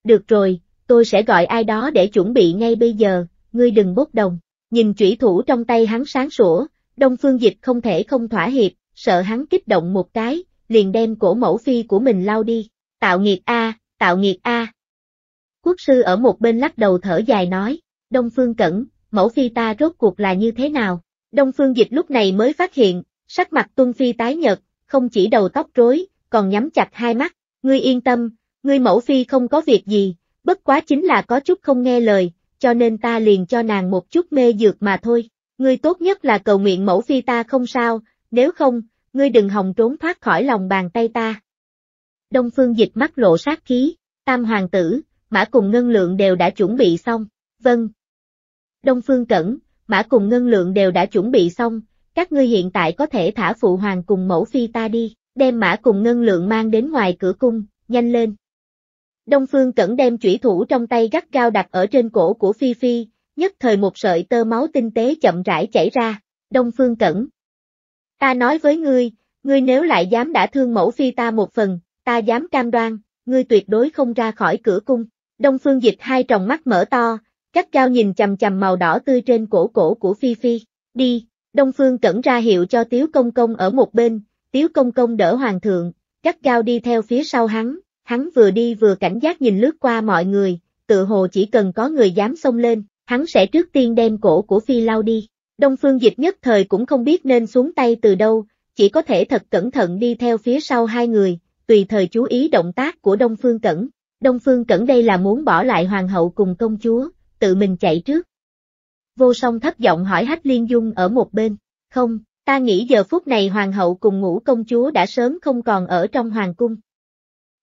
Được rồi, tôi sẽ gọi ai đó để chuẩn bị ngay bây giờ, ngươi đừng bốc đồng. Nhìn chủy thủ trong tay hắn sáng sủa, Đông Phương Dịch không thể không thỏa hiệp, sợ hắn kích động một cái, liền đem cổ mẫu phi của mình lao đi. Tạo nghiệt A, tạo nghiệt A. Quốc sư ở một bên lắc đầu thở dài nói, Đông Phương Cẩn, mẫu phi ta rốt cuộc là như thế nào? Đông Phương Dịch lúc này mới phát hiện, sắc mặt Tuân Phi tái nhợt, không chỉ đầu tóc rối, còn nhắm chặt hai mắt, ngươi yên tâm, ngươi mẫu phi không có việc gì, bất quá chính là có chút không nghe lời, cho nên ta liền cho nàng một chút mê dược mà thôi, ngươi tốt nhất là cầu nguyện mẫu phi ta không sao, nếu không, ngươi đừng hòng trốn thoát khỏi lòng bàn tay ta. Đông phương dịch mắt lộ sát khí, tam hoàng tử, mã cùng ngân lượng đều đã chuẩn bị xong, vâng. Đông phương cẩn, mã cùng ngân lượng đều đã chuẩn bị xong, các ngươi hiện tại có thể thả phụ hoàng cùng mẫu phi ta đi, đem mã cùng ngân lượng mang đến ngoài cửa cung, nhanh lên. Đông Phương Cẩn đem chủy thủ trong tay gắt gao đặt ở trên cổ của Phi Phi, nhất thời một sợi tơ máu tinh tế chậm rãi chảy ra, Đông Phương Cẩn. Ta nói với ngươi, ngươi nếu lại dám đã thương mẫu Phi ta một phần, ta dám cam đoan, ngươi tuyệt đối không ra khỏi cửa cung. Đông Phương Dịch hai tròng mắt mở to, gắt gao nhìn chầm chầm màu đỏ tươi trên cổ cổ của Phi Phi, đi. Đông Phương Cẩn ra hiệu cho Tiếu Công Công ở một bên, Tiếu Công Công đỡ Hoàng thượng, cắt gao đi theo phía sau hắn, hắn vừa đi vừa cảnh giác nhìn lướt qua mọi người, tự hồ chỉ cần có người dám xông lên, hắn sẽ trước tiên đem cổ của Phi lao đi. Đông Phương Dịch nhất thời cũng không biết nên xuống tay từ đâu, chỉ có thể thật cẩn thận đi theo phía sau hai người, tùy thời chú ý động tác của Đông Phương Cẩn. Đông Phương Cẩn đây là muốn bỏ lại hoàng hậu cùng công chúa, tự mình chạy trước vô song thất vọng hỏi hách liên dung ở một bên, không, ta nghĩ giờ phút này hoàng hậu cùng ngũ công chúa đã sớm không còn ở trong hoàng cung.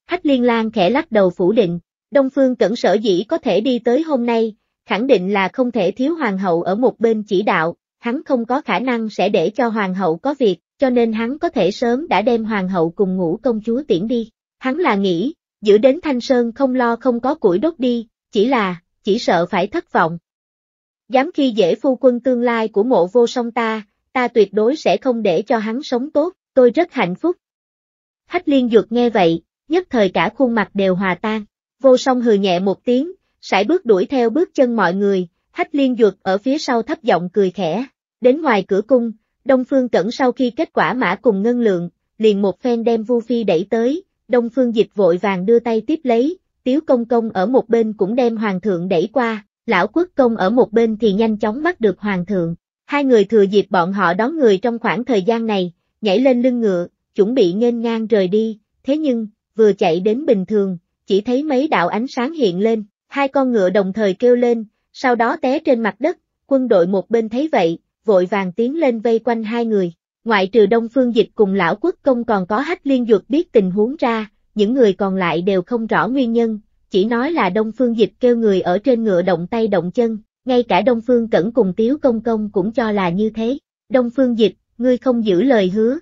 Hách liên lan khẽ lắc đầu phủ định, Đông Phương Cẩn sở dĩ có thể đi tới hôm nay, khẳng định là không thể thiếu hoàng hậu ở một bên chỉ đạo, hắn không có khả năng sẽ để cho hoàng hậu có việc, cho nên hắn có thể sớm đã đem hoàng hậu cùng ngũ công chúa tiễn đi. Hắn là nghĩ, giữ đến Thanh Sơn không lo không có củi đốt đi, chỉ là, chỉ sợ phải thất vọng. Dám khi dễ phu quân tương lai của mộ vô song ta, ta tuyệt đối sẽ không để cho hắn sống tốt, tôi rất hạnh phúc. Hách liên dược nghe vậy, nhất thời cả khuôn mặt đều hòa tan, vô song hừ nhẹ một tiếng, sải bước đuổi theo bước chân mọi người, hách liên dược ở phía sau thấp giọng cười khẽ, đến ngoài cửa cung, Đông Phương Cẩn sau khi kết quả mã cùng ngân lượng, liền một phen đem Vu Phi đẩy tới, Đông Phương Dịch vội vàng đưa tay tiếp lấy, Tiếu Công Công ở một bên cũng đem Hoàng thượng đẩy qua, Lão quốc công ở một bên thì nhanh chóng bắt được hoàng thượng. Hai người thừa dịp bọn họ đón người trong khoảng thời gian này, nhảy lên lưng ngựa, chuẩn bị nghênh ngang rời đi, thế nhưng, vừa chạy đến bình thường, chỉ thấy mấy đạo ánh sáng hiện lên, hai con ngựa đồng thời kêu lên, sau đó té trên mặt đất, quân đội một bên thấy vậy, vội vàng tiến lên vây quanh hai người. Ngoại trừ Đông Phương Dịch cùng Lão Quốc Công còn có Hách Liên Duật biết tình huống ra, những người còn lại đều không rõ nguyên nhân, chỉ nói là Đông Phương Dịch kêu người ở trên ngựa động tay động chân, ngay cả Đông Phương Cẩn cùng Tiếu Công Công cũng cho là như thế. Đông Phương Dịch, ngươi không giữ lời hứa.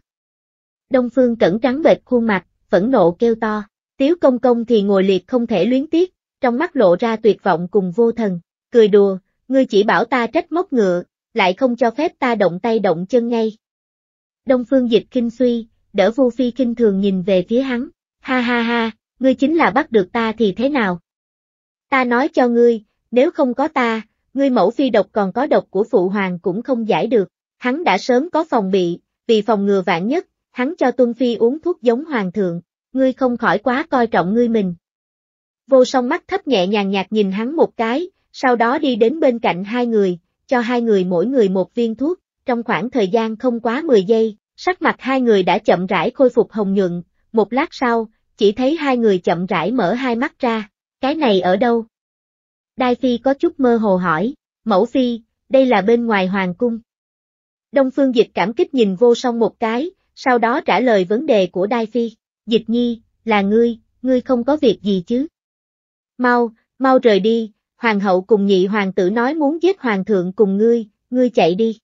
Đông Phương Cẩn trắng bệch khuôn mặt, phẫn nộ kêu to, Tiếu Công Công thì ngồi liệt không thể luyến tiếc, trong mắt lộ ra tuyệt vọng cùng vô thần, cười đùa, ngươi chỉ bảo ta trách móc ngựa, lại không cho phép ta động tay động chân ngay. Đông Phương Dịch kinh suy, đỡ vô phi kinh thường nhìn về phía hắn, ha ha ha, ngươi chính là bắt được ta thì thế nào? Ta nói cho ngươi, nếu không có ta, ngươi mẫu phi độc còn có độc của phụ hoàng cũng không giải được, hắn đã sớm có phòng bị, vì phòng ngừa vạn nhất, hắn cho Tuân Phi uống thuốc giống hoàng thượng, ngươi không khỏi quá coi trọng ngươi mình. Vô song mắt thấp nhẹ nhàng nhạt nhìn hắn một cái, sau đó đi đến bên cạnh hai người, cho hai người mỗi người một viên thuốc, trong khoảng thời gian không quá 10 giây, sắc mặt hai người đã chậm rãi khôi phục hồng nhuận, một lát sau, chỉ thấy hai người chậm rãi mở hai mắt ra, cái này ở đâu? Đai Phi có chút mơ hồ hỏi, mẫu Phi, đây là bên ngoài Hoàng Cung. Đông Phương Dịch cảm kích nhìn vô song một cái, sau đó trả lời vấn đề của Đai Phi, Dịch Nhi, là ngươi, ngươi không có việc gì chứ? Mau, mau rời đi, Hoàng hậu cùng nhị hoàng tử nói muốn giết Hoàng thượng cùng ngươi, ngươi chạy đi.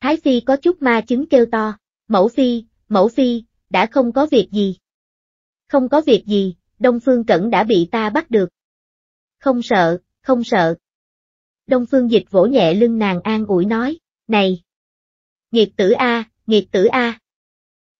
Thái Phi có chút ma chứng kêu to, mẫu Phi, mẫu Phi, đã không có việc gì. Không có việc gì, Đông Phương Cẩn đã bị ta bắt được. Không sợ, không sợ. Đông Phương Dịch vỗ nhẹ lưng nàng an ủi nói, này. Nghiệt tử A, nghiệt tử A.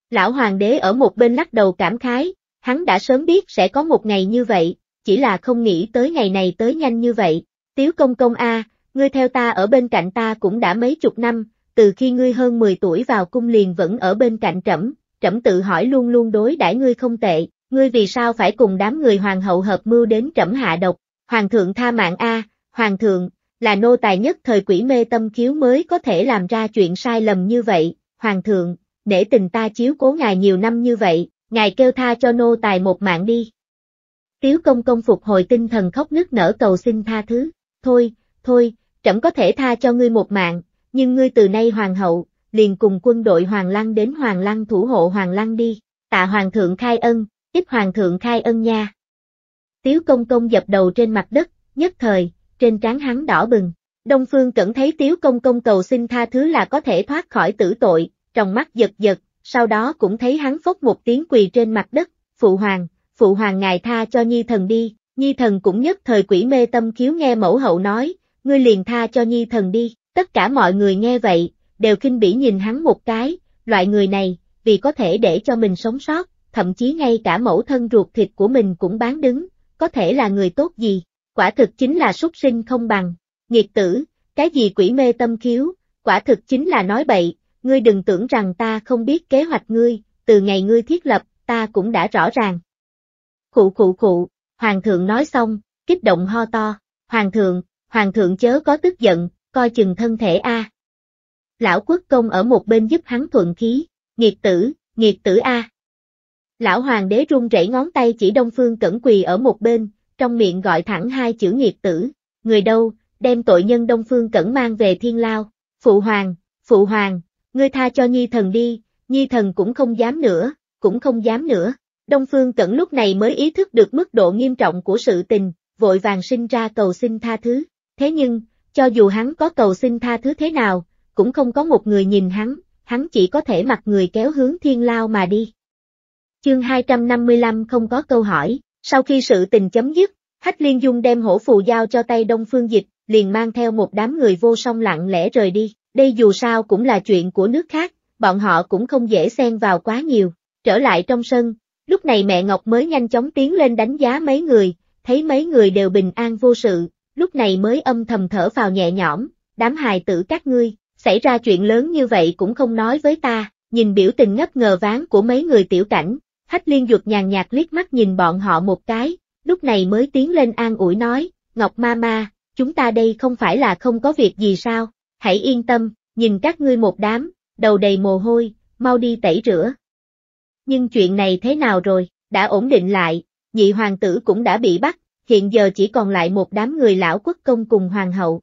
Lão Hoàng đế ở một bên lắc đầu cảm khái, hắn đã sớm biết sẽ có một ngày như vậy, chỉ là không nghĩ tới ngày này tới nhanh như vậy. Tiếu công công A, ngươi theo ta ở bên cạnh ta cũng đã mấy chục năm, từ khi ngươi hơn 10 tuổi vào cung liền vẫn ở bên cạnh trẫm, trẫm tự hỏi luôn luôn đối đãi ngươi không tệ, ngươi vì sao phải cùng đám người hoàng hậu hợp mưu đến trẫm hạ độc, hoàng thượng tha mạng A, hoàng thượng, là nô tài nhất thời quỷ mê tâm khiếu mới có thể làm ra chuyện sai lầm như vậy, hoàng thượng, để tình ta chiếu cố ngài nhiều năm như vậy, ngài kêu tha cho nô tài một mạng đi. Tiếu công công phục hồi tinh thần khóc nức nở cầu xin tha thứ, thôi, thôi, trẫm có thể tha cho ngươi một mạng, nhưng ngươi từ nay hoàng hậu, liền cùng quân đội hoàng lăng đến hoàng lăng thủ hộ hoàng lăng đi, tạ hoàng thượng khai ân, ít hoàng thượng khai ân nha. Tiếu công công dập đầu trên mặt đất, nhất thời, trên trán hắn đỏ bừng. Đông Phương Cẩn thấy Tiếu Công Công cầu xin tha thứ là có thể thoát khỏi tử tội, trong mắt giật giật, sau đó cũng thấy hắn phốc một tiếng quỳ trên mặt đất, Phụ Hoàng, Phụ Hoàng ngài tha cho Nhi Thần đi, Nhi Thần cũng nhất thời quỷ mê tâm khiếu nghe mẫu hậu nói, ngươi liền tha cho Nhi Thần đi, tất cả mọi người nghe vậy, đều kinh bỉ nhìn hắn một cái, loại người này, vì có thể để cho mình sống sót, thậm chí ngay cả mẫu thân ruột thịt của mình cũng bán đứng, có thể là người tốt gì, quả thực chính là súc sinh không bằng, nghiệt tử, cái gì quỷ mê tâm khiếu, quả thực chính là nói bậy, ngươi đừng tưởng rằng ta không biết kế hoạch ngươi, từ ngày ngươi thiết lập, ta cũng đã rõ ràng. Khụ khụ khụ, hoàng thượng nói xong, kích động ho to, hoàng thượng, hoàng thượng chớ có tức giận, coi chừng thân thể a. Lão quốc công ở một bên giúp hắn thuận khí, nghiệt tử, nghiệt tử a. Lão hoàng đế run rẩy ngón tay chỉ đông phương cẩn quỳ ở một bên, trong miệng gọi thẳng hai chữ nghiệt tử, người đâu, đem tội nhân đông phương cẩn mang về thiên lao, phụ hoàng, phụ hoàng, ngươi tha cho nhi thần đi, nhi thần cũng không dám nữa, cũng không dám nữa. Đông Phương Cẩn lúc này mới ý thức được mức độ nghiêm trọng của sự tình, vội vàng sinh ra cầu xin tha thứ. Thế nhưng, cho dù hắn có cầu xin tha thứ thế nào, cũng không có một người nhìn hắn, hắn chỉ có thể mặc người kéo hướng thiên lao mà đi. Chương 255 không có câu hỏi, sau khi sự tình chấm dứt, Hách Liên Dung đem hổ phù giao cho tay Đông Phương Dịch, liền mang theo một đám người vô song lặng lẽ rời đi, đây dù sao cũng là chuyện của nước khác, bọn họ cũng không dễ xen vào quá nhiều. Trở lại trong sân, lúc này mẹ Ngọc mới nhanh chóng tiến lên đánh giá mấy người, thấy mấy người đều bình an vô sự, lúc này mới âm thầm thở vào nhẹ nhõm, đám hài tử các ngươi, xảy ra chuyện lớn như vậy cũng không nói với ta, nhìn biểu tình ngất ngờ ván của mấy người tiểu cảnh, Hách liên dược nhàn nhạt liếc mắt nhìn bọn họ một cái, lúc này mới tiến lên an ủi nói, Ngọc ma ma, chúng ta đây không phải là không có việc gì sao, hãy yên tâm, nhìn các ngươi một đám, đầu đầy mồ hôi, mau đi tẩy rửa. Nhưng chuyện này thế nào rồi, đã ổn định lại, nhị hoàng tử cũng đã bị bắt, hiện giờ chỉ còn lại một đám người lão quốc công cùng hoàng hậu.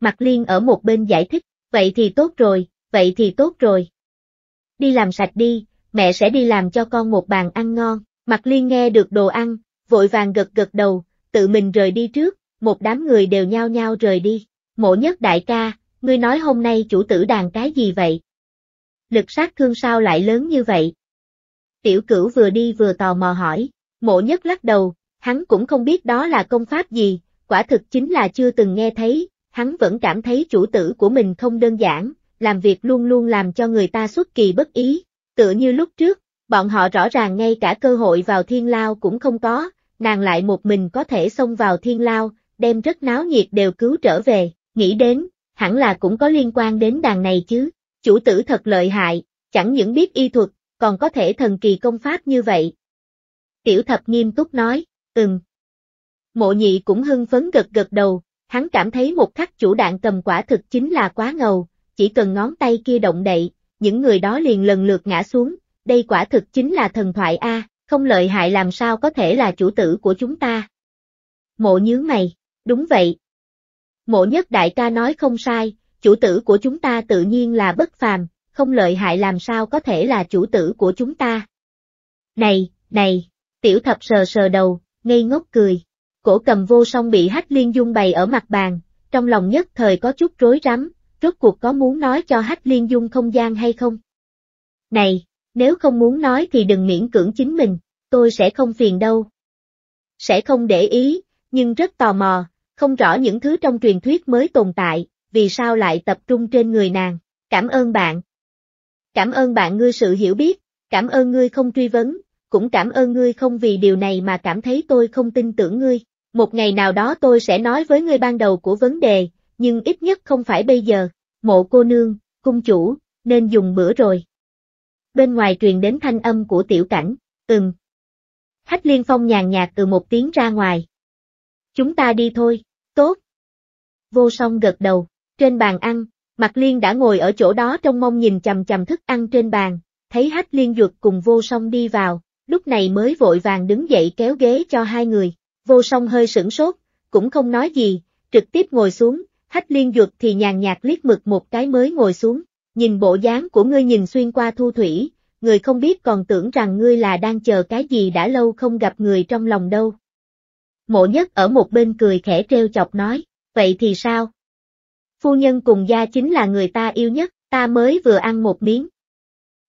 Mặt liên ở một bên giải thích, vậy thì tốt rồi, vậy thì tốt rồi. Đi làm sạch đi, mẹ sẽ đi làm cho con một bàn ăn ngon, Mạc Liên nghe được đồ ăn, vội vàng gật gật đầu, tự mình rời đi trước, một đám người đều nhao nhao rời đi, mộ nhất đại ca, ngươi nói hôm nay chủ tử đàn cái gì vậy? Lực sát thương sao lại lớn như vậy? Tiểu cửu vừa đi vừa tò mò hỏi, mộ nhất lắc đầu, hắn cũng không biết đó là công pháp gì, quả thực chính là chưa từng nghe thấy, hắn vẫn cảm thấy chủ tử của mình không đơn giản, làm việc luôn luôn làm cho người ta xuất kỳ bất ý, Tựa như lúc trước, bọn họ rõ ràng ngay cả cơ hội vào thiên lao cũng không có, nàng lại một mình có thể xông vào thiên lao, đem rất náo nhiệt đều cứu trở về, nghĩ đến, hẳn là cũng có liên quan đến đàn này chứ. Chủ tử thật lợi hại, chẳng những biết y thuật, còn có thể thần kỳ công pháp như vậy. Tiểu thập nghiêm túc nói, ừm. Mộ nhị cũng hưng phấn gật gật đầu, hắn cảm thấy một khắc chủ đạn cầm quả thực chính là quá ngầu, chỉ cần ngón tay kia động đậy, những người đó liền lần lượt ngã xuống, đây quả thực chính là thần thoại A, không lợi hại làm sao có thể là chủ tử của chúng ta. Mộ nhướng mày, đúng vậy. Mộ nhất đại ca nói không sai, chủ tử của chúng ta tự nhiên là bất phàm, không lợi hại làm sao có thể là chủ tử của chúng ta. Này, này, tiểu thập sờ sờ đầu, ngây ngốc cười. Cổ cầm vô song bị hách liên dung bày ở mặt bàn, trong lòng nhất thời có chút rối rắm, rốt cuộc có muốn nói cho Hách Liên Dung không gian hay không? Này, nếu không muốn nói thì đừng miễn cưỡng chính mình, tôi sẽ không phiền đâu. Sẽ không để ý, nhưng rất tò mò, không rõ những thứ trong truyền thuyết mới tồn tại, vì sao lại tập trung trên người nàng. Cảm ơn bạn. Cảm ơn bạn ngươi sự hiểu biết, cảm ơn ngươi không truy vấn, cũng cảm ơn ngươi không vì điều này mà cảm thấy tôi không tin tưởng ngươi. Một ngày nào đó tôi sẽ nói với ngươi ban đầu của vấn đề, nhưng ít nhất không phải bây giờ, mộ cô nương, cung chủ, nên dùng bữa rồi. Bên ngoài truyền đến thanh âm của tiểu cảnh, ừm. Hách liên phong nhàn nhạt từ một tiếng ra ngoài. Chúng ta đi thôi, tốt. Vô song gật đầu, trên bàn ăn, Mạc Liên đã ngồi ở chỗ đó trong mông nhìn chầm chầm thức ăn trên bàn, thấy Hách Liên Dược cùng Vô Song đi vào, lúc này mới vội vàng đứng dậy kéo ghế cho hai người. Vô Song hơi sửng sốt, cũng không nói gì, trực tiếp ngồi xuống, Hách liên duật thì nhàn nhạt liếc mực một cái mới ngồi xuống, nhìn bộ dáng của ngươi nhìn xuyên qua thu thủy, người không biết còn tưởng rằng ngươi là đang chờ cái gì đã lâu không gặp người trong lòng đâu. Mộ nhất ở một bên cười khẽ treo chọc nói, vậy thì sao? Phu nhân cùng gia chính là người ta yêu nhất, ta mới vừa ăn một miếng.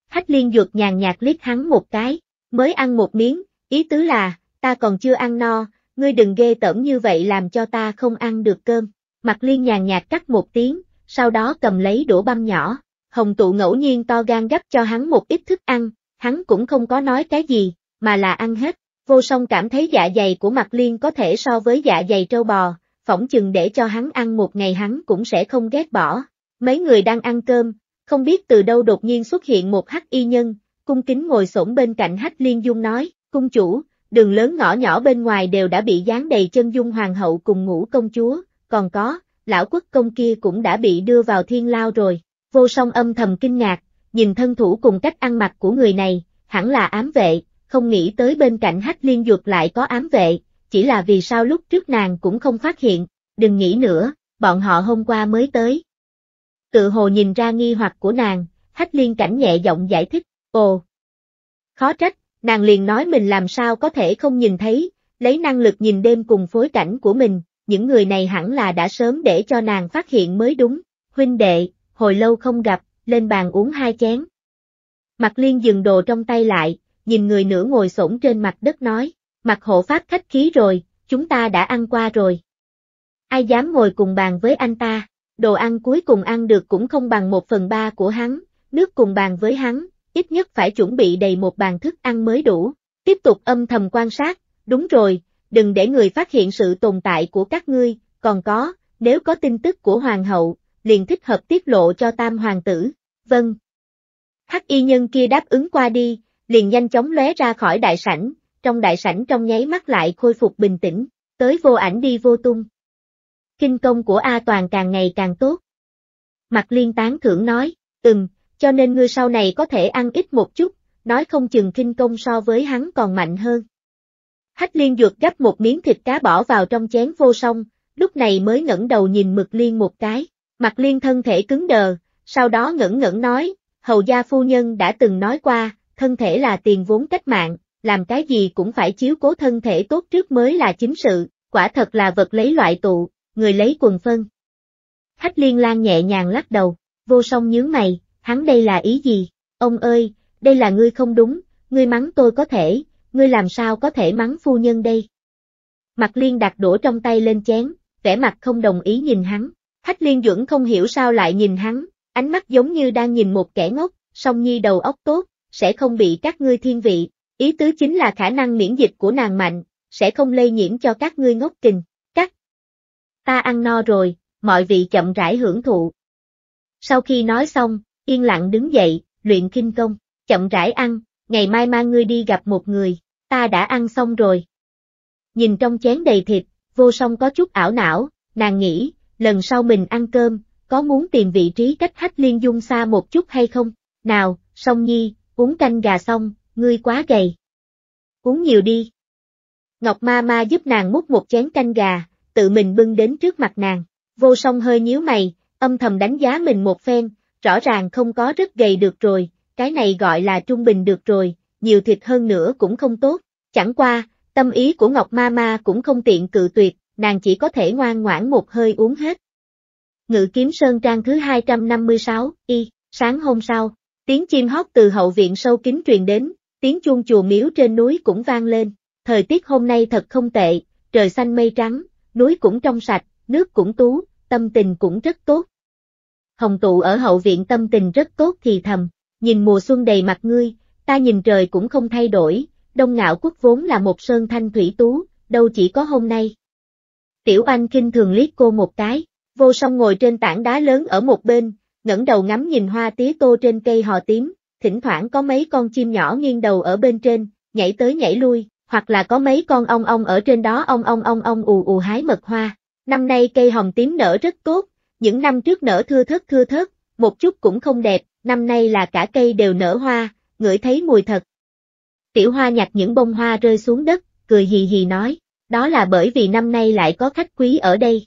Hách liên duật nhàn nhạt liếc hắn một cái, mới ăn một miếng, ý tứ là, ta còn chưa ăn no, ngươi đừng ghê tởm như vậy làm cho ta không ăn được cơm. Mặt liên nhàn nhạt cắt một tiếng, sau đó cầm lấy đũa băm nhỏ. Hồng tụ ngẫu nhiên to gan gấp cho hắn một ít thức ăn, hắn cũng không có nói cái gì, mà là ăn hết. Vô song cảm thấy dạ dày của mặt liên có thể so với dạ dày trâu bò, phỏng chừng để cho hắn ăn một ngày hắn cũng sẽ không ghét bỏ. Mấy người đang ăn cơm, không biết từ đâu đột nhiên xuất hiện một hắc y nhân, cung kính ngồi xổm bên cạnh hắc liên dung nói, cung chủ, đường lớn ngõ nhỏ bên ngoài đều đã bị dán đầy chân dung hoàng hậu cùng ngũ công chúa, còn có, lão quốc công kia cũng đã bị đưa vào thiên lao rồi. Vô song âm thầm kinh ngạc, nhìn thân thủ cùng cách ăn mặc của người này, hẳn là ám vệ, không nghĩ tới bên cạnh hách liên dược lại có ám vệ, chỉ là vì sao lúc trước nàng cũng không phát hiện, đừng nghĩ nữa, bọn họ hôm qua mới tới. Tự hồ nhìn ra nghi hoặc của nàng, hách liên cảnh nhẹ giọng giải thích, ồ. Khó trách, nàng liền nói mình làm sao có thể không nhìn thấy, lấy năng lực nhìn đêm cùng phối cảnh của mình, những người này hẳn là đã sớm để cho nàng phát hiện mới đúng, huynh đệ, hồi lâu không gặp, lên bàn uống hai chén. Mặt liên dừng đồ trong tay lại, nhìn người nửa ngồi sổng trên mặt đất nói, mặt hộ phát khách khí rồi, chúng ta đã ăn qua rồi. Ai dám ngồi cùng bàn với anh ta, đồ ăn cuối cùng ăn được cũng không bằng một phần ba của hắn, nước cùng bàn với hắn, ít nhất phải chuẩn bị đầy một bàn thức ăn mới đủ. Tiếp tục âm thầm quan sát, đúng rồi, đừng để người phát hiện sự tồn tại của các ngươi, còn có, nếu có tin tức của hoàng hậu, liền thích hợp tiết lộ cho tam hoàng tử, vâng. Hắc y nhân kia đáp ứng qua đi, liền nhanh chóng lóe ra khỏi đại sảnh, trong đại sảnh trong nháy mắt lại khôi phục bình tĩnh, tới vô ảnh đi vô tung. Kinh công của A Toàn càng ngày càng tốt. Mặt liên tán thưởng nói, ừm, cho nên ngươi sau này có thể ăn ít một chút, nói không chừng kinh công so với hắn còn mạnh hơn. Hách liên dược gấp một miếng thịt cá bỏ vào trong chén vô song, lúc này mới ngẩng đầu nhìn mực liên một cái, mặt liên thân thể cứng đờ, sau đó ngẩn ngẩn nói, hầu gia phu nhân đã từng nói qua, thân thể là tiền vốn cách mạng, làm cái gì cũng phải chiếu cố thân thể tốt trước mới là chính sự, quả thật là vật lấy loại tụ, người lấy quần phân. Hách liên lan nhẹ nhàng lắc đầu, vô song nhướng mày, hắn đây là ý gì, ông ơi, đây là ngươi không đúng, ngươi mắng tôi có thể, ngươi làm sao có thể mắng phu nhân đây? Mặt liên đặt đổ trong tay lên chén, vẻ mặt không đồng ý nhìn hắn. Hách liên dưỡng không hiểu sao lại nhìn hắn, ánh mắt giống như đang nhìn một kẻ ngốc, song nhi đầu óc tốt, sẽ không bị các ngươi thiên vị. Ý tứ chính là khả năng miễn dịch của nàng mạnh, sẽ không lây nhiễm cho các ngươi ngốc kình. Các ta ăn no rồi, mọi vị chậm rãi hưởng thụ. Sau khi nói xong, yên lặng đứng dậy, luyện kinh công, chậm rãi ăn, ngày mai mang ngươi đi gặp một người, ta đã ăn xong rồi. Nhìn trong chén đầy thịt, vô song có chút ảo não, nàng nghĩ, lần sau mình ăn cơm, có muốn tìm vị trí cách hách liên dung xa một chút hay không? Nào, song nhi, uống canh gà xong, ngươi quá gầy. Uống nhiều đi. Ngọc ma ma giúp nàng múc một chén canh gà, tự mình bưng đến trước mặt nàng, vô song hơi nhíu mày, âm thầm đánh giá mình một phen, rõ ràng không có rất gầy được rồi, cái này gọi là trung bình được rồi, nhiều thịt hơn nữa cũng không tốt. Chẳng qua, tâm ý của Ngọc Ma Ma cũng không tiện cự tuyệt, nàng chỉ có thể ngoan ngoãn một hơi uống hết. Ngự kiếm sơn trang thứ 256, y, sáng hôm sau, tiếng chim hót từ hậu viện sâu kín truyền đến, tiếng chuông chùa miếu trên núi cũng vang lên, thời tiết hôm nay thật không tệ, trời xanh mây trắng, núi cũng trong sạch, nước cũng tú, tâm tình cũng rất tốt. Hồng tụ ở hậu viện tâm tình rất tốt thì thầm, nhìn mùa xuân đầy mặt ngươi, ta nhìn trời cũng không thay đổi, đông ngạo quốc vốn là một sơn thanh thủy tú, đâu chỉ có hôm nay. Tiểu Anh kinh thường liếc cô một cái, vô song ngồi trên tảng đá lớn ở một bên, ngẩng đầu ngắm nhìn hoa tía tô trên cây hò tím, thỉnh thoảng có mấy con chim nhỏ nghiêng đầu ở bên trên, nhảy tới nhảy lui, hoặc là có mấy con ong ong ở trên đó ong ong ong ong ù ù hái mật hoa. Năm nay cây hồng tím nở rất tốt, những năm trước nở thưa thớt thưa thớt, một chút cũng không đẹp, năm nay là cả cây đều nở hoa, ngửi thấy mùi thật. Tiểu hoa nhặt những bông hoa rơi xuống đất, cười hì hì nói, đó là bởi vì năm nay lại có khách quý ở đây.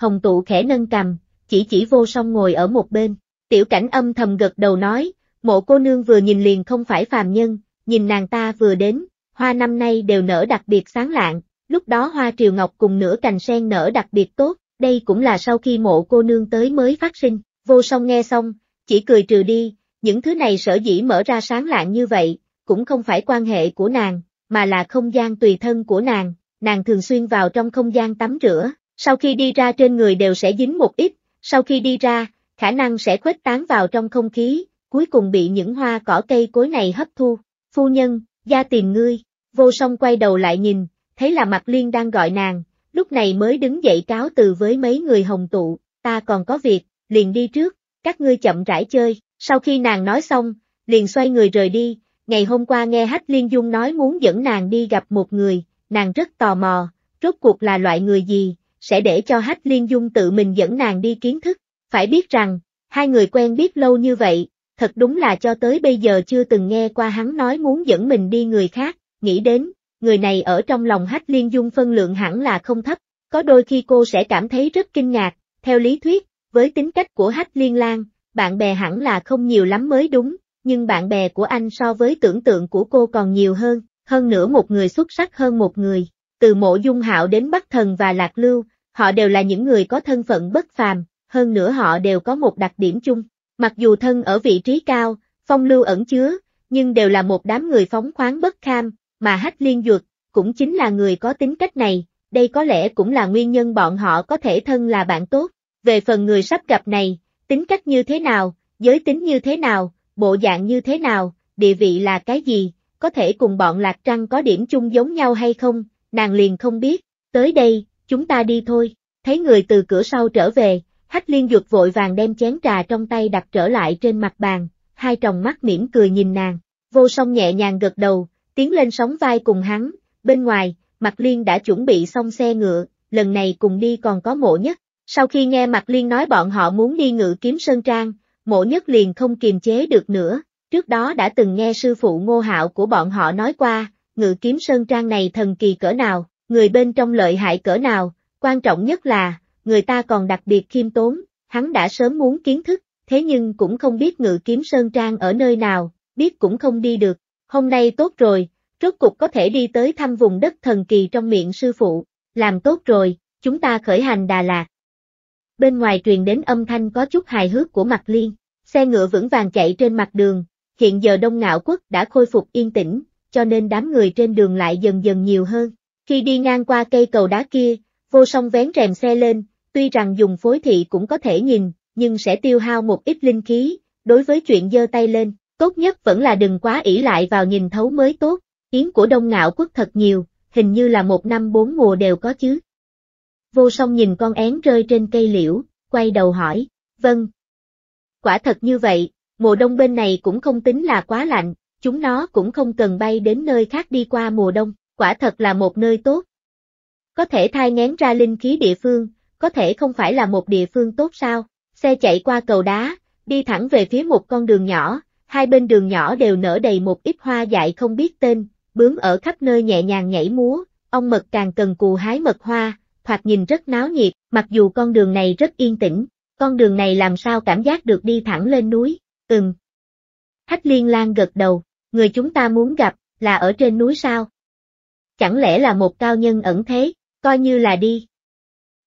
Hồng tụ khẽ nâng cầm, chỉ chỉ vô song ngồi ở một bên, tiểu cảnh âm thầm gật đầu nói, mộ cô nương vừa nhìn liền không phải phàm nhân, nhìn nàng ta vừa đến, hoa năm nay đều nở đặc biệt sáng lạng, lúc đó hoa triều ngọc cùng nửa cành sen nở đặc biệt tốt, đây cũng là sau khi mộ cô nương tới mới phát sinh, vô song nghe xong, chỉ cười trừ đi, những thứ này sở dĩ mở ra sáng lạng như vậy, cũng không phải quan hệ của nàng, mà là không gian tùy thân của nàng, nàng thường xuyên vào trong không gian tắm rửa, sau khi đi ra trên người đều sẽ dính một ít, sau khi đi ra, khả năng sẽ khuếch tán vào trong không khí, cuối cùng bị những hoa cỏ cây cối này hấp thu. Phu nhân, gia tìm ngươi, vô song quay đầu lại nhìn, thấy là mặt liên đang gọi nàng, lúc này mới đứng dậy cáo từ với mấy người hồng tụ, ta còn có việc, liền đi trước, các ngươi chậm rãi chơi, sau khi nàng nói xong, liền xoay người rời đi, ngày hôm qua nghe Hách Liên Dung nói muốn dẫn nàng đi gặp một người, nàng rất tò mò, rốt cuộc là loại người gì, sẽ để cho Hách Liên Dung tự mình dẫn nàng đi kiến thức, phải biết rằng, hai người quen biết lâu như vậy, thật đúng là cho tới bây giờ chưa từng nghe qua hắn nói muốn dẫn mình đi người khác, nghĩ đến, người này ở trong lòng Hách Liên Dung phân lượng hẳn là không thấp, có đôi khi cô sẽ cảm thấy rất kinh ngạc, theo lý thuyết, với tính cách của Hách Liên Lan, bạn bè hẳn là không nhiều lắm mới đúng, nhưng bạn bè của anh so với tưởng tượng của cô còn nhiều hơn, hơn nữa một người xuất sắc hơn một người, từ mộ dung hạo đến Bắc Thần và Lạc Lưu, họ đều là những người có thân phận bất phàm, hơn nữa họ đều có một đặc điểm chung, mặc dù thân ở vị trí cao, phong lưu ẩn chứa, nhưng đều là một đám người phóng khoáng bất kham, mà Hách Liên Duật, cũng chính là người có tính cách này, đây có lẽ cũng là nguyên nhân bọn họ có thể thân là bạn tốt, về phần người sắp gặp này, tính cách như thế nào, giới tính như thế nào, bộ dạng như thế nào, địa vị là cái gì, có thể cùng bọn Lạc Trăng có điểm chung giống nhau hay không, nàng liền không biết, tới đây, chúng ta đi thôi, thấy người từ cửa sau trở về, Hách Liên Dược vội vàng đem chén trà trong tay đặt trở lại trên mặt bàn, hai tròng mắt mỉm cười nhìn nàng, vô song nhẹ nhàng gật đầu, tiến lên sóng vai cùng hắn, bên ngoài, mặt Liên đã chuẩn bị xong xe ngựa, lần này cùng đi còn có mộ nhất, sau khi nghe Mạc Liên nói bọn họ muốn đi ngự kiếm Sơn Trang, mộ nhất liền không kiềm chế được nữa, trước đó đã từng nghe sư phụ ngô hạo của bọn họ nói qua, ngự kiếm Sơn Trang này thần kỳ cỡ nào, người bên trong lợi hại cỡ nào, quan trọng nhất là, người ta còn đặc biệt khiêm tốn, hắn đã sớm muốn kiến thức, thế nhưng cũng không biết ngự kiếm Sơn Trang ở nơi nào, biết cũng không đi được, hôm nay tốt rồi, rốt cục có thể đi tới thăm vùng đất thần kỳ trong miệng sư phụ, làm tốt rồi, chúng ta khởi hành Đà Lạt bên ngoài truyền đến âm thanh có chút hài hước của mặt liên. Xe ngựa vững vàng chạy trên mặt đường, hiện giờ Đông Ngạo Quốc đã khôi phục yên tĩnh, cho nên đám người trên đường lại dần dần nhiều hơn. Khi đi ngang qua cây cầu đá kia, vô song vén rèm xe lên, tuy rằng dùng phối thị cũng có thể nhìn, nhưng sẽ tiêu hao một ít linh khí, đối với chuyện giơ tay lên, tốt nhất vẫn là đừng quá ỷ lại vào nhìn thấu mới tốt. Yến của Đông Ngạo Quốc thật nhiều, hình như là một năm bốn mùa đều có chứ. Vô song nhìn con én rơi trên cây liễu, quay đầu hỏi, vâng. Quả thật như vậy, mùa đông bên này cũng không tính là quá lạnh, chúng nó cũng không cần bay đến nơi khác đi qua mùa đông, quả thật là một nơi tốt. Có thể thai ngén ra linh khí địa phương, có thể không phải là một địa phương tốt sao, xe chạy qua cầu đá, đi thẳng về phía một con đường nhỏ, hai bên đường nhỏ đều nở đầy một ít hoa dại không biết tên, bướm ở khắp nơi nhẹ nhàng nhảy múa, Ông mật càng cần cù hái mật hoa, thoạt nhìn rất náo nhiệt, mặc dù con đường này rất yên tĩnh, con đường này làm sao cảm giác được đi thẳng lên núi, ừm. Hách liên lan gật đầu, người chúng ta muốn gặp, là ở trên núi sao? Chẳng lẽ là một cao nhân ẩn thế, coi như là đi.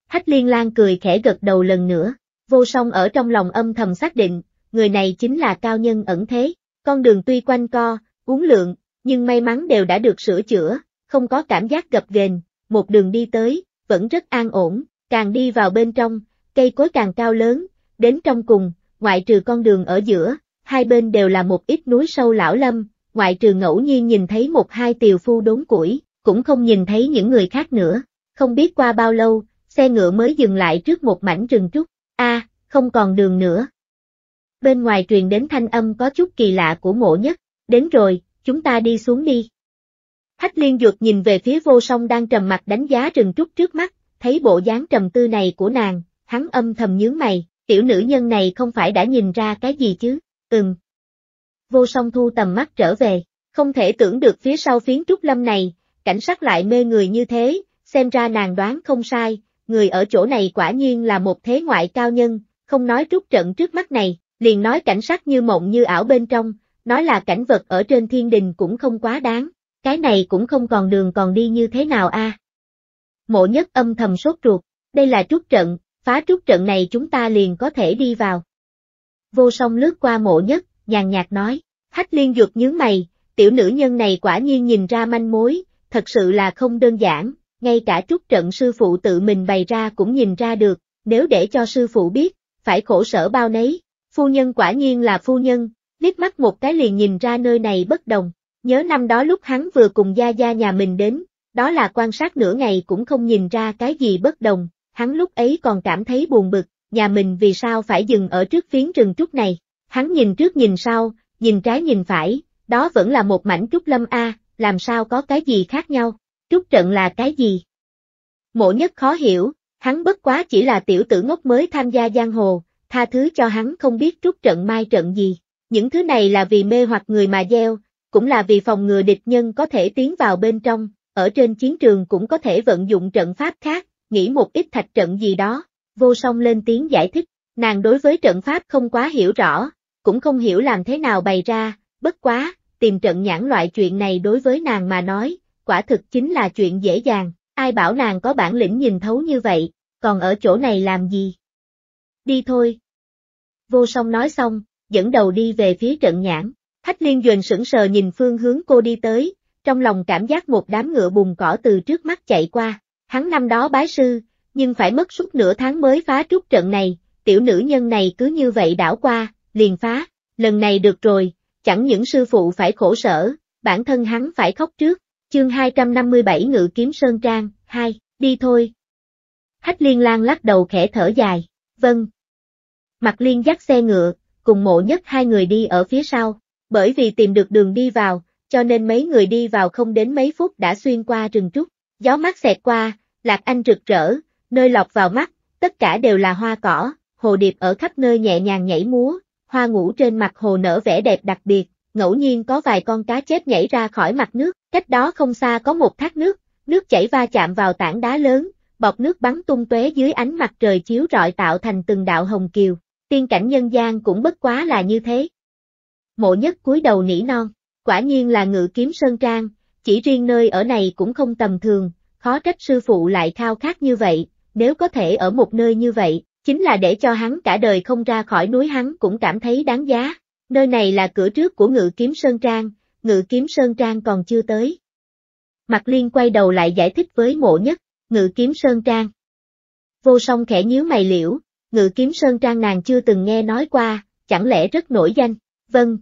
Hách liên lan cười khẽ gật đầu lần nữa, vô song ở trong lòng âm thầm xác định, người này chính là cao nhân ẩn thế, con đường tuy quanh co, uốn lượng, nhưng may mắn đều đã được sửa chữa, không có cảm giác gập ghềnh, một đường đi tới, vẫn rất an ổn, càng đi vào bên trong, cây cối càng cao lớn, đến trong cùng, ngoại trừ con đường ở giữa, hai bên đều là một ít núi sâu lão lâm, ngoại trừ ngẫu nhiên nhìn thấy một hai tiều phu đốn củi, cũng không nhìn thấy những người khác nữa. Không biết qua bao lâu, xe ngựa mới dừng lại trước một mảnh rừng trúc, a, không còn đường nữa. Bên ngoài truyền đến thanh âm có chút kỳ lạ của mộ nhất, đến rồi, chúng ta đi xuống đi. Hách liên dược nhìn về phía vô song đang trầm mặt đánh giá rừng trúc trước mắt, thấy bộ dáng trầm tư này của nàng, hắn âm thầm nhướng mày, tiểu nữ nhân này không phải đã nhìn ra cái gì chứ, ừm. Vô song thu tầm mắt trở về, không thể tưởng được phía sau phiến trúc lâm này, cảnh sát lại mê người như thế, xem ra nàng đoán không sai, người ở chỗ này quả nhiên là một thế ngoại cao nhân, không nói trúc trận trước mắt này, liền nói cảnh sát như mộng như ảo bên trong, nói là cảnh vật ở trên thiên đình cũng không quá đáng, cái này cũng không còn đường còn đi như thế nào a. Mộ nhất âm thầm sốt ruột, đây là trúc trận, phá trúc trận này chúng ta liền có thể đi vào. Vô song lướt qua mộ nhất, nhàn nhạt nói, hách liên dược nhướng mày, tiểu nữ nhân này quả nhiên nhìn ra manh mối, thật sự là không đơn giản, ngay cả trúc trận sư phụ tự mình bày ra cũng nhìn ra được, nếu để cho sư phụ biết, phải khổ sở bao nấy, phu nhân quả nhiên là phu nhân, liếc mắt một cái liền nhìn ra nơi này bất đồng. Nhớ năm đó lúc hắn vừa cùng Gia Gia nhà mình đến, đó là quan sát nửa ngày cũng không nhìn ra cái gì bất đồng, hắn lúc ấy còn cảm thấy buồn bực, nhà mình vì sao phải dừng ở trước phiến rừng trúc này. Hắn nhìn trước nhìn sau, nhìn trái nhìn phải, đó vẫn là một mảnh trúc lâm A, làm sao có cái gì khác nhau, trúc trận là cái gì? Mộ nhất khó hiểu, hắn bất quá chỉ là tiểu tử ngốc mới tham gia giang hồ, tha thứ cho hắn không biết trúc trận mai trận gì. Những thứ này là vì mê hoặc người mà gieo, cũng là vì phòng ngừa địch nhân có thể tiến vào bên trong, ở trên chiến trường cũng có thể vận dụng trận pháp khác, nghĩ một ít thạch trận gì đó. Vô song lên tiếng giải thích, nàng đối với trận pháp không quá hiểu rõ, cũng không hiểu làm thế nào bày ra, bất quá, tìm trận nhãn loại chuyện này đối với nàng mà nói, quả thực chính là chuyện dễ dàng, ai bảo nàng có bản lĩnh nhìn thấu như vậy, còn ở chỗ này làm gì? Đi thôi. Vô song nói xong, dẫn đầu đi về phía trận nhãn, Hách liên doền sững sờ nhìn phương hướng cô đi tới, trong lòng cảm giác một đám ngựa bùn cỏ từ trước mắt chạy qua. Hắn năm đó bái sư, nhưng phải mất suốt nửa tháng mới phá trúc trận này, tiểu nữ nhân này cứ như vậy đảo qua, liền phá, lần này được rồi, chẳng những sư phụ phải khổ sở, bản thân hắn phải khóc trước. Chương 257 Ngự kiếm Sơn Trang, 2, đi thôi. Hách liên lan lắc đầu khẽ thở dài, vâng. Mặt liên dắt xe ngựa, cùng mộ nhất hai người đi ở phía sau, bởi vì tìm được đường đi vào, cho nên mấy người đi vào không đến mấy phút đã xuyên qua rừng trúc. Gió mát xẹt qua, Lạc Anh rực rỡ, nơi lọt vào mắt, tất cả đều là hoa cỏ, hồ điệp ở khắp nơi nhẹ nhàng nhảy múa, hoa ngủ trên mặt hồ nở vẻ đẹp đặc biệt, ngẫu nhiên có vài con cá chép nhảy ra khỏi mặt nước, cách đó không xa có một thác nước, nước chảy va chạm vào tảng đá lớn, bọt nước bắn tung tóe dưới ánh mặt trời chiếu rọi tạo thành từng đạo hồng kiều. Tiên cảnh nhân gian cũng bất quá là như thế. Mộ nhất cúi đầu nỉ non, quả nhiên là ngự kiếm sơn trang, chỉ riêng nơi ở này cũng không tầm thường, khó trách sư phụ lại khao khát như vậy, nếu có thể ở một nơi như vậy, chính là để cho hắn cả đời không ra khỏi núi hắn cũng cảm thấy đáng giá. Nơi này là cửa trước của ngự kiếm sơn trang, ngự kiếm sơn trang còn chưa tới. Mặt liên quay đầu lại giải thích với mộ nhất, ngự kiếm sơn trang. Vô song khẽ nhíu mày liễu, ngự kiếm sơn trang nàng chưa từng nghe nói qua, chẳng lẽ rất nổi danh, vâng,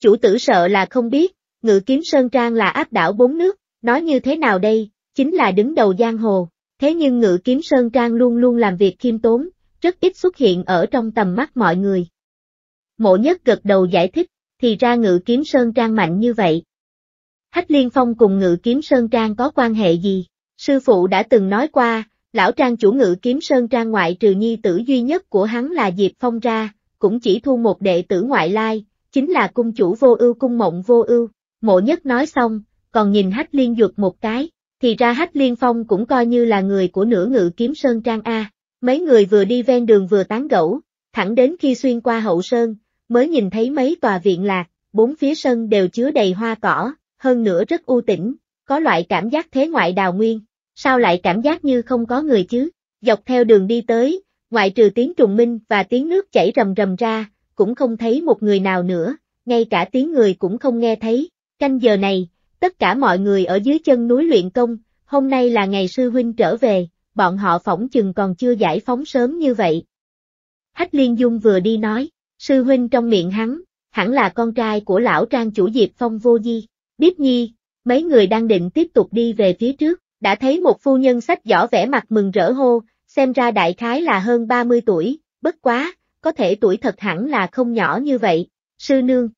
Chủ tử sợ là không biết, ngự kiếm sơn trang là áp đảo bốn nước, nói như thế nào đây, chính là đứng đầu giang hồ. Thế nhưng ngự kiếm sơn trang luôn luôn làm việc khiêm tốn, rất ít xuất hiện ở trong tầm mắt mọi người. Mộ nhất gật đầu giải thích, thì ra ngự kiếm sơn trang mạnh như vậy. Hách liên phong cùng ngự kiếm sơn trang có quan hệ gì? Sư phụ đã từng nói qua, lão trang chủ ngự kiếm sơn trang ngoại trừ nhi tử duy nhất của hắn là Diệp Phong ra, cũng chỉ thu một đệ tử ngoại lai, chính là cung chủ vô ưu cung mộng vô ưu. Mộ nhất nói xong, còn nhìn hách liên duật một cái, thì ra hách liên phong cũng coi như là người của nửa ngự kiếm sơn trang A. Mấy người vừa đi ven đường vừa tán gẫu, thẳng đến khi xuyên qua hậu sơn, mới nhìn thấy mấy tòa viện lạc, bốn phía sân đều chứa đầy hoa cỏ, hơn nữa rất u tĩnh, có loại cảm giác thế ngoại đào nguyên, sao lại cảm giác như không có người chứ, dọc theo đường đi tới, ngoại trừ tiếng trùng minh và tiếng nước chảy rầm rầm ra, cũng không thấy một người nào nữa, ngay cả tiếng người cũng không nghe thấy. Canh giờ này, tất cả mọi người ở dưới chân núi luyện công, hôm nay là ngày sư huynh trở về, bọn họ phỏng chừng còn chưa giải phóng sớm như vậy. Hách Liên Dung vừa đi nói, sư huynh trong miệng hắn, hẳn là con trai của lão trang chủ Diệp Phong Vô Di, Điếp Nhi, mấy người đang định tiếp tục đi về phía trước, đã thấy một phu nhân sách giỏ vẻ mặt mừng rỡ hô, xem ra đại khái là hơn 30 tuổi, bất quá, có thể tuổi thật hẳn là không nhỏ như vậy, sư nương.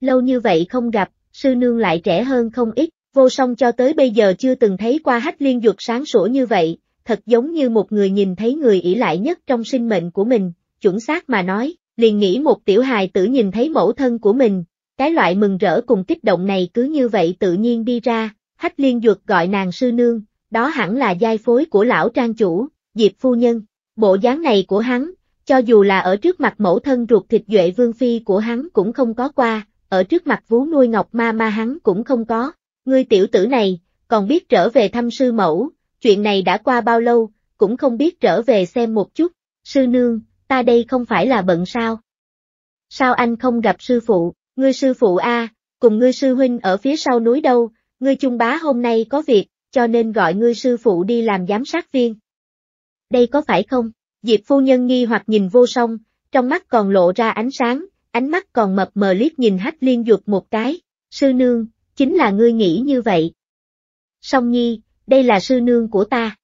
Lâu như vậy không gặp, sư nương lại trẻ hơn không ít, vô song cho tới bây giờ chưa từng thấy qua hách liên dục sáng sủa như vậy, thật giống như một người nhìn thấy người ỷ lại nhất trong sinh mệnh của mình, chuẩn xác mà nói, liền nghĩ một tiểu hài tử nhìn thấy mẫu thân của mình, cái loại mừng rỡ cùng kích động này cứ như vậy tự nhiên đi ra, hách liên duật gọi nàng sư nương, đó hẳn là giai phối của lão trang chủ, diệp phu nhân, bộ dáng này của hắn, cho dù là ở trước mặt mẫu thân ruột thịt duệ vương phi của hắn cũng không có qua, ở trước mặt vú nuôi ngọc ma ma hắn cũng không có. Ngươi tiểu tử này, còn biết trở về thăm sư mẫu, chuyện này đã qua bao lâu, cũng không biết trở về xem một chút, sư nương, ta đây không phải là bận sao? Sao anh không gặp sư phụ, ngươi sư phụ A, cùng ngươi sư huynh ở phía sau núi đâu, ngươi chung bá hôm nay có việc, cho nên gọi ngươi sư phụ đi làm giám sát viên. Đây có phải không? Diệp phu nhân nghi hoặc nhìn vô song, trong mắt còn lộ ra ánh sáng, ánh mắt còn mập mờ liếc nhìn hách liên dục một cái, sư nương, chính là ngươi nghĩ như vậy. Song nhi, đây là sư nương của ta.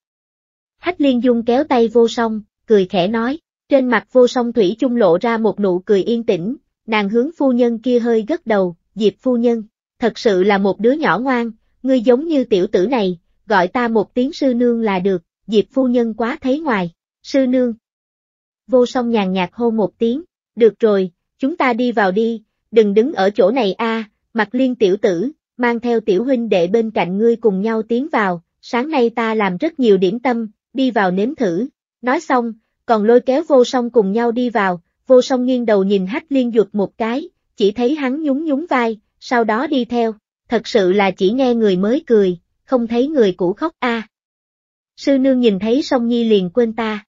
Hách liên dung kéo tay vô song, cười khẽ nói, trên mặt vô song thủy chung lộ ra một nụ cười yên tĩnh, nàng hướng phu nhân kia hơi gất đầu, diệp phu nhân, thật sự là một đứa nhỏ ngoan, ngươi giống như tiểu tử này, gọi ta một tiếng sư nương là được, diệp phu nhân quá thấy ngoài, sư nương. Vô song nhàn nhạt hô một tiếng, được rồi, chúng ta đi vào đi, đừng đứng ở chỗ này a, à, mặt liên tiểu tử, mang theo tiểu huynh đệ bên cạnh ngươi cùng nhau tiến vào, sáng nay ta làm rất nhiều điểm tâm, đi vào nếm thử, nói xong, còn lôi kéo vô song cùng nhau đi vào, vô song nghiêng đầu nhìn hách liên duật một cái, chỉ thấy hắn nhún nhún vai, sau đó đi theo, thật sự là chỉ nghe người mới cười, không thấy người cũ khóc a. Sư nương nhìn thấy song nhi liền quên ta.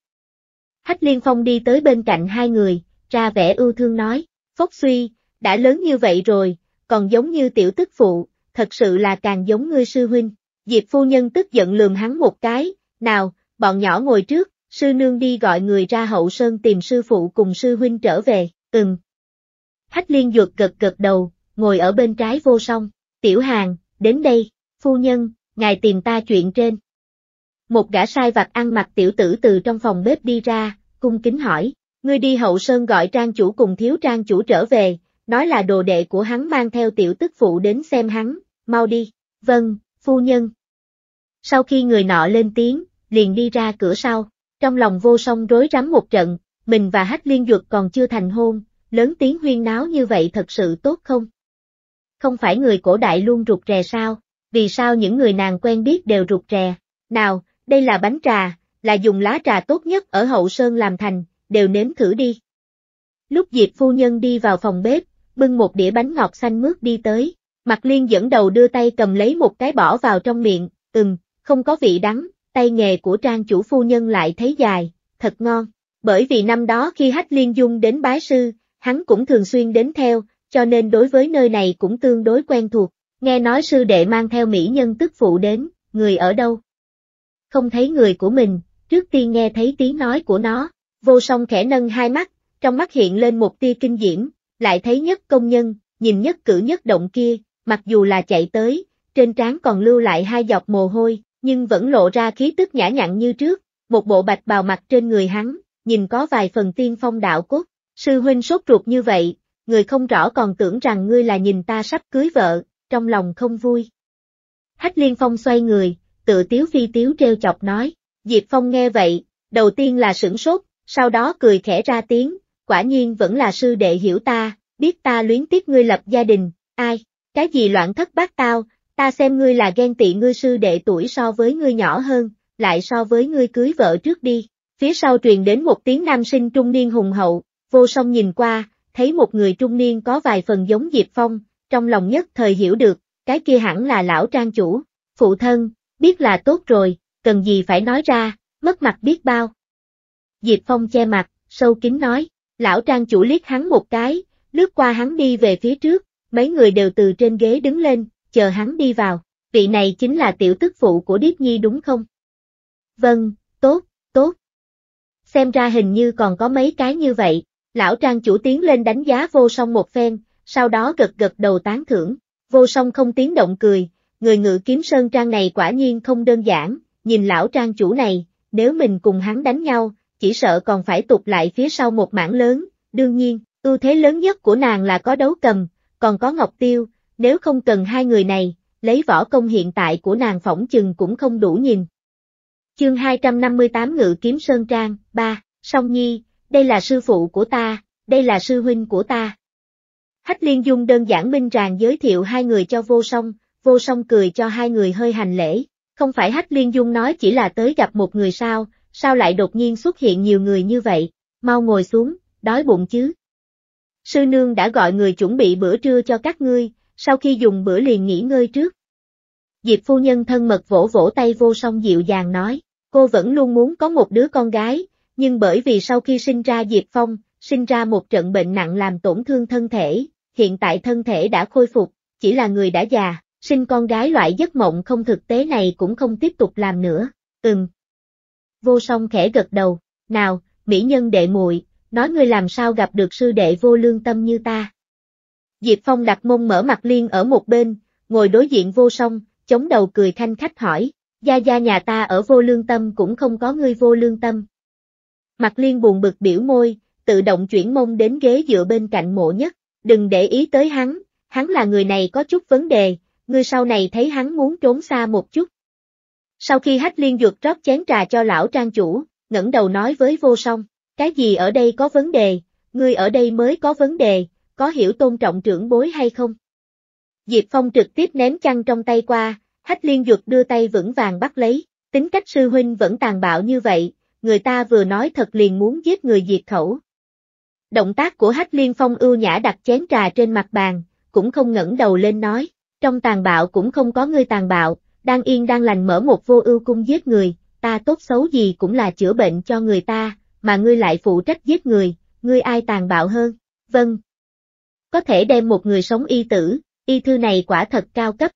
Hách Liên Phong đi tới bên cạnh hai người, ra vẻ ưu thương nói, Phốc Suy, đã lớn như vậy rồi, còn giống như tiểu tức phụ, thật sự là càng giống ngươi sư huynh. Diệp phu nhân tức giận lườm hắn một cái, nào, bọn nhỏ ngồi trước, sư nương đi gọi người ra hậu sơn tìm sư phụ cùng sư huynh trở về, ừm. Hách liên duật gật gật đầu, ngồi ở bên trái vô song, tiểu hàng, đến đây, phu nhân, ngài tìm ta chuyện trên một gã sai vặt ăn mặc tiểu tử từ trong phòng bếp đi ra, cung kính hỏi, ngươi đi hậu sơn gọi trang chủ cùng thiếu trang chủ trở về, nói là đồ đệ của hắn mang theo tiểu tức phụ đến xem hắn, mau đi, vâng, phu nhân. Sau khi người nọ lên tiếng, liền đi ra cửa sau, trong lòng vô song rối rắm một trận, mình và hách liên dược còn chưa thành hôn, lớn tiếng huyên náo như vậy thật sự tốt không? Không phải người cổ đại luôn rụt rè sao, vì sao những người nàng quen biết đều rụt rè, nào, đây là bánh trà, là dùng lá trà tốt nhất ở Hậu Sơn làm thành, đều nếm thử đi. Lúc Diệp phu nhân đi vào phòng bếp, bưng một đĩa bánh ngọt xanh mướt đi tới, Mạc Liên dẫn đầu đưa tay cầm lấy một cái bỏ vào trong miệng, ừm, không có vị đắng, tay nghề của trang chủ phu nhân lại thấy dài, thật ngon. Bởi vì năm đó khi Hách Liên Dung đến bái sư, hắn cũng thường xuyên đến theo, cho nên đối với nơi này cũng tương đối quen thuộc. Nghe nói sư đệ mang theo mỹ nhân tức phụ đến, người ở đâu? không thấy người của mình, trước tiên nghe thấy tiếng nói của nó, vô song khẽ nâng hai mắt, trong mắt hiện lên một tia kinh diễm, lại thấy nhất công nhân, nhìn nhất cử nhất động kia, mặc dù là chạy tới, trên trán còn lưu lại hai giọt mồ hôi, nhưng vẫn lộ ra khí tức nhã nhặn như trước, một bộ bạch bào mặt trên người hắn, nhìn có vài phần tiên phong đạo cốt, sư huynh sốt ruột như vậy, người không rõ còn tưởng rằng ngươi là nhìn ta sắp cưới vợ, trong lòng không vui. Hách liên phong xoay người, tự tiếu phi tiếu treo chọc nói. Diệp Phong nghe vậy, đầu tiên là sửng sốt, sau đó cười khẽ ra tiếng, quả nhiên vẫn là sư đệ hiểu ta, biết ta luyến tiếc ngươi lập gia đình, ai, cái gì loạn thất bát tao, ta xem ngươi là ghen tị ngươi sư đệ tuổi so với ngươi nhỏ hơn, lại so với ngươi cưới vợ trước đi. Phía sau truyền đến một tiếng nam sinh trung niên hùng hậu, vô song nhìn qua, thấy một người trung niên có vài phần giống Diệp Phong, trong lòng nhất thời hiểu được, cái kia hẳn là lão trang chủ, phụ thân, biết là tốt rồi, cần gì phải nói ra, mất mặt biết bao. Diệp Phong che mặt, sâu kín nói, lão trang chủ liếc hắn một cái, lướt qua hắn đi về phía trước, mấy người đều từ trên ghế đứng lên, chờ hắn đi vào, vị này chính là tiểu tức phụ của Điếp Nhi đúng không? Vâng, tốt, tốt. Xem ra hình như còn có mấy cái như vậy, lão trang chủ tiến lên đánh giá vô song một phen, sau đó gật gật đầu tán thưởng, vô song không tiếng động cười, người ngự kiếm sơn trang này quả nhiên không đơn giản, nhìn lão trang chủ này, nếu mình cùng hắn đánh nhau, chỉ sợ còn phải tụt lại phía sau một mảng lớn, đương nhiên, ưu thế lớn nhất của nàng là có đấu cầm, còn có ngọc tiêu, nếu không cần hai người này, lấy võ công hiện tại của nàng phỏng chừng cũng không đủ nhìn. Chương 258 Ngự Kiếm Sơn Trang, 3, Song Nhi, đây là sư phụ của ta, đây là sư huynh của ta. Hách Liên Dung đơn giản minh ràng giới thiệu hai người cho vô song, vô song cười cho hai người hơi hành lễ, không phải Hách Liên Dung nói chỉ là tới gặp một người sao, sao lại đột nhiên xuất hiện nhiều người như vậy, mau ngồi xuống, đói bụng chứ. Sư nương đã gọi người chuẩn bị bữa trưa cho các ngươi, sau khi dùng bữa liền nghỉ ngơi trước. Diệp phu nhân thân mật vỗ vỗ tay vô song dịu dàng nói, cô vẫn luôn muốn có một đứa con gái, nhưng bởi vì sau khi sinh ra Diệp Phong, sinh ra một trận bệnh nặng làm tổn thương thân thể, hiện tại thân thể đã khôi phục, chỉ là người đã già, sinh con gái loại giấc mộng không thực tế này cũng không tiếp tục làm nữa, ừm. Vô song khẽ gật đầu, nào, mỹ nhân đệ muội, nói ngươi làm sao gặp được sư đệ vô lương tâm như ta. Diệp Phong đặt mông mở mặt liên ở một bên, ngồi đối diện vô song, chống đầu cười thanh khách hỏi, gia gia nhà ta ở vô lương tâm cũng không có ngươi vô lương tâm. Mặt liên buồn bực biểu môi, tự động chuyển mông đến ghế dựa bên cạnh mộ nhất, đừng để ý tới hắn, hắn là người này có chút vấn đề, ngươi sau này thấy hắn muốn trốn xa một chút. Sau khi hách liên dược rót chén trà cho lão trang chủ, ngẩng đầu nói với vô song, cái gì ở đây có vấn đề, ngươi ở đây mới có vấn đề, có hiểu tôn trọng trưởng bối hay không? Diệp Phong trực tiếp ném chăn trong tay qua, hách liên dược đưa tay vững vàng bắt lấy, tính cách sư huynh vẫn tàn bạo như vậy, người ta vừa nói thật liền muốn giết người diệt khẩu. Động tác của hách liên phong ưu nhã đặt chén trà trên mặt bàn, cũng không ngẩng đầu lên nói, trong tàn bạo cũng không có ngươi tàn bạo, đang yên đang lành mở một vô ưu cung giết người, ta tốt xấu gì cũng là chữa bệnh cho người ta, mà ngươi lại phụ trách giết người, ngươi ai tàn bạo hơn? Vâng. Có thể đem một người sống y tử, y thư này quả thật cao cấp.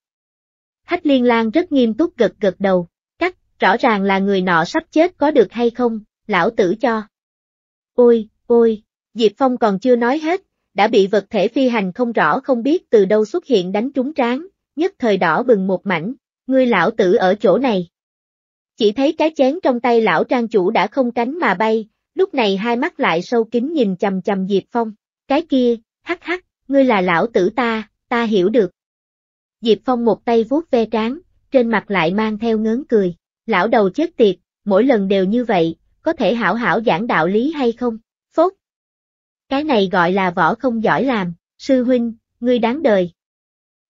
Hách liên lang rất nghiêm túc gật gật đầu, cắt, rõ ràng là người nọ sắp chết có được hay không, lão tử cho. Ôi, ôi, Diệp Phong còn chưa nói hết, đã bị vật thể phi hành không rõ không biết từ đâu xuất hiện đánh trúng tráng nhất thời đỏ bừng một mảnh, ngươi lão tử ở chỗ này. Chỉ thấy cái chén trong tay lão trang chủ đã không cánh mà bay, lúc này hai mắt lại sâu kín nhìn chầm chầm Diệp Phong, cái kia, hắc hắc, ngươi là lão tử ta, ta hiểu được. Diệp Phong một tay vuốt ve trán, trên mặt lại mang theo ngớn cười, lão đầu chết tiệt, mỗi lần đều như vậy, có thể hảo hảo giảng đạo lý hay không? Cái này gọi là võ không giỏi làm, sư huynh, ngươi đáng đời.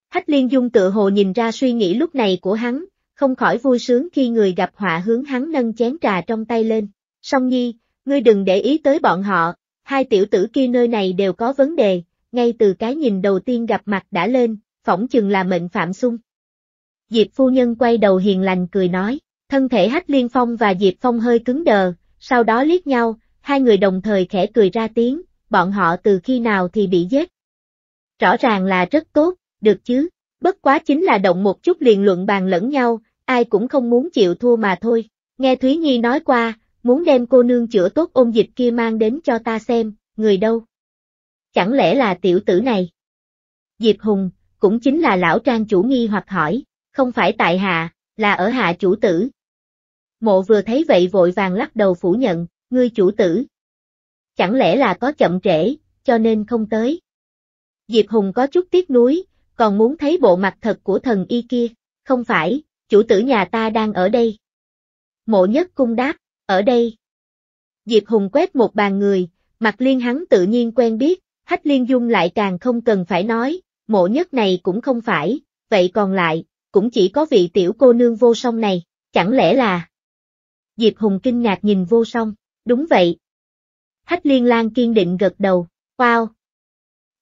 Hách liên dung tự hồ nhìn ra suy nghĩ lúc này của hắn, không khỏi vui sướng khi người gặp họa hướng hắn nâng chén trà trong tay lên. Song nhi, ngươi đừng để ý tới bọn họ, hai tiểu tử kia nơi này đều có vấn đề, ngay từ cái nhìn đầu tiên gặp mặt đã lên, phỏng chừng là mệnh phạm xung. Diệp phu nhân quay đầu hiền lành cười nói, thân thể hách liên phong và Diệp phong hơi cứng đờ, sau đó liếc nhau, hai người đồng thời khẽ cười ra tiếng, bọn họ từ khi nào thì bị giết. Rõ ràng là rất tốt, được chứ, bất quá chính là động một chút liền luận bàn lẫn nhau, ai cũng không muốn chịu thua mà thôi. Nghe Thúy Nhi nói qua, muốn đem cô nương chữa tốt ôn dịch kia mang đến cho ta xem, người đâu? Chẳng lẽ là tiểu tử này? Diệp Hùng, cũng chính là lão trang chủ nghi hoặc hỏi, không phải tại hạ, là ở hạ chủ tử. Mộ vừa thấy vậy vội vàng lắc đầu phủ nhận, ngươi chủ tử, chẳng lẽ là có chậm trễ, cho nên không tới. Diệp Hùng có chút tiếc nuối, còn muốn thấy bộ mặt thật của thần y kia, không phải, chủ tử nhà ta đang ở đây. Mộ nhất cung đáp, ở đây. Diệp Hùng quét một bàn người, mặt liên hắn tự nhiên quen biết, hách liên dung lại càng không cần phải nói, mộ nhất này cũng không phải, vậy còn lại, cũng chỉ có vị tiểu cô nương vô song này, chẳng lẽ là... Diệp Hùng kinh ngạc nhìn vô song, đúng vậy, Hách liên lan kiên định gật đầu, wow.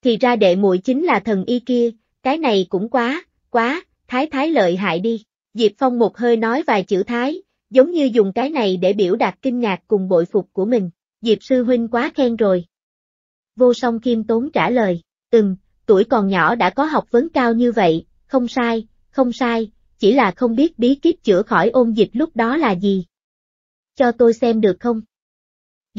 Thì ra đệ muội chính là thần y kia, cái này cũng quá, quá, thái thái lợi hại đi. Diệp Phong một hơi nói vài chữ thái, giống như dùng cái này để biểu đạt kinh ngạc cùng bội phục của mình. Diệp sư huynh quá khen rồi. Vô song Kim tốn trả lời, ừm, tuổi còn nhỏ đã có học vấn cao như vậy, không sai, không sai, chỉ là không biết bí kíp chữa khỏi ôn dịch lúc đó là gì. Cho tôi xem được không?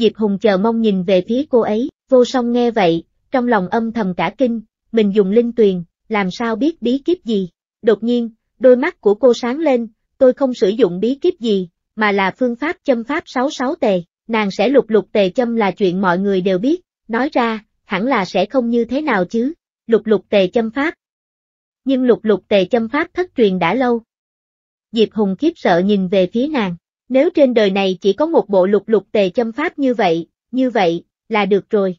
Diệp Hùng chờ mong nhìn về phía cô ấy, vô song nghe vậy, trong lòng âm thầm cả kinh, mình dùng linh tuyền, làm sao biết bí kíp gì. Đột nhiên, đôi mắt của cô sáng lên, tôi không sử dụng bí kíp gì, mà là phương pháp châm pháp 66 tề, nàng sẽ lục lục tề châm là chuyện mọi người đều biết, nói ra, hẳn là sẽ không như thế nào chứ, lục lục tề châm pháp. Nhưng lục lục tề châm pháp thất truyền đã lâu. Diệp Hùng khiếp sợ nhìn về phía nàng, nếu trên đời này chỉ có một bộ lục lục tề châm pháp như vậy, như vậy, là được rồi.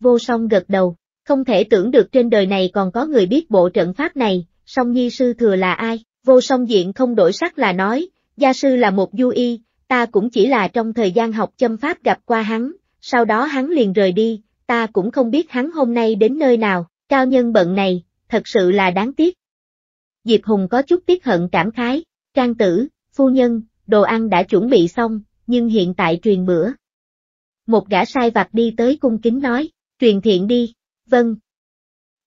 Vô song gật đầu, không thể tưởng được trên đời này còn có người biết bộ trận pháp này, song nhi sư thừa là ai, vô song diện không đổi sắc là nói, gia sư là một du y, ta cũng chỉ là trong thời gian học châm pháp gặp qua hắn, sau đó hắn liền rời đi, ta cũng không biết hắn hôm nay đến nơi nào, cao nhân bận này, thật sự là đáng tiếc. Diệp Hùng có chút tiếc hận cảm khái, trang tử, phu nhân, đồ ăn đã chuẩn bị xong, nhưng hiện tại truyền bữa. Một gã sai vặt đi tới cung kính nói, truyền thiện đi, vâng.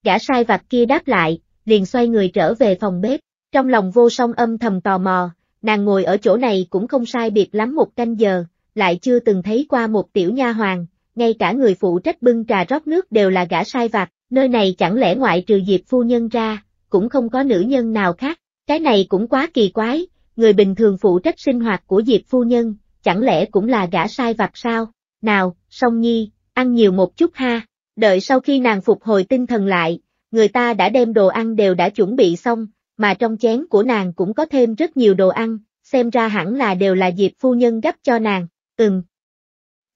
Gã sai vặt kia đáp lại, liền xoay người trở về phòng bếp, trong lòng vô song âm thầm tò mò, nàng ngồi ở chỗ này cũng không sai biệt lắm một canh giờ, lại chưa từng thấy qua một tiểu nha hoàng, ngay cả người phụ trách bưng trà rót nước đều là gã sai vặt, nơi này chẳng lẽ ngoại trừ Diệp phu nhân ra, cũng không có nữ nhân nào khác, cái này cũng quá kỳ quái, người bình thường phụ trách sinh hoạt của Diệp Phu Nhân, chẳng lẽ cũng là gã sai vặt sao? Nào, Song Nhi, ăn nhiều một chút ha. Đợi sau khi nàng phục hồi tinh thần lại, người ta đã đem đồ ăn đều đã chuẩn bị xong, mà trong chén của nàng cũng có thêm rất nhiều đồ ăn, xem ra hẳn là đều là Diệp Phu Nhân gấp cho nàng, ừm.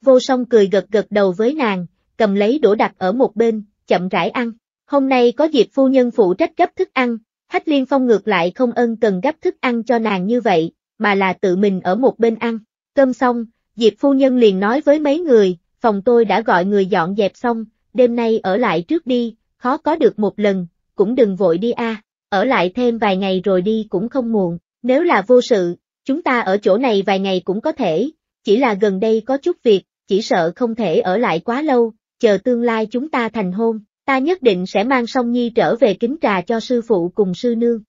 Vô song cười gật gật đầu với nàng, cầm lấy đũa đặt ở một bên, chậm rãi ăn. Hôm nay có Diệp Phu Nhân phụ trách gấp thức ăn, Hách liên phong ngược lại không ân cần gấp thức ăn cho nàng như vậy, mà là tự mình ở một bên ăn. Cơm xong, Diệp phu nhân liền nói với mấy người, phòng tôi đã gọi người dọn dẹp xong, đêm nay ở lại trước đi, khó có được một lần, cũng đừng vội đi a, ở lại thêm vài ngày rồi đi cũng không muộn, nếu là vô sự, chúng ta ở chỗ này vài ngày cũng có thể, chỉ là gần đây có chút việc, chỉ sợ không thể ở lại quá lâu, chờ tương lai chúng ta thành hôn, Ta nhất định sẽ mang song nhi trở về kính trà cho sư phụ cùng sư nương.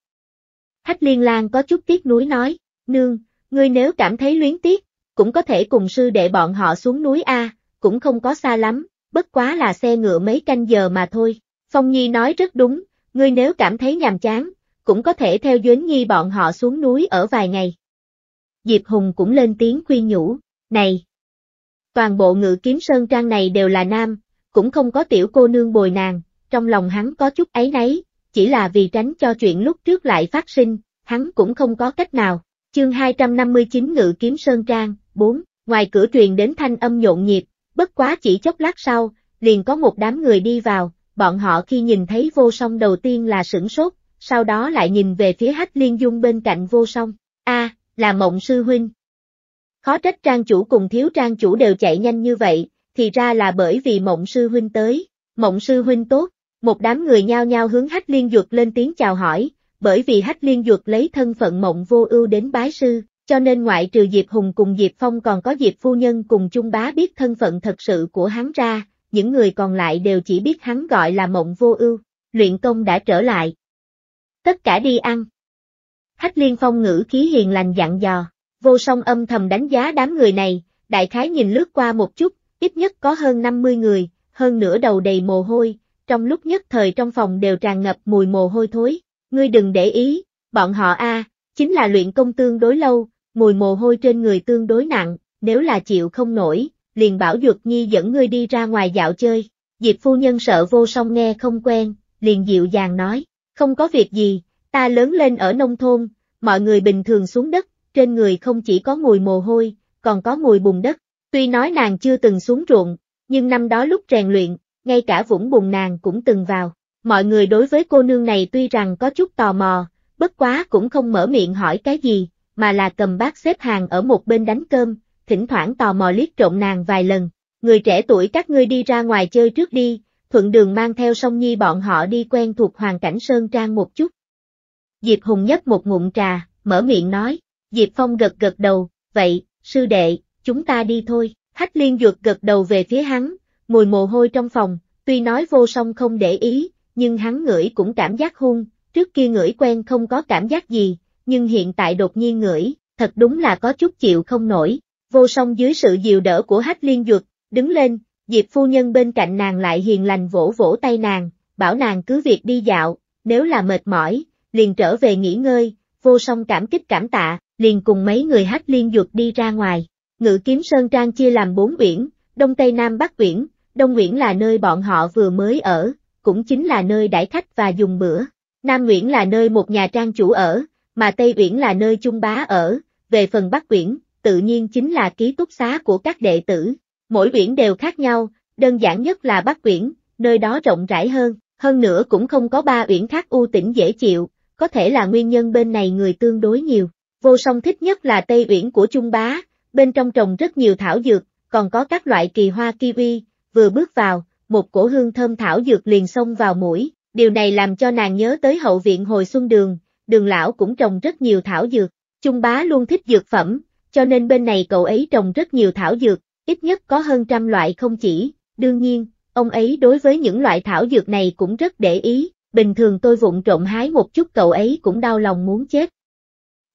Hách liên lan có chút tiếc nuối nói, nương, ngươi nếu cảm thấy luyến tiếc, cũng có thể cùng sư đệ bọn họ xuống núi A, cũng không có xa lắm, bất quá là xe ngựa mấy canh giờ mà thôi. Phong Nhi nói rất đúng, ngươi nếu cảm thấy nhàm chán, cũng có thể theo Duến Nhi bọn họ xuống núi ở vài ngày. Diệp Hùng cũng lên tiếng khuyên nhủ, này, toàn bộ ngự kiếm sơn trang này đều là nam, cũng không có tiểu cô nương bồi nàng, trong lòng hắn có chút ấy nấy, chỉ là vì tránh cho chuyện lúc trước lại phát sinh, hắn cũng không có cách nào. Chương 259 Ngự Kiếm Sơn Trang, 4, ngoài cửa truyền đến thanh âm nhộn nhịp, bất quá chỉ chốc lát sau, liền có một đám người đi vào, bọn họ khi nhìn thấy vô song đầu tiên là sửng sốt, sau đó lại nhìn về phía hách liên dung bên cạnh vô song. a là mộng sư huynh. Khó trách trang chủ cùng thiếu trang chủ đều chạy nhanh như vậy, thì ra là bởi vì mộng sư huynh tới, mộng sư huynh tốt, một đám người nhao nhao hướng hách liên dược lên tiếng chào hỏi, bởi vì hách liên dược lấy thân phận mộng vô ưu đến bái sư, cho nên ngoại trừ Diệp Hùng cùng Diệp Phong còn có Diệp Phu Nhân cùng Trung Bá biết thân phận thật sự của hắn ra, những người còn lại đều chỉ biết hắn gọi là mộng vô ưu, luyện công đã trở lại. Tất cả đi ăn. Hách liên phong ngữ khí hiền lành dặn dò, vô song âm thầm đánh giá đám người này, đại khái nhìn lướt qua một chút ít nhất có hơn 50 người, hơn nửa đầu đầy mồ hôi, trong lúc nhất thời trong phòng đều tràn ngập mùi mồ hôi thối, ngươi đừng để ý, bọn họ a, chính là luyện công tương đối lâu, mùi mồ hôi trên người tương đối nặng, nếu là chịu không nổi, liền bảo Dược Nhi dẫn ngươi đi ra ngoài dạo chơi. Diệp phu nhân sợ vô song nghe không quen, liền dịu dàng nói, không có việc gì, ta lớn lên ở nông thôn, mọi người bình thường xuống đất, trên người không chỉ có mùi mồ hôi, còn có mùi bùn đất, Tuy nói nàng chưa từng xuống ruộng, nhưng năm đó lúc rèn luyện, ngay cả vũng bùn nàng cũng từng vào. Mọi người đối với cô nương này tuy rằng có chút tò mò, bất quá cũng không mở miệng hỏi cái gì, mà là cầm bát xếp hàng ở một bên đánh cơm, thỉnh thoảng tò mò liếc trộm nàng vài lần. Người trẻ tuổi các ngươi đi ra ngoài chơi trước đi, thuận đường mang theo song nhi bọn họ đi quen thuộc hoàn cảnh Sơn Trang một chút. Diệp Hùng nhấp một ngụm trà, mở miệng nói, Diệp Phong gật gật đầu, vậy, sư đệ, chúng ta đi thôi, hách liên dược gật đầu về phía hắn, mùi mồ hôi trong phòng, tuy nói vô song không để ý, nhưng hắn ngửi cũng cảm giác hung, trước kia ngửi quen không có cảm giác gì, nhưng hiện tại đột nhiên ngửi, thật đúng là có chút chịu không nổi, vô song dưới sự dìu đỡ của hách liên dược, đứng lên, Diệp phu nhân bên cạnh nàng lại hiền lành vỗ vỗ tay nàng, bảo nàng cứ việc đi dạo, nếu là mệt mỏi, liền trở về nghỉ ngơi, vô song cảm kích cảm tạ, liền cùng mấy người hách liên dược đi ra ngoài. Ngự kiếm Sơn Trang chia làm bốn quyển, Đông Tây Nam Bắc quyển, Đông Nguyễn là nơi bọn họ vừa mới ở, cũng chính là nơi đãi khách và dùng bữa. Nam Nguyễn là nơi một nhà trang chủ ở, mà Tây Uyển là nơi trung bá ở, về phần Bắc Uyển, tự nhiên chính là ký túc xá của các đệ tử. Mỗi uyển đều khác nhau, đơn giản nhất là Bắc Uyển, nơi đó rộng rãi hơn, hơn nữa cũng không có ba uyển khác u tỉnh dễ chịu, có thể là nguyên nhân bên này người tương đối nhiều. Vô song thích nhất là Tây Uyển của Trung Bá, bên trong trồng rất nhiều thảo dược, còn có các loại kỳ hoa kiwi, vừa bước vào, một cổ hương thơm thảo dược liền xông vào mũi, điều này làm cho nàng nhớ tới hậu viện hồi xuân đường, đường lão cũng trồng rất nhiều thảo dược, Trung Bá luôn thích dược phẩm, cho nên bên này cậu ấy trồng rất nhiều thảo dược, ít nhất có hơn trăm loại không chỉ, đương nhiên, ông ấy đối với những loại thảo dược này cũng rất để ý, bình thường tôi vụng trộm hái một chút cậu ấy cũng đau lòng muốn chết.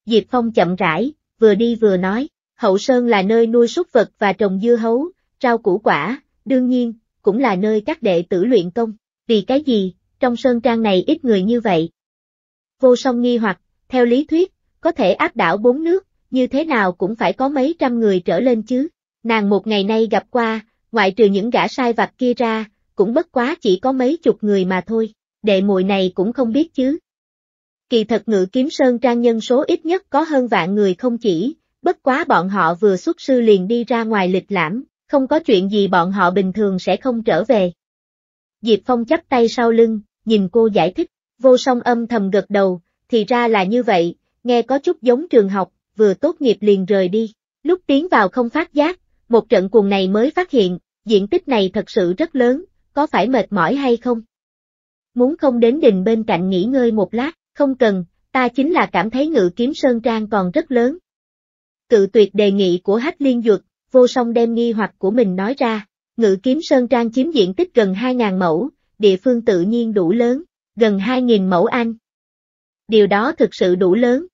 Diệp Phong chậm rãi, vừa đi vừa nói, Hậu Sơn là nơi nuôi súc vật và trồng dưa hấu, rau củ quả, đương nhiên, cũng là nơi các đệ tử luyện công. Vì cái gì, trong sơn trang này ít người như vậy? Vô song nghi hoặc, theo lý thuyết, có thể áp đảo bốn nước, như thế nào cũng phải có mấy trăm người trở lên chứ. Nàng một ngày nay gặp qua, ngoại trừ những gã sai vặt kia ra, cũng bất quá chỉ có mấy chục người mà thôi, đệ muội này cũng không biết chứ. Kỳ thật ngự kiếm sơn trang nhân số ít nhất có hơn vạn người không chỉ, Bất quá bọn họ vừa xuất sư liền đi ra ngoài lịch lãm, không có chuyện gì bọn họ bình thường sẽ không trở về. Diệp Phong chắp tay sau lưng, nhìn cô giải thích, vô song âm thầm gật đầu, thì ra là như vậy, nghe có chút giống trường học, vừa tốt nghiệp liền rời đi. Lúc tiến vào không phát giác, một trận cuồng này mới phát hiện, diện tích này thật sự rất lớn, có phải mệt mỏi hay không? Muốn không đến đình bên cạnh nghỉ ngơi một lát, không cần, ta chính là cảm thấy ngự kiếm sơn trang còn rất lớn, cự tuyệt đề nghị của Hách Liên Duật, vô song đem nghi hoặc của mình nói ra. Ngự kiếm sơn trang chiếm diện tích gần 2.000 mẫu, địa phương tự nhiên đủ lớn, gần 2.000 mẫu anh. Điều đó thực sự đủ lớn.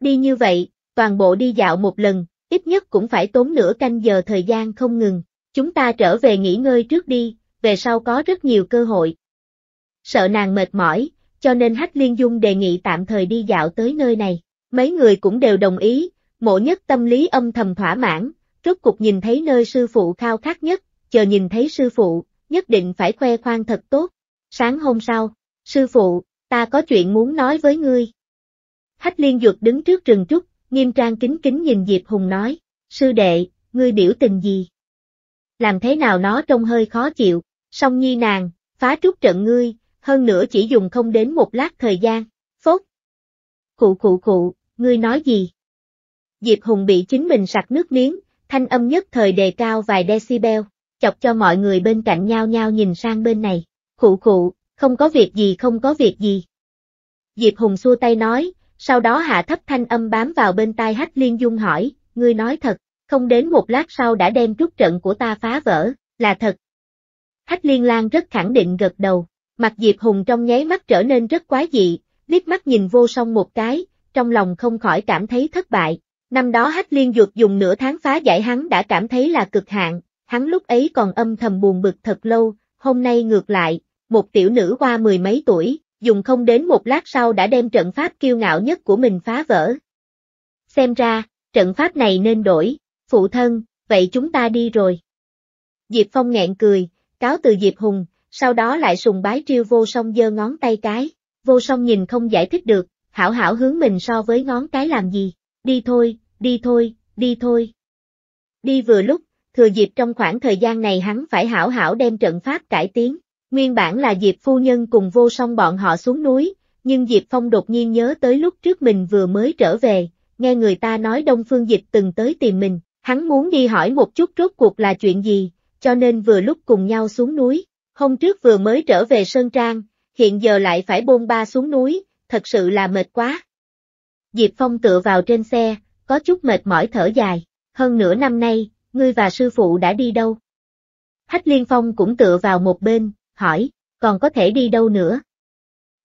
Đi như vậy, toàn bộ đi dạo một lần, ít nhất cũng phải tốn nửa canh giờ thời gian không ngừng. Chúng ta trở về nghỉ ngơi trước đi, về sau có rất nhiều cơ hội. Sợ nàng mệt mỏi, cho nên Hách Liên Dung đề nghị tạm thời đi dạo tới nơi này. Mấy người cũng đều đồng ý, Mộ nhất tâm lý âm thầm thỏa mãn, rốt cục nhìn thấy nơi sư phụ khao khát nhất, chờ nhìn thấy sư phụ, nhất định phải khoe khoang thật tốt. Sáng hôm sau, sư phụ, ta có chuyện muốn nói với ngươi. Hách liên dược đứng trước rừng trúc, nghiêm trang kính kính nhìn Diệp Hùng nói, sư đệ, ngươi biểu tình gì? Làm thế nào nó trông hơi khó chịu, song nhi nàng, phá trúc trận ngươi, hơn nữa chỉ dùng không đến một lát thời gian, phốt. Cụ cụ cụ, ngươi nói gì? Diệp Hùng bị chính mình sặc nước miếng, thanh âm nhất thời đề cao vài decibel, chọc cho mọi người bên cạnh nhau nhau nhìn sang bên này. Khụ khụ, không có việc gì không có việc gì. Diệp Hùng xua tay nói, sau đó hạ thấp thanh âm bám vào bên tai Hách Liên Dung hỏi, ngươi nói thật, không đến một lát sau đã đem trúc trận của ta phá vỡ, là thật. Hách Liên Lan rất khẳng định gật đầu, mặt Diệp Hùng trong nháy mắt trở nên rất quái dị, liếc mắt nhìn vô song một cái, trong lòng không khỏi cảm thấy thất bại, Năm đó Hách Liên Dược dùng nửa tháng phá giải hắn đã cảm thấy là cực hạn, hắn lúc ấy còn âm thầm buồn bực thật lâu, hôm nay ngược lại, một tiểu nữ qua mười mấy tuổi, dùng không đến một lát sau đã đem trận pháp kiêu ngạo nhất của mình phá vỡ. Xem ra, trận pháp này nên đổi, phụ thân, vậy chúng ta đi rồi. Diệp Phong nghẹn cười, cáo từ Diệp Hùng, sau đó lại sùng bái triêu vô song giơ ngón tay cái, vô song nhìn không giải thích được, hảo hảo hướng mình so với ngón cái làm gì, đi thôi, đi thôi, đi thôi. Đi vừa lúc, thừa dịp trong khoảng thời gian này hắn phải hảo hảo đem trận pháp cải tiến. Nguyên bản là Diệp phu nhân cùng vô song bọn họ xuống núi, nhưng Diệp Phong đột nhiên nhớ tới lúc trước mình vừa mới trở về, nghe người ta nói Đông Phương Dịch từng tới tìm mình, hắn muốn đi hỏi một chút rốt cuộc là chuyện gì, cho nên vừa lúc cùng nhau xuống núi, hôm trước vừa mới trở về Sơn Trang, hiện giờ lại phải bôn ba xuống núi, thật sự là mệt quá. Diệp Phong tựa vào trên xe, có chút mệt mỏi thở dài, hơn nửa năm nay, ngươi và sư phụ đã đi đâu? Hách Liên Phong cũng tựa vào một bên, hỏi, còn có thể đi đâu nữa?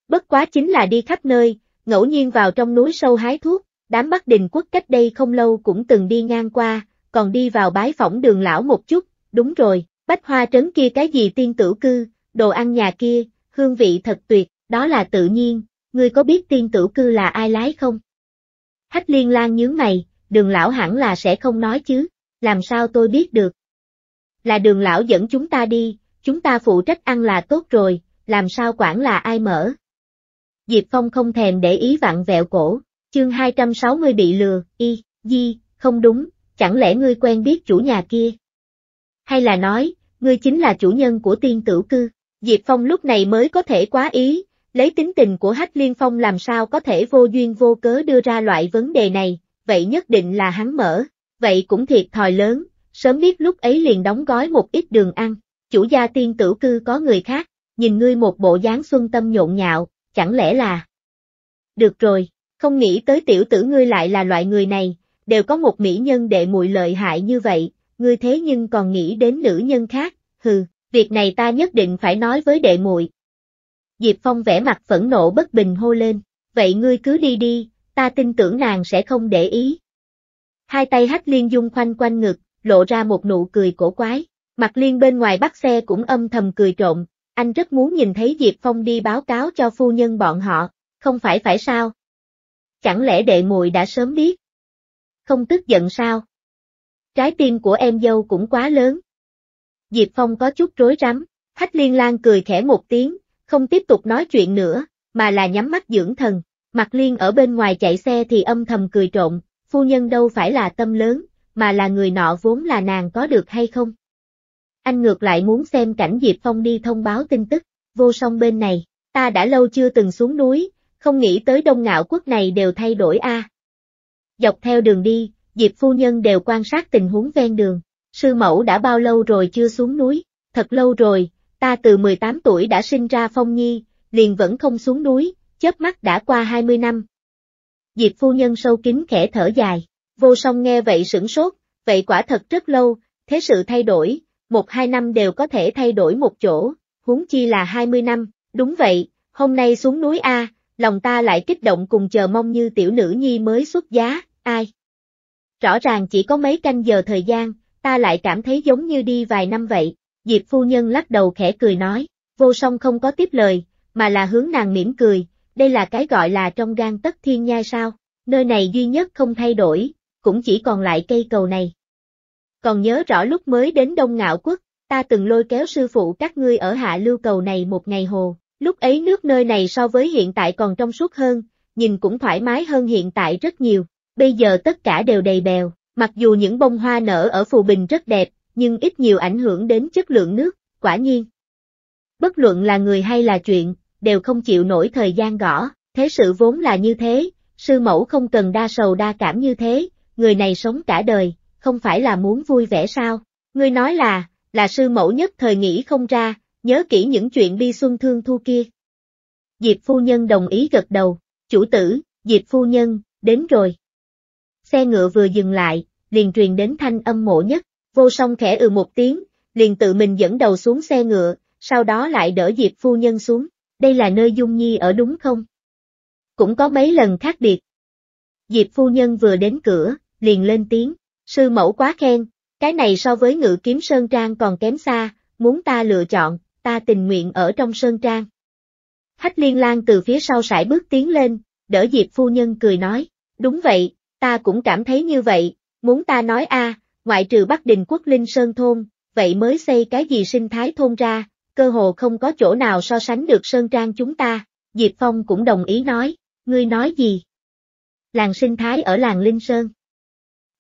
Bất quá chính là đi khắp nơi, ngẫu nhiên vào trong núi sâu hái thuốc, đám Bắc Đình Quốc cách đây không lâu cũng từng đi ngang qua, còn đi vào bái phỏng đường lão một chút, đúng rồi, bách hoa trấn kia cái gì tiên tử cư, đồ ăn nhà kia, hương vị thật tuyệt, đó là tự nhiên, ngươi có biết tiên tử cư là ai lái không? Hách liên lan nhướng mày, đường lão hẳn là sẽ không nói chứ, làm sao tôi biết được. Là đường lão dẫn chúng ta đi, chúng ta phụ trách ăn là tốt rồi, làm sao quản là ai mở. Diệp Phong không thèm để ý vặn vẹo cổ, chương 260 bị lừa, y, di, không đúng, chẳng lẽ ngươi quen biết chủ nhà kia? Hay là nói, ngươi chính là chủ nhân của tiên tử cư? Diệp Phong lúc này mới có thể quá ý, lấy tính tình của Hách Liên Phong làm sao có thể vô duyên vô cớ đưa ra loại vấn đề này, vậy nhất định là hắn mở, vậy cũng thiệt thòi lớn, sớm biết lúc ấy liền đóng gói một ít đường ăn, chủ gia tiên tử cư có người khác, nhìn ngươi một bộ dáng xuân tâm nhộn nhạo, chẳng lẽ là... Được rồi, không nghĩ tới tiểu tử ngươi lại là loại người này, đều có một mỹ nhân đệ muội lợi hại như vậy, ngươi thế nhưng còn nghĩ đến nữ nhân khác, hừ, việc này ta nhất định phải nói với đệ muội, Diệp Phong vẻ mặt phẫn nộ bất bình hô lên, vậy ngươi cứ đi đi, ta tin tưởng nàng sẽ không để ý. Hai tay hách liên dung khoanh quanh ngực, lộ ra một nụ cười cổ quái, mặt liên bên ngoài bắt xe cũng âm thầm cười trộm, anh rất muốn nhìn thấy Diệp Phong đi báo cáo cho phu nhân bọn họ, không phải phải sao? Chẳng lẽ đệ muội đã sớm biết? Không tức giận sao? Trái tim của em dâu cũng quá lớn. Diệp Phong có chút rối rắm, Hách Liên Lan cười khẽ một tiếng, không tiếp tục nói chuyện nữa, mà là nhắm mắt dưỡng thần. Mặt liên ở bên ngoài chạy xe thì âm thầm cười trộn, phu nhân đâu phải là tâm lớn, mà là người nọ vốn là nàng có được hay không. Anh ngược lại muốn xem cảnh Diệp Phong đi thông báo tin tức, vô song bên này, ta đã lâu chưa từng xuống núi, không nghĩ tới đông ngạo quốc này đều thay đổi a. Dọc theo đường đi, Diệp phu nhân đều quan sát tình huống ven đường, sư mẫu đã bao lâu rồi chưa xuống núi, thật lâu rồi, ta từ 18 tuổi đã sinh ra Phong Nhi, liền vẫn không xuống núi, chớp mắt đã qua 20 năm. Diệp phu nhân sâu kín khẽ thở dài, vô song nghe vậy sửng sốt, vậy quả thật rất lâu, thế sự thay đổi, một hai năm đều có thể thay đổi một chỗ, huống chi là 20 năm, đúng vậy, hôm nay xuống núi A, lòng ta lại kích động cùng chờ mong như tiểu nữ nhi mới xuất giá, ai? Rõ ràng chỉ có mấy canh giờ thời gian, ta lại cảm thấy giống như đi vài năm vậy. Diệp phu nhân lắc đầu khẽ cười nói, vô song không có tiếp lời, mà là hướng nàng mỉm cười, đây là cái gọi là trong gan tất thiên nhai sao, nơi này duy nhất không thay đổi, cũng chỉ còn lại cây cầu này. Còn nhớ rõ lúc mới đến Đông Ngạo Quốc, ta từng lôi kéo sư phụ các ngươi ở hạ lưu cầu này một ngày hồ, lúc ấy nước nơi này so với hiện tại còn trong suốt hơn, nhìn cũng thoải mái hơn hiện tại rất nhiều, bây giờ tất cả đều đầy bèo, mặc dù những bông hoa nở ở phù bình rất đẹp, nhưng ít nhiều ảnh hưởng đến chất lượng nước, quả nhiên. Bất luận là người hay là chuyện, đều không chịu nổi thời gian gõ, thế sự vốn là như thế, sư mẫu không cần đa sầu đa cảm như thế, người này sống cả đời, không phải là muốn vui vẻ sao? người nói là, là sư mẫu nhất thời nghĩ không ra, nhớ kỹ những chuyện bi xuân thương thu kia. Diệp phu nhân đồng ý gật đầu, chủ tử, Diệp phu nhân, đến rồi. Xe ngựa vừa dừng lại, liền truyền đến thanh âm mộ nhất, vô song khẽ ừ một tiếng, liền tự mình dẫn đầu xuống xe ngựa, sau đó lại đỡ Diệp phu nhân xuống, đây là nơi Dung Nhi ở đúng không? Cũng có mấy lần khác biệt. Diệp phu nhân vừa đến cửa, liền lên tiếng, sư mẫu quá khen, cái này so với ngự kiếm Sơn Trang còn kém xa, muốn ta lựa chọn, ta tình nguyện ở trong Sơn Trang. Hách liên lan từ phía sau sải bước tiến lên, đỡ Diệp phu nhân cười nói, đúng vậy, ta cũng cảm thấy như vậy, muốn ta nói a, à, ngoại trừ Bắc Đình quốc linh sơn thôn, vậy mới xây cái gì sinh thái thôn ra, cơ hồ không có chỗ nào so sánh được sơn trang chúng ta, Diệp Phong cũng đồng ý nói, ngươi nói gì? Làng sinh thái ở làng Linh Sơn.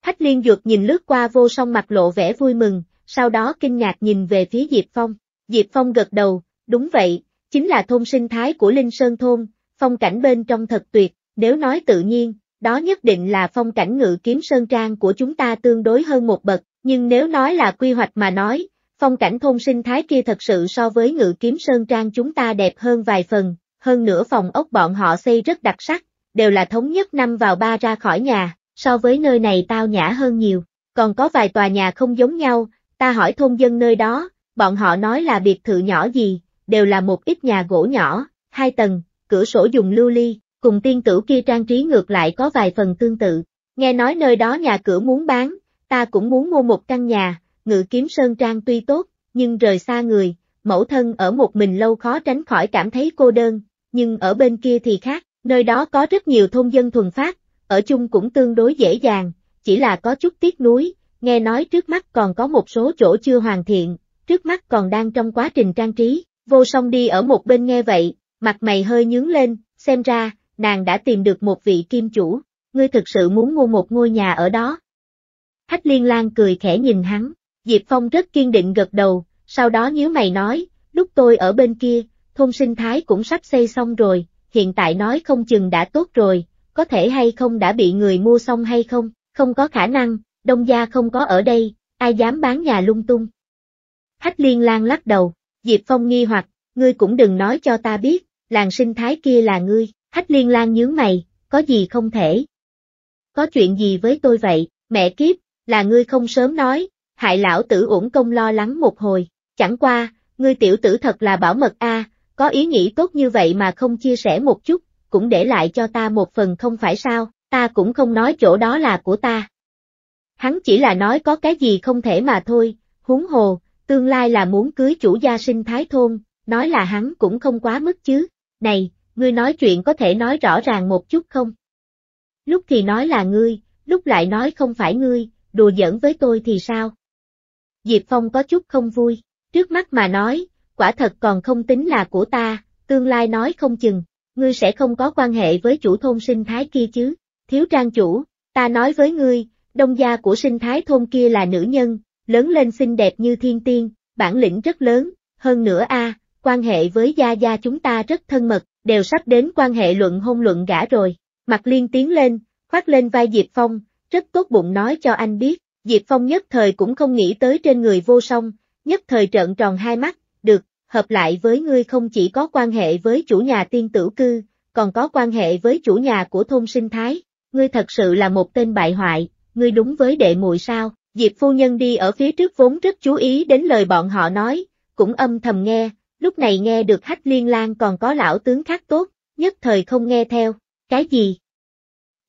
thách liên dược nhìn lướt qua vô song mặt lộ vẻ vui mừng, sau đó kinh ngạc nhìn về phía Diệp Phong. Diệp Phong gật đầu, đúng vậy, chính là thôn sinh thái của Linh Sơn Thôn, phong cảnh bên trong thật tuyệt, nếu nói tự nhiên, đó nhất định là phong cảnh ngự kiếm sơn trang của chúng ta tương đối hơn một bậc, nhưng nếu nói là quy hoạch mà nói, phong cảnh thôn sinh thái kia thật sự so với ngự kiếm sơn trang chúng ta đẹp hơn vài phần, hơn nữa phòng ốc bọn họ xây rất đặc sắc, đều là thống nhất năm vào ba ra khỏi nhà, so với nơi này tao nhã hơn nhiều, còn có vài tòa nhà không giống nhau, ta hỏi thôn dân nơi đó, bọn họ nói là biệt thự nhỏ gì, đều là một ít nhà gỗ nhỏ, hai tầng, cửa sổ dùng lưu ly, cùng tiên tử kia trang trí ngược lại có vài phần tương tự. Nghe nói nơi đó nhà cửa muốn bán, ta cũng muốn mua một căn nhà, ngự kiếm sơn trang tuy tốt, nhưng rời xa người, mẫu thân ở một mình lâu khó tránh khỏi cảm thấy cô đơn, nhưng ở bên kia thì khác, nơi đó có rất nhiều thôn dân thuần phát, ở chung cũng tương đối dễ dàng, chỉ là có chút tiếc núi, nghe nói trước mắt còn có một số chỗ chưa hoàn thiện, trước mắt còn đang trong quá trình trang trí, vô song đi ở một bên nghe vậy, mặt mày hơi nhướng lên, xem ra, nàng đã tìm được một vị kim chủ, ngươi thực sự muốn mua một ngôi nhà ở đó. Hách liên lan cười khẽ nhìn hắn, Diệp Phong rất kiên định gật đầu, sau đó nhíu mày nói, lúc tôi ở bên kia, thôn sinh thái cũng sắp xây xong rồi, hiện tại nói không chừng đã tốt rồi, có thể hay không đã bị người mua xong hay không, không có khả năng, đông gia không có ở đây, ai dám bán nhà lung tung. Hách liên lan lắc đầu, Diệp Phong nghi hoặc, ngươi cũng đừng nói cho ta biết, làng sinh thái kia là ngươi. Hách liên lan nhớ mày, có gì không thể? Có chuyện gì với tôi vậy, mẹ kiếp, là ngươi không sớm nói, hại lão tử uổng công lo lắng một hồi, chẳng qua, ngươi tiểu tử thật là bảo mật a, có ý nghĩ tốt như vậy mà không chia sẻ một chút, cũng để lại cho ta một phần không phải sao, ta cũng không nói chỗ đó là của ta. Hắn chỉ là nói có cái gì không thể mà thôi, huống hồ, tương lai là muốn cưới chủ gia sinh thái thôn, nói là hắn cũng không quá mức chứ, này, ngươi nói chuyện có thể nói rõ ràng một chút không? Lúc thì nói là ngươi, lúc lại nói không phải ngươi, đùa giỡn với tôi thì sao? Diệp Phong có chút không vui, trước mắt mà nói, quả thật còn không tính là của ta, tương lai nói không chừng, ngươi sẽ không có quan hệ với chủ thôn sinh thái kia chứ, thiếu trang chủ, ta nói với ngươi, đông gia của sinh thái thôn kia là nữ nhân, lớn lên xinh đẹp như thiên tiên, bản lĩnh rất lớn, hơn nữa a, à, quan hệ với Gia Gia chúng ta rất thân mật, đều sắp đến quan hệ luận hôn luận gã rồi. Mặt liên tiến lên, khoác lên vai Diệp Phong, rất tốt bụng nói cho anh biết, Diệp Phong nhất thời cũng không nghĩ tới trên người vô song, nhất thời trợn tròn hai mắt, được, hợp lại với ngươi không chỉ có quan hệ với chủ nhà tiên tử cư, còn có quan hệ với chủ nhà của thôn sinh thái, ngươi thật sự là một tên bại hoại, ngươi đúng với đệ muội sao, Diệp phu nhân đi ở phía trước vốn rất chú ý đến lời bọn họ nói, cũng âm thầm nghe, lúc này nghe được hách liên lan còn có lão tướng khác tốt, nhất thời không nghe theo, cái gì?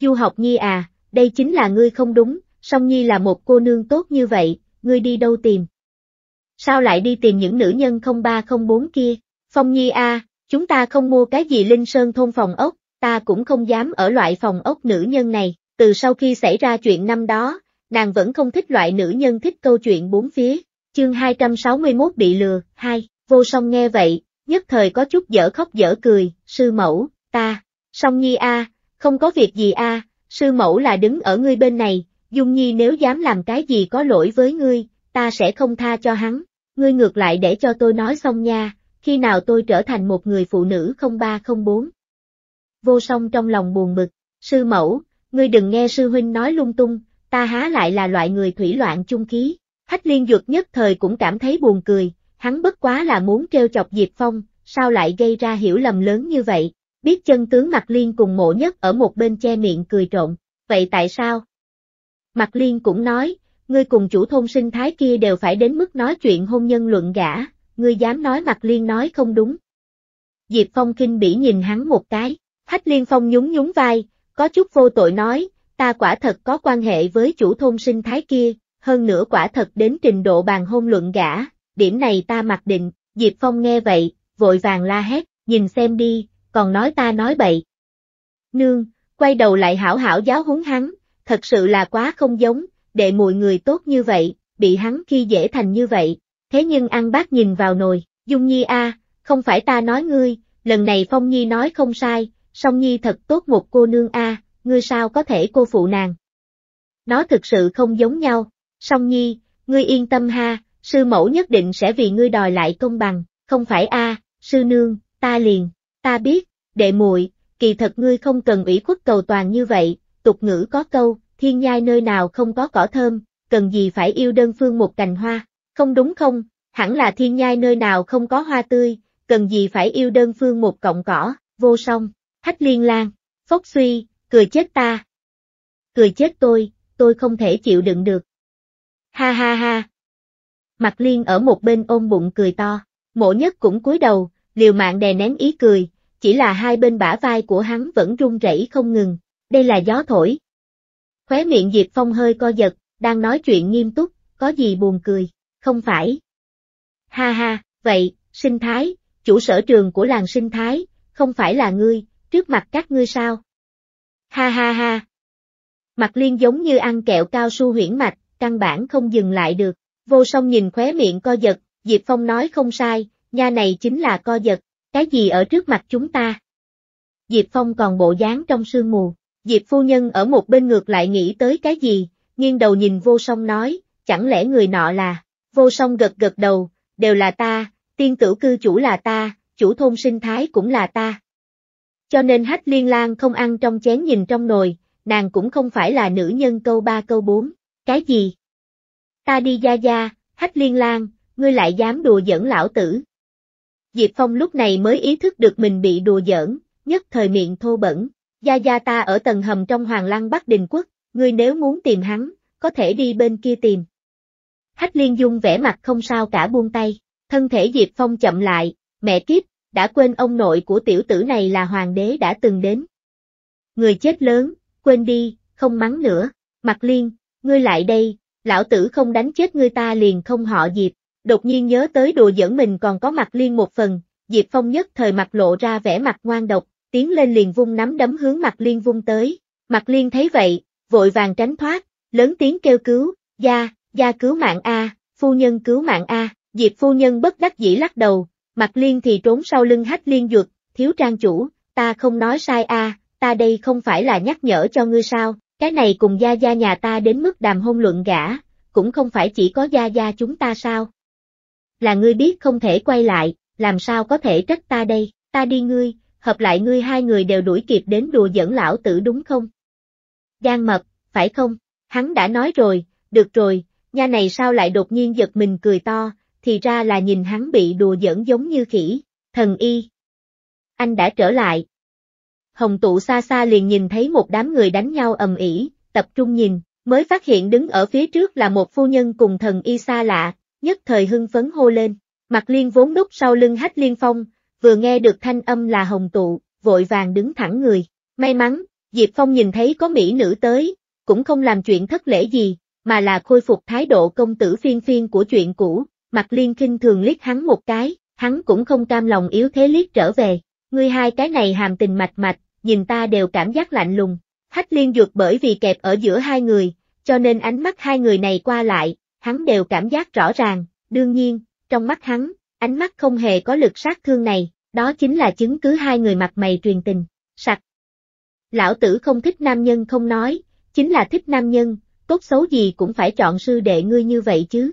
Du học nhi à, đây chính là ngươi không đúng, song nhi là một cô nương tốt như vậy, ngươi đi đâu tìm? Sao lại đi tìm những nữ nhân 0304 kia? Phong nhi a, à, chúng ta không mua cái gì linh sơn thôn phòng ốc, ta cũng không dám ở loại phòng ốc nữ nhân này, từ sau khi xảy ra chuyện năm đó, nàng vẫn không thích loại nữ nhân thích câu chuyện bốn phía, chương 261 bị lừa, 2. Vô song nghe vậy, nhất thời có chút dở khóc dở cười, sư mẫu, ta, song nhi a, không có việc gì a, sư mẫu là đứng ở ngươi bên này, dung nhi nếu dám làm cái gì có lỗi với ngươi, ta sẽ không tha cho hắn, ngươi ngược lại để cho tôi nói xong nha, khi nào tôi trở thành một người phụ nữ không ba không bốn. Vô song trong lòng buồn bực, sư mẫu, ngươi đừng nghe sư huynh nói lung tung, ta há lại là loại người thủy loạn chung khí. Hách liên dược nhất thời cũng cảm thấy buồn cười, hắn bất quá là muốn treo chọc Diệp Phong, sao lại gây ra hiểu lầm lớn như vậy, biết chân tướng Mạc Liên cùng mộ nhất ở một bên che miệng cười trộn, vậy tại sao? Mạc Liên cũng nói, ngươi cùng chủ thôn sinh thái kia đều phải đến mức nói chuyện hôn nhân luận gã, ngươi dám nói Mạc Liên nói không đúng. Diệp Phong kinh bỉ nhìn hắn một cái, Hách Liên Phong nhún nhún vai, có chút vô tội nói, ta quả thật có quan hệ với chủ thôn sinh thái kia, hơn nữa quả thật đến trình độ bàn hôn luận gã, điểm này ta mặc định, Diệp Phong nghe vậy, vội vàng la hét, nhìn xem đi, còn nói ta nói bậy. Nương, quay đầu lại hảo hảo giáo huấn hắn, thật sự là quá không giống, đệ mùi người tốt như vậy, bị hắn khi dễ thành như vậy, thế nhưng ăn bác nhìn vào nồi, Dung Nhi a, không phải ta nói ngươi, lần này Phong Nhi nói không sai, song Nhi thật tốt một cô nương a, ngươi sao có thể cô phụ nàng. Nó thực sự không giống nhau, song Nhi, ngươi yên tâm ha, sư mẫu nhất định sẽ vì ngươi đòi lại công bằng, không phải a, sư nương, ta liền, ta biết, đệ muội, kỳ thật ngươi không cần ủy khuất cầu toàn như vậy, tục ngữ có câu, thiên nhai nơi nào không có cỏ thơm, cần gì phải yêu đơn phương một cành hoa, không đúng không, hẳn là thiên nhai nơi nào không có hoa tươi, cần gì phải yêu đơn phương một cọng cỏ, vô song, hách liên lan, phốc suy, cười chết ta. Cười chết tôi, tôi không thể chịu đựng được. Ha ha ha, Mặt Liên ở một bên ôm bụng cười to, mộ nhất cũng cúi đầu, liều mạng đè nén ý cười, chỉ là hai bên bả vai của hắn vẫn run rẩy không ngừng, đây là gió thổi. Khóe miệng Diệp Phong hơi co giật, đang nói chuyện nghiêm túc, có gì buồn cười, không phải. Ha ha, vậy, sinh thái, chủ sở trường của làng sinh thái, không phải là ngươi, trước mặt các ngươi sao? Ha ha ha. Mặt liên giống như ăn kẹo cao su huyễn mạch, căn bản không dừng lại được. Vô song nhìn khóe miệng co giật, Diệp Phong nói không sai, nha này chính là co giật, cái gì ở trước mặt chúng ta? Diệp Phong còn bộ dáng trong sương mù, Diệp phu nhân ở một bên ngược lại nghĩ tới cái gì, nghiêng đầu nhìn vô song nói, chẳng lẽ người nọ là, vô song gật gật đầu, đều là ta, tiên tử cư chủ là ta, chủ thôn sinh thái cũng là ta. Cho nên hách liên lan không ăn trong chén nhìn trong nồi, nàng cũng không phải là nữ nhân câu ba câu bốn, cái gì? Ta đi gia gia, hách liên lang, ngươi lại dám đùa giỡn lão tử. Diệp Phong lúc này mới ý thức được mình bị đùa giỡn, nhất thời miệng thô bẩn. Gia gia ta ở tầng hầm trong Hoàng Lăng Bắc Đình Quốc, ngươi nếu muốn tìm hắn, có thể đi bên kia tìm. Hách liên dung vẻ mặt không sao cả buông tay, thân thể Diệp Phong chậm lại, mẹ kiếp, đã quên ông nội của tiểu tử này là hoàng đế đã từng đến. Người chết lớn, quên đi, không mắng nữa, mặt liên, ngươi lại đây, lão tử không đánh chết ngươi ta liền không họ Diệp, đột nhiên nhớ tới đùa giỡn mình còn có mặt liên một phần, Diệp Phong nhất thời mặt lộ ra vẻ mặt ngoan độc, tiến lên liền vung nắm đấm hướng mặt liên vung tới, mặt liên thấy vậy, vội vàng tránh thoát, lớn tiếng kêu cứu, gia, gia cứu mạng A, phu nhân cứu mạng A, Diệp phu nhân bất đắc dĩ lắc đầu, mặt liên thì trốn sau lưng hách liên dược, thiếu trang chủ, ta không nói sai A, ta đây không phải là nhắc nhở cho ngươi sao, cái này cùng gia gia nhà ta đến mức đàm hôn luận gã, cũng không phải chỉ có gia gia chúng ta sao? Là ngươi biết không thể quay lại, làm sao có thể trách ta đây, ta đi ngươi, hợp lại ngươi hai người đều đuổi kịp đến đùa dẫn lão tử đúng không? Giang mật, phải không? Hắn đã nói rồi, được rồi, nha này sao lại đột nhiên giật mình cười to, thì ra là nhìn hắn bị đùa dẫn giống như khỉ, thần y. Anh đã trở lại, Hồng tụ xa xa liền nhìn thấy một đám người đánh nhau ầm ĩ, tập trung nhìn, mới phát hiện đứng ở phía trước là một phu nhân cùng thần y xa lạ, nhất thời hưng phấn hô lên. Mặt liên vốn đúc sau lưng hách liên phong, vừa nghe được thanh âm là hồng tụ, vội vàng đứng thẳng người. May mắn, Diệp Phong nhìn thấy có mỹ nữ tới, cũng không làm chuyện thất lễ gì, mà là khôi phục thái độ công tử phiên phiên của chuyện cũ, mặt liên kinh thường liếc hắn một cái, hắn cũng không cam lòng yếu thế liếc trở về, Ngươi hai cái này hàm tình mạch mạch, nhìn ta đều cảm giác lạnh lùng. Hách liên dược bởi vì kẹp ở giữa hai người, cho nên ánh mắt hai người này qua lại, hắn đều cảm giác rõ ràng, đương nhiên, trong mắt hắn, ánh mắt không hề có lực sát thương này, đó chính là chứng cứ hai người mặt mày truyền tình, sặc. Lão tử không thích nam nhân không nói, chính là thích nam nhân, tốt xấu gì cũng phải chọn sư đệ ngươi như vậy chứ.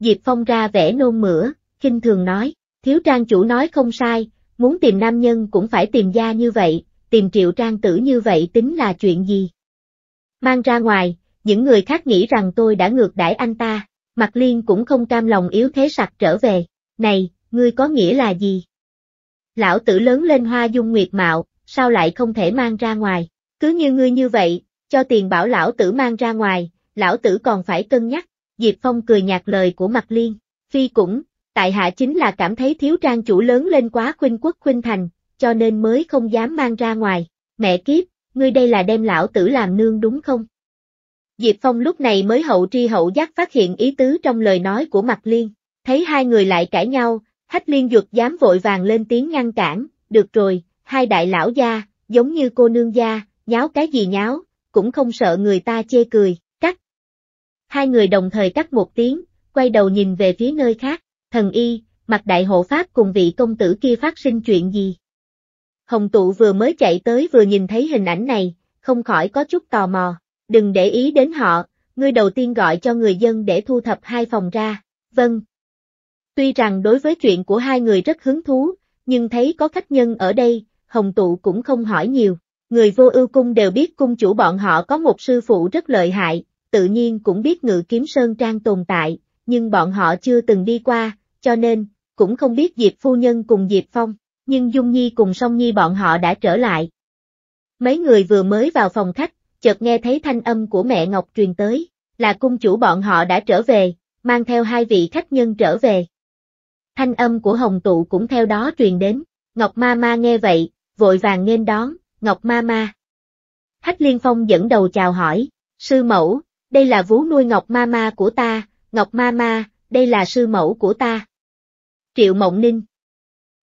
Diệp Phong ra vẻ nôn mửa, kinh thường nói, thiếu trang chủ nói không sai, muốn tìm nam nhân cũng phải tìm gia như vậy, tìm triệu trang tử như vậy tính là chuyện gì? Mang ra ngoài, những người khác nghĩ rằng tôi đã ngược đãi anh ta, mặt liên cũng không cam lòng yếu thế sặc trở về, này, ngươi có nghĩa là gì? Lão tử lớn lên hoa dung nguyệt mạo, sao lại không thể mang ra ngoài, cứ như ngươi như vậy, cho tiền bảo lão tử mang ra ngoài, lão tử còn phải cân nhắc, Diệp Phong cười nhạt lời của mặt liên, phi cũng, tại hạ chính là cảm thấy thiếu trang chủ lớn lên quá khuynh quốc khuynh thành, cho nên mới không dám mang ra ngoài. Mẹ kiếp, ngươi đây là đem lão tử làm nương đúng không? Diệp Phong lúc này mới hậu tri hậu giác phát hiện ý tứ trong lời nói của Mạc Liên, thấy hai người lại cãi nhau, Hách Liên Dược dám vội vàng lên tiếng ngăn cản, được rồi, hai đại lão gia, giống như cô nương gia, nháo cái gì nháo, cũng không sợ người ta chê cười, cắt. Hai người đồng thời cắt một tiếng, quay đầu nhìn về phía nơi khác. Thần y, mặt đại hộ pháp cùng vị công tử kia phát sinh chuyện gì? Hồng tụ vừa mới chạy tới vừa nhìn thấy hình ảnh này, không khỏi có chút tò mò. Đừng để ý đến họ, ngươi đầu tiên gọi cho người dân để thu thập hai phòng ra. Vâng. Tuy rằng đối với chuyện của hai người rất hứng thú, nhưng thấy có khách nhân ở đây, Hồng tụ cũng không hỏi nhiều. Người vô ưu cung đều biết cung chủ bọn họ có một sư phụ rất lợi hại, tự nhiên cũng biết ngự kiếm sơn trang tồn tại, nhưng bọn họ chưa từng đi qua, cho nên, cũng không biết Diệp Phu Nhân cùng Diệp Phong, nhưng Dung Nhi cùng Song Nhi bọn họ đã trở lại. Mấy người vừa mới vào phòng khách, chợt nghe thấy thanh âm của mẹ Ngọc truyền tới, là cung chủ bọn họ đã trở về, mang theo hai vị khách nhân trở về. Thanh âm của Hồng Tụ cũng theo đó truyền đến, Ngọc Ma Ma nghe vậy, vội vàng nghênh đón, Ngọc Ma Ma. Hách Liên Phong dẫn đầu chào hỏi, sư mẫu, đây là vú nuôi Ngọc Ma Ma của ta, Ngọc Ma Ma, đây là sư mẫu của ta. Triệu Mộng Ninh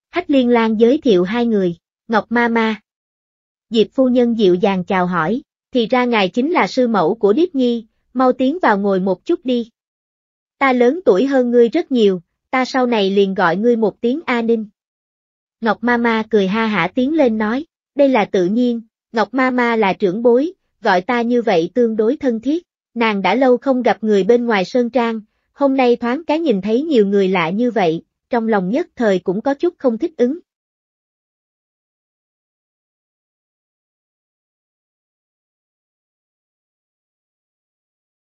Hách Liên Lan giới thiệu hai người, Ngọc Ma Ma. Diệp phu nhân dịu dàng chào hỏi, thì ra ngài chính là sư mẫu của Điếp Nhi, mau tiến vào ngồi một chút đi. Ta lớn tuổi hơn ngươi rất nhiều, ta sau này liền gọi ngươi một tiếng A Ninh. Ngọc Ma Ma cười ha hả tiến lên nói, đây là tự nhiên, Ngọc Ma Ma là trưởng bối, gọi ta như vậy tương đối thân thiết. Nàng đã lâu không gặp người bên ngoài sơn trang, hôm nay thoáng cái nhìn thấy nhiều người lạ như vậy, trong lòng nhất thời cũng có chút không thích ứng,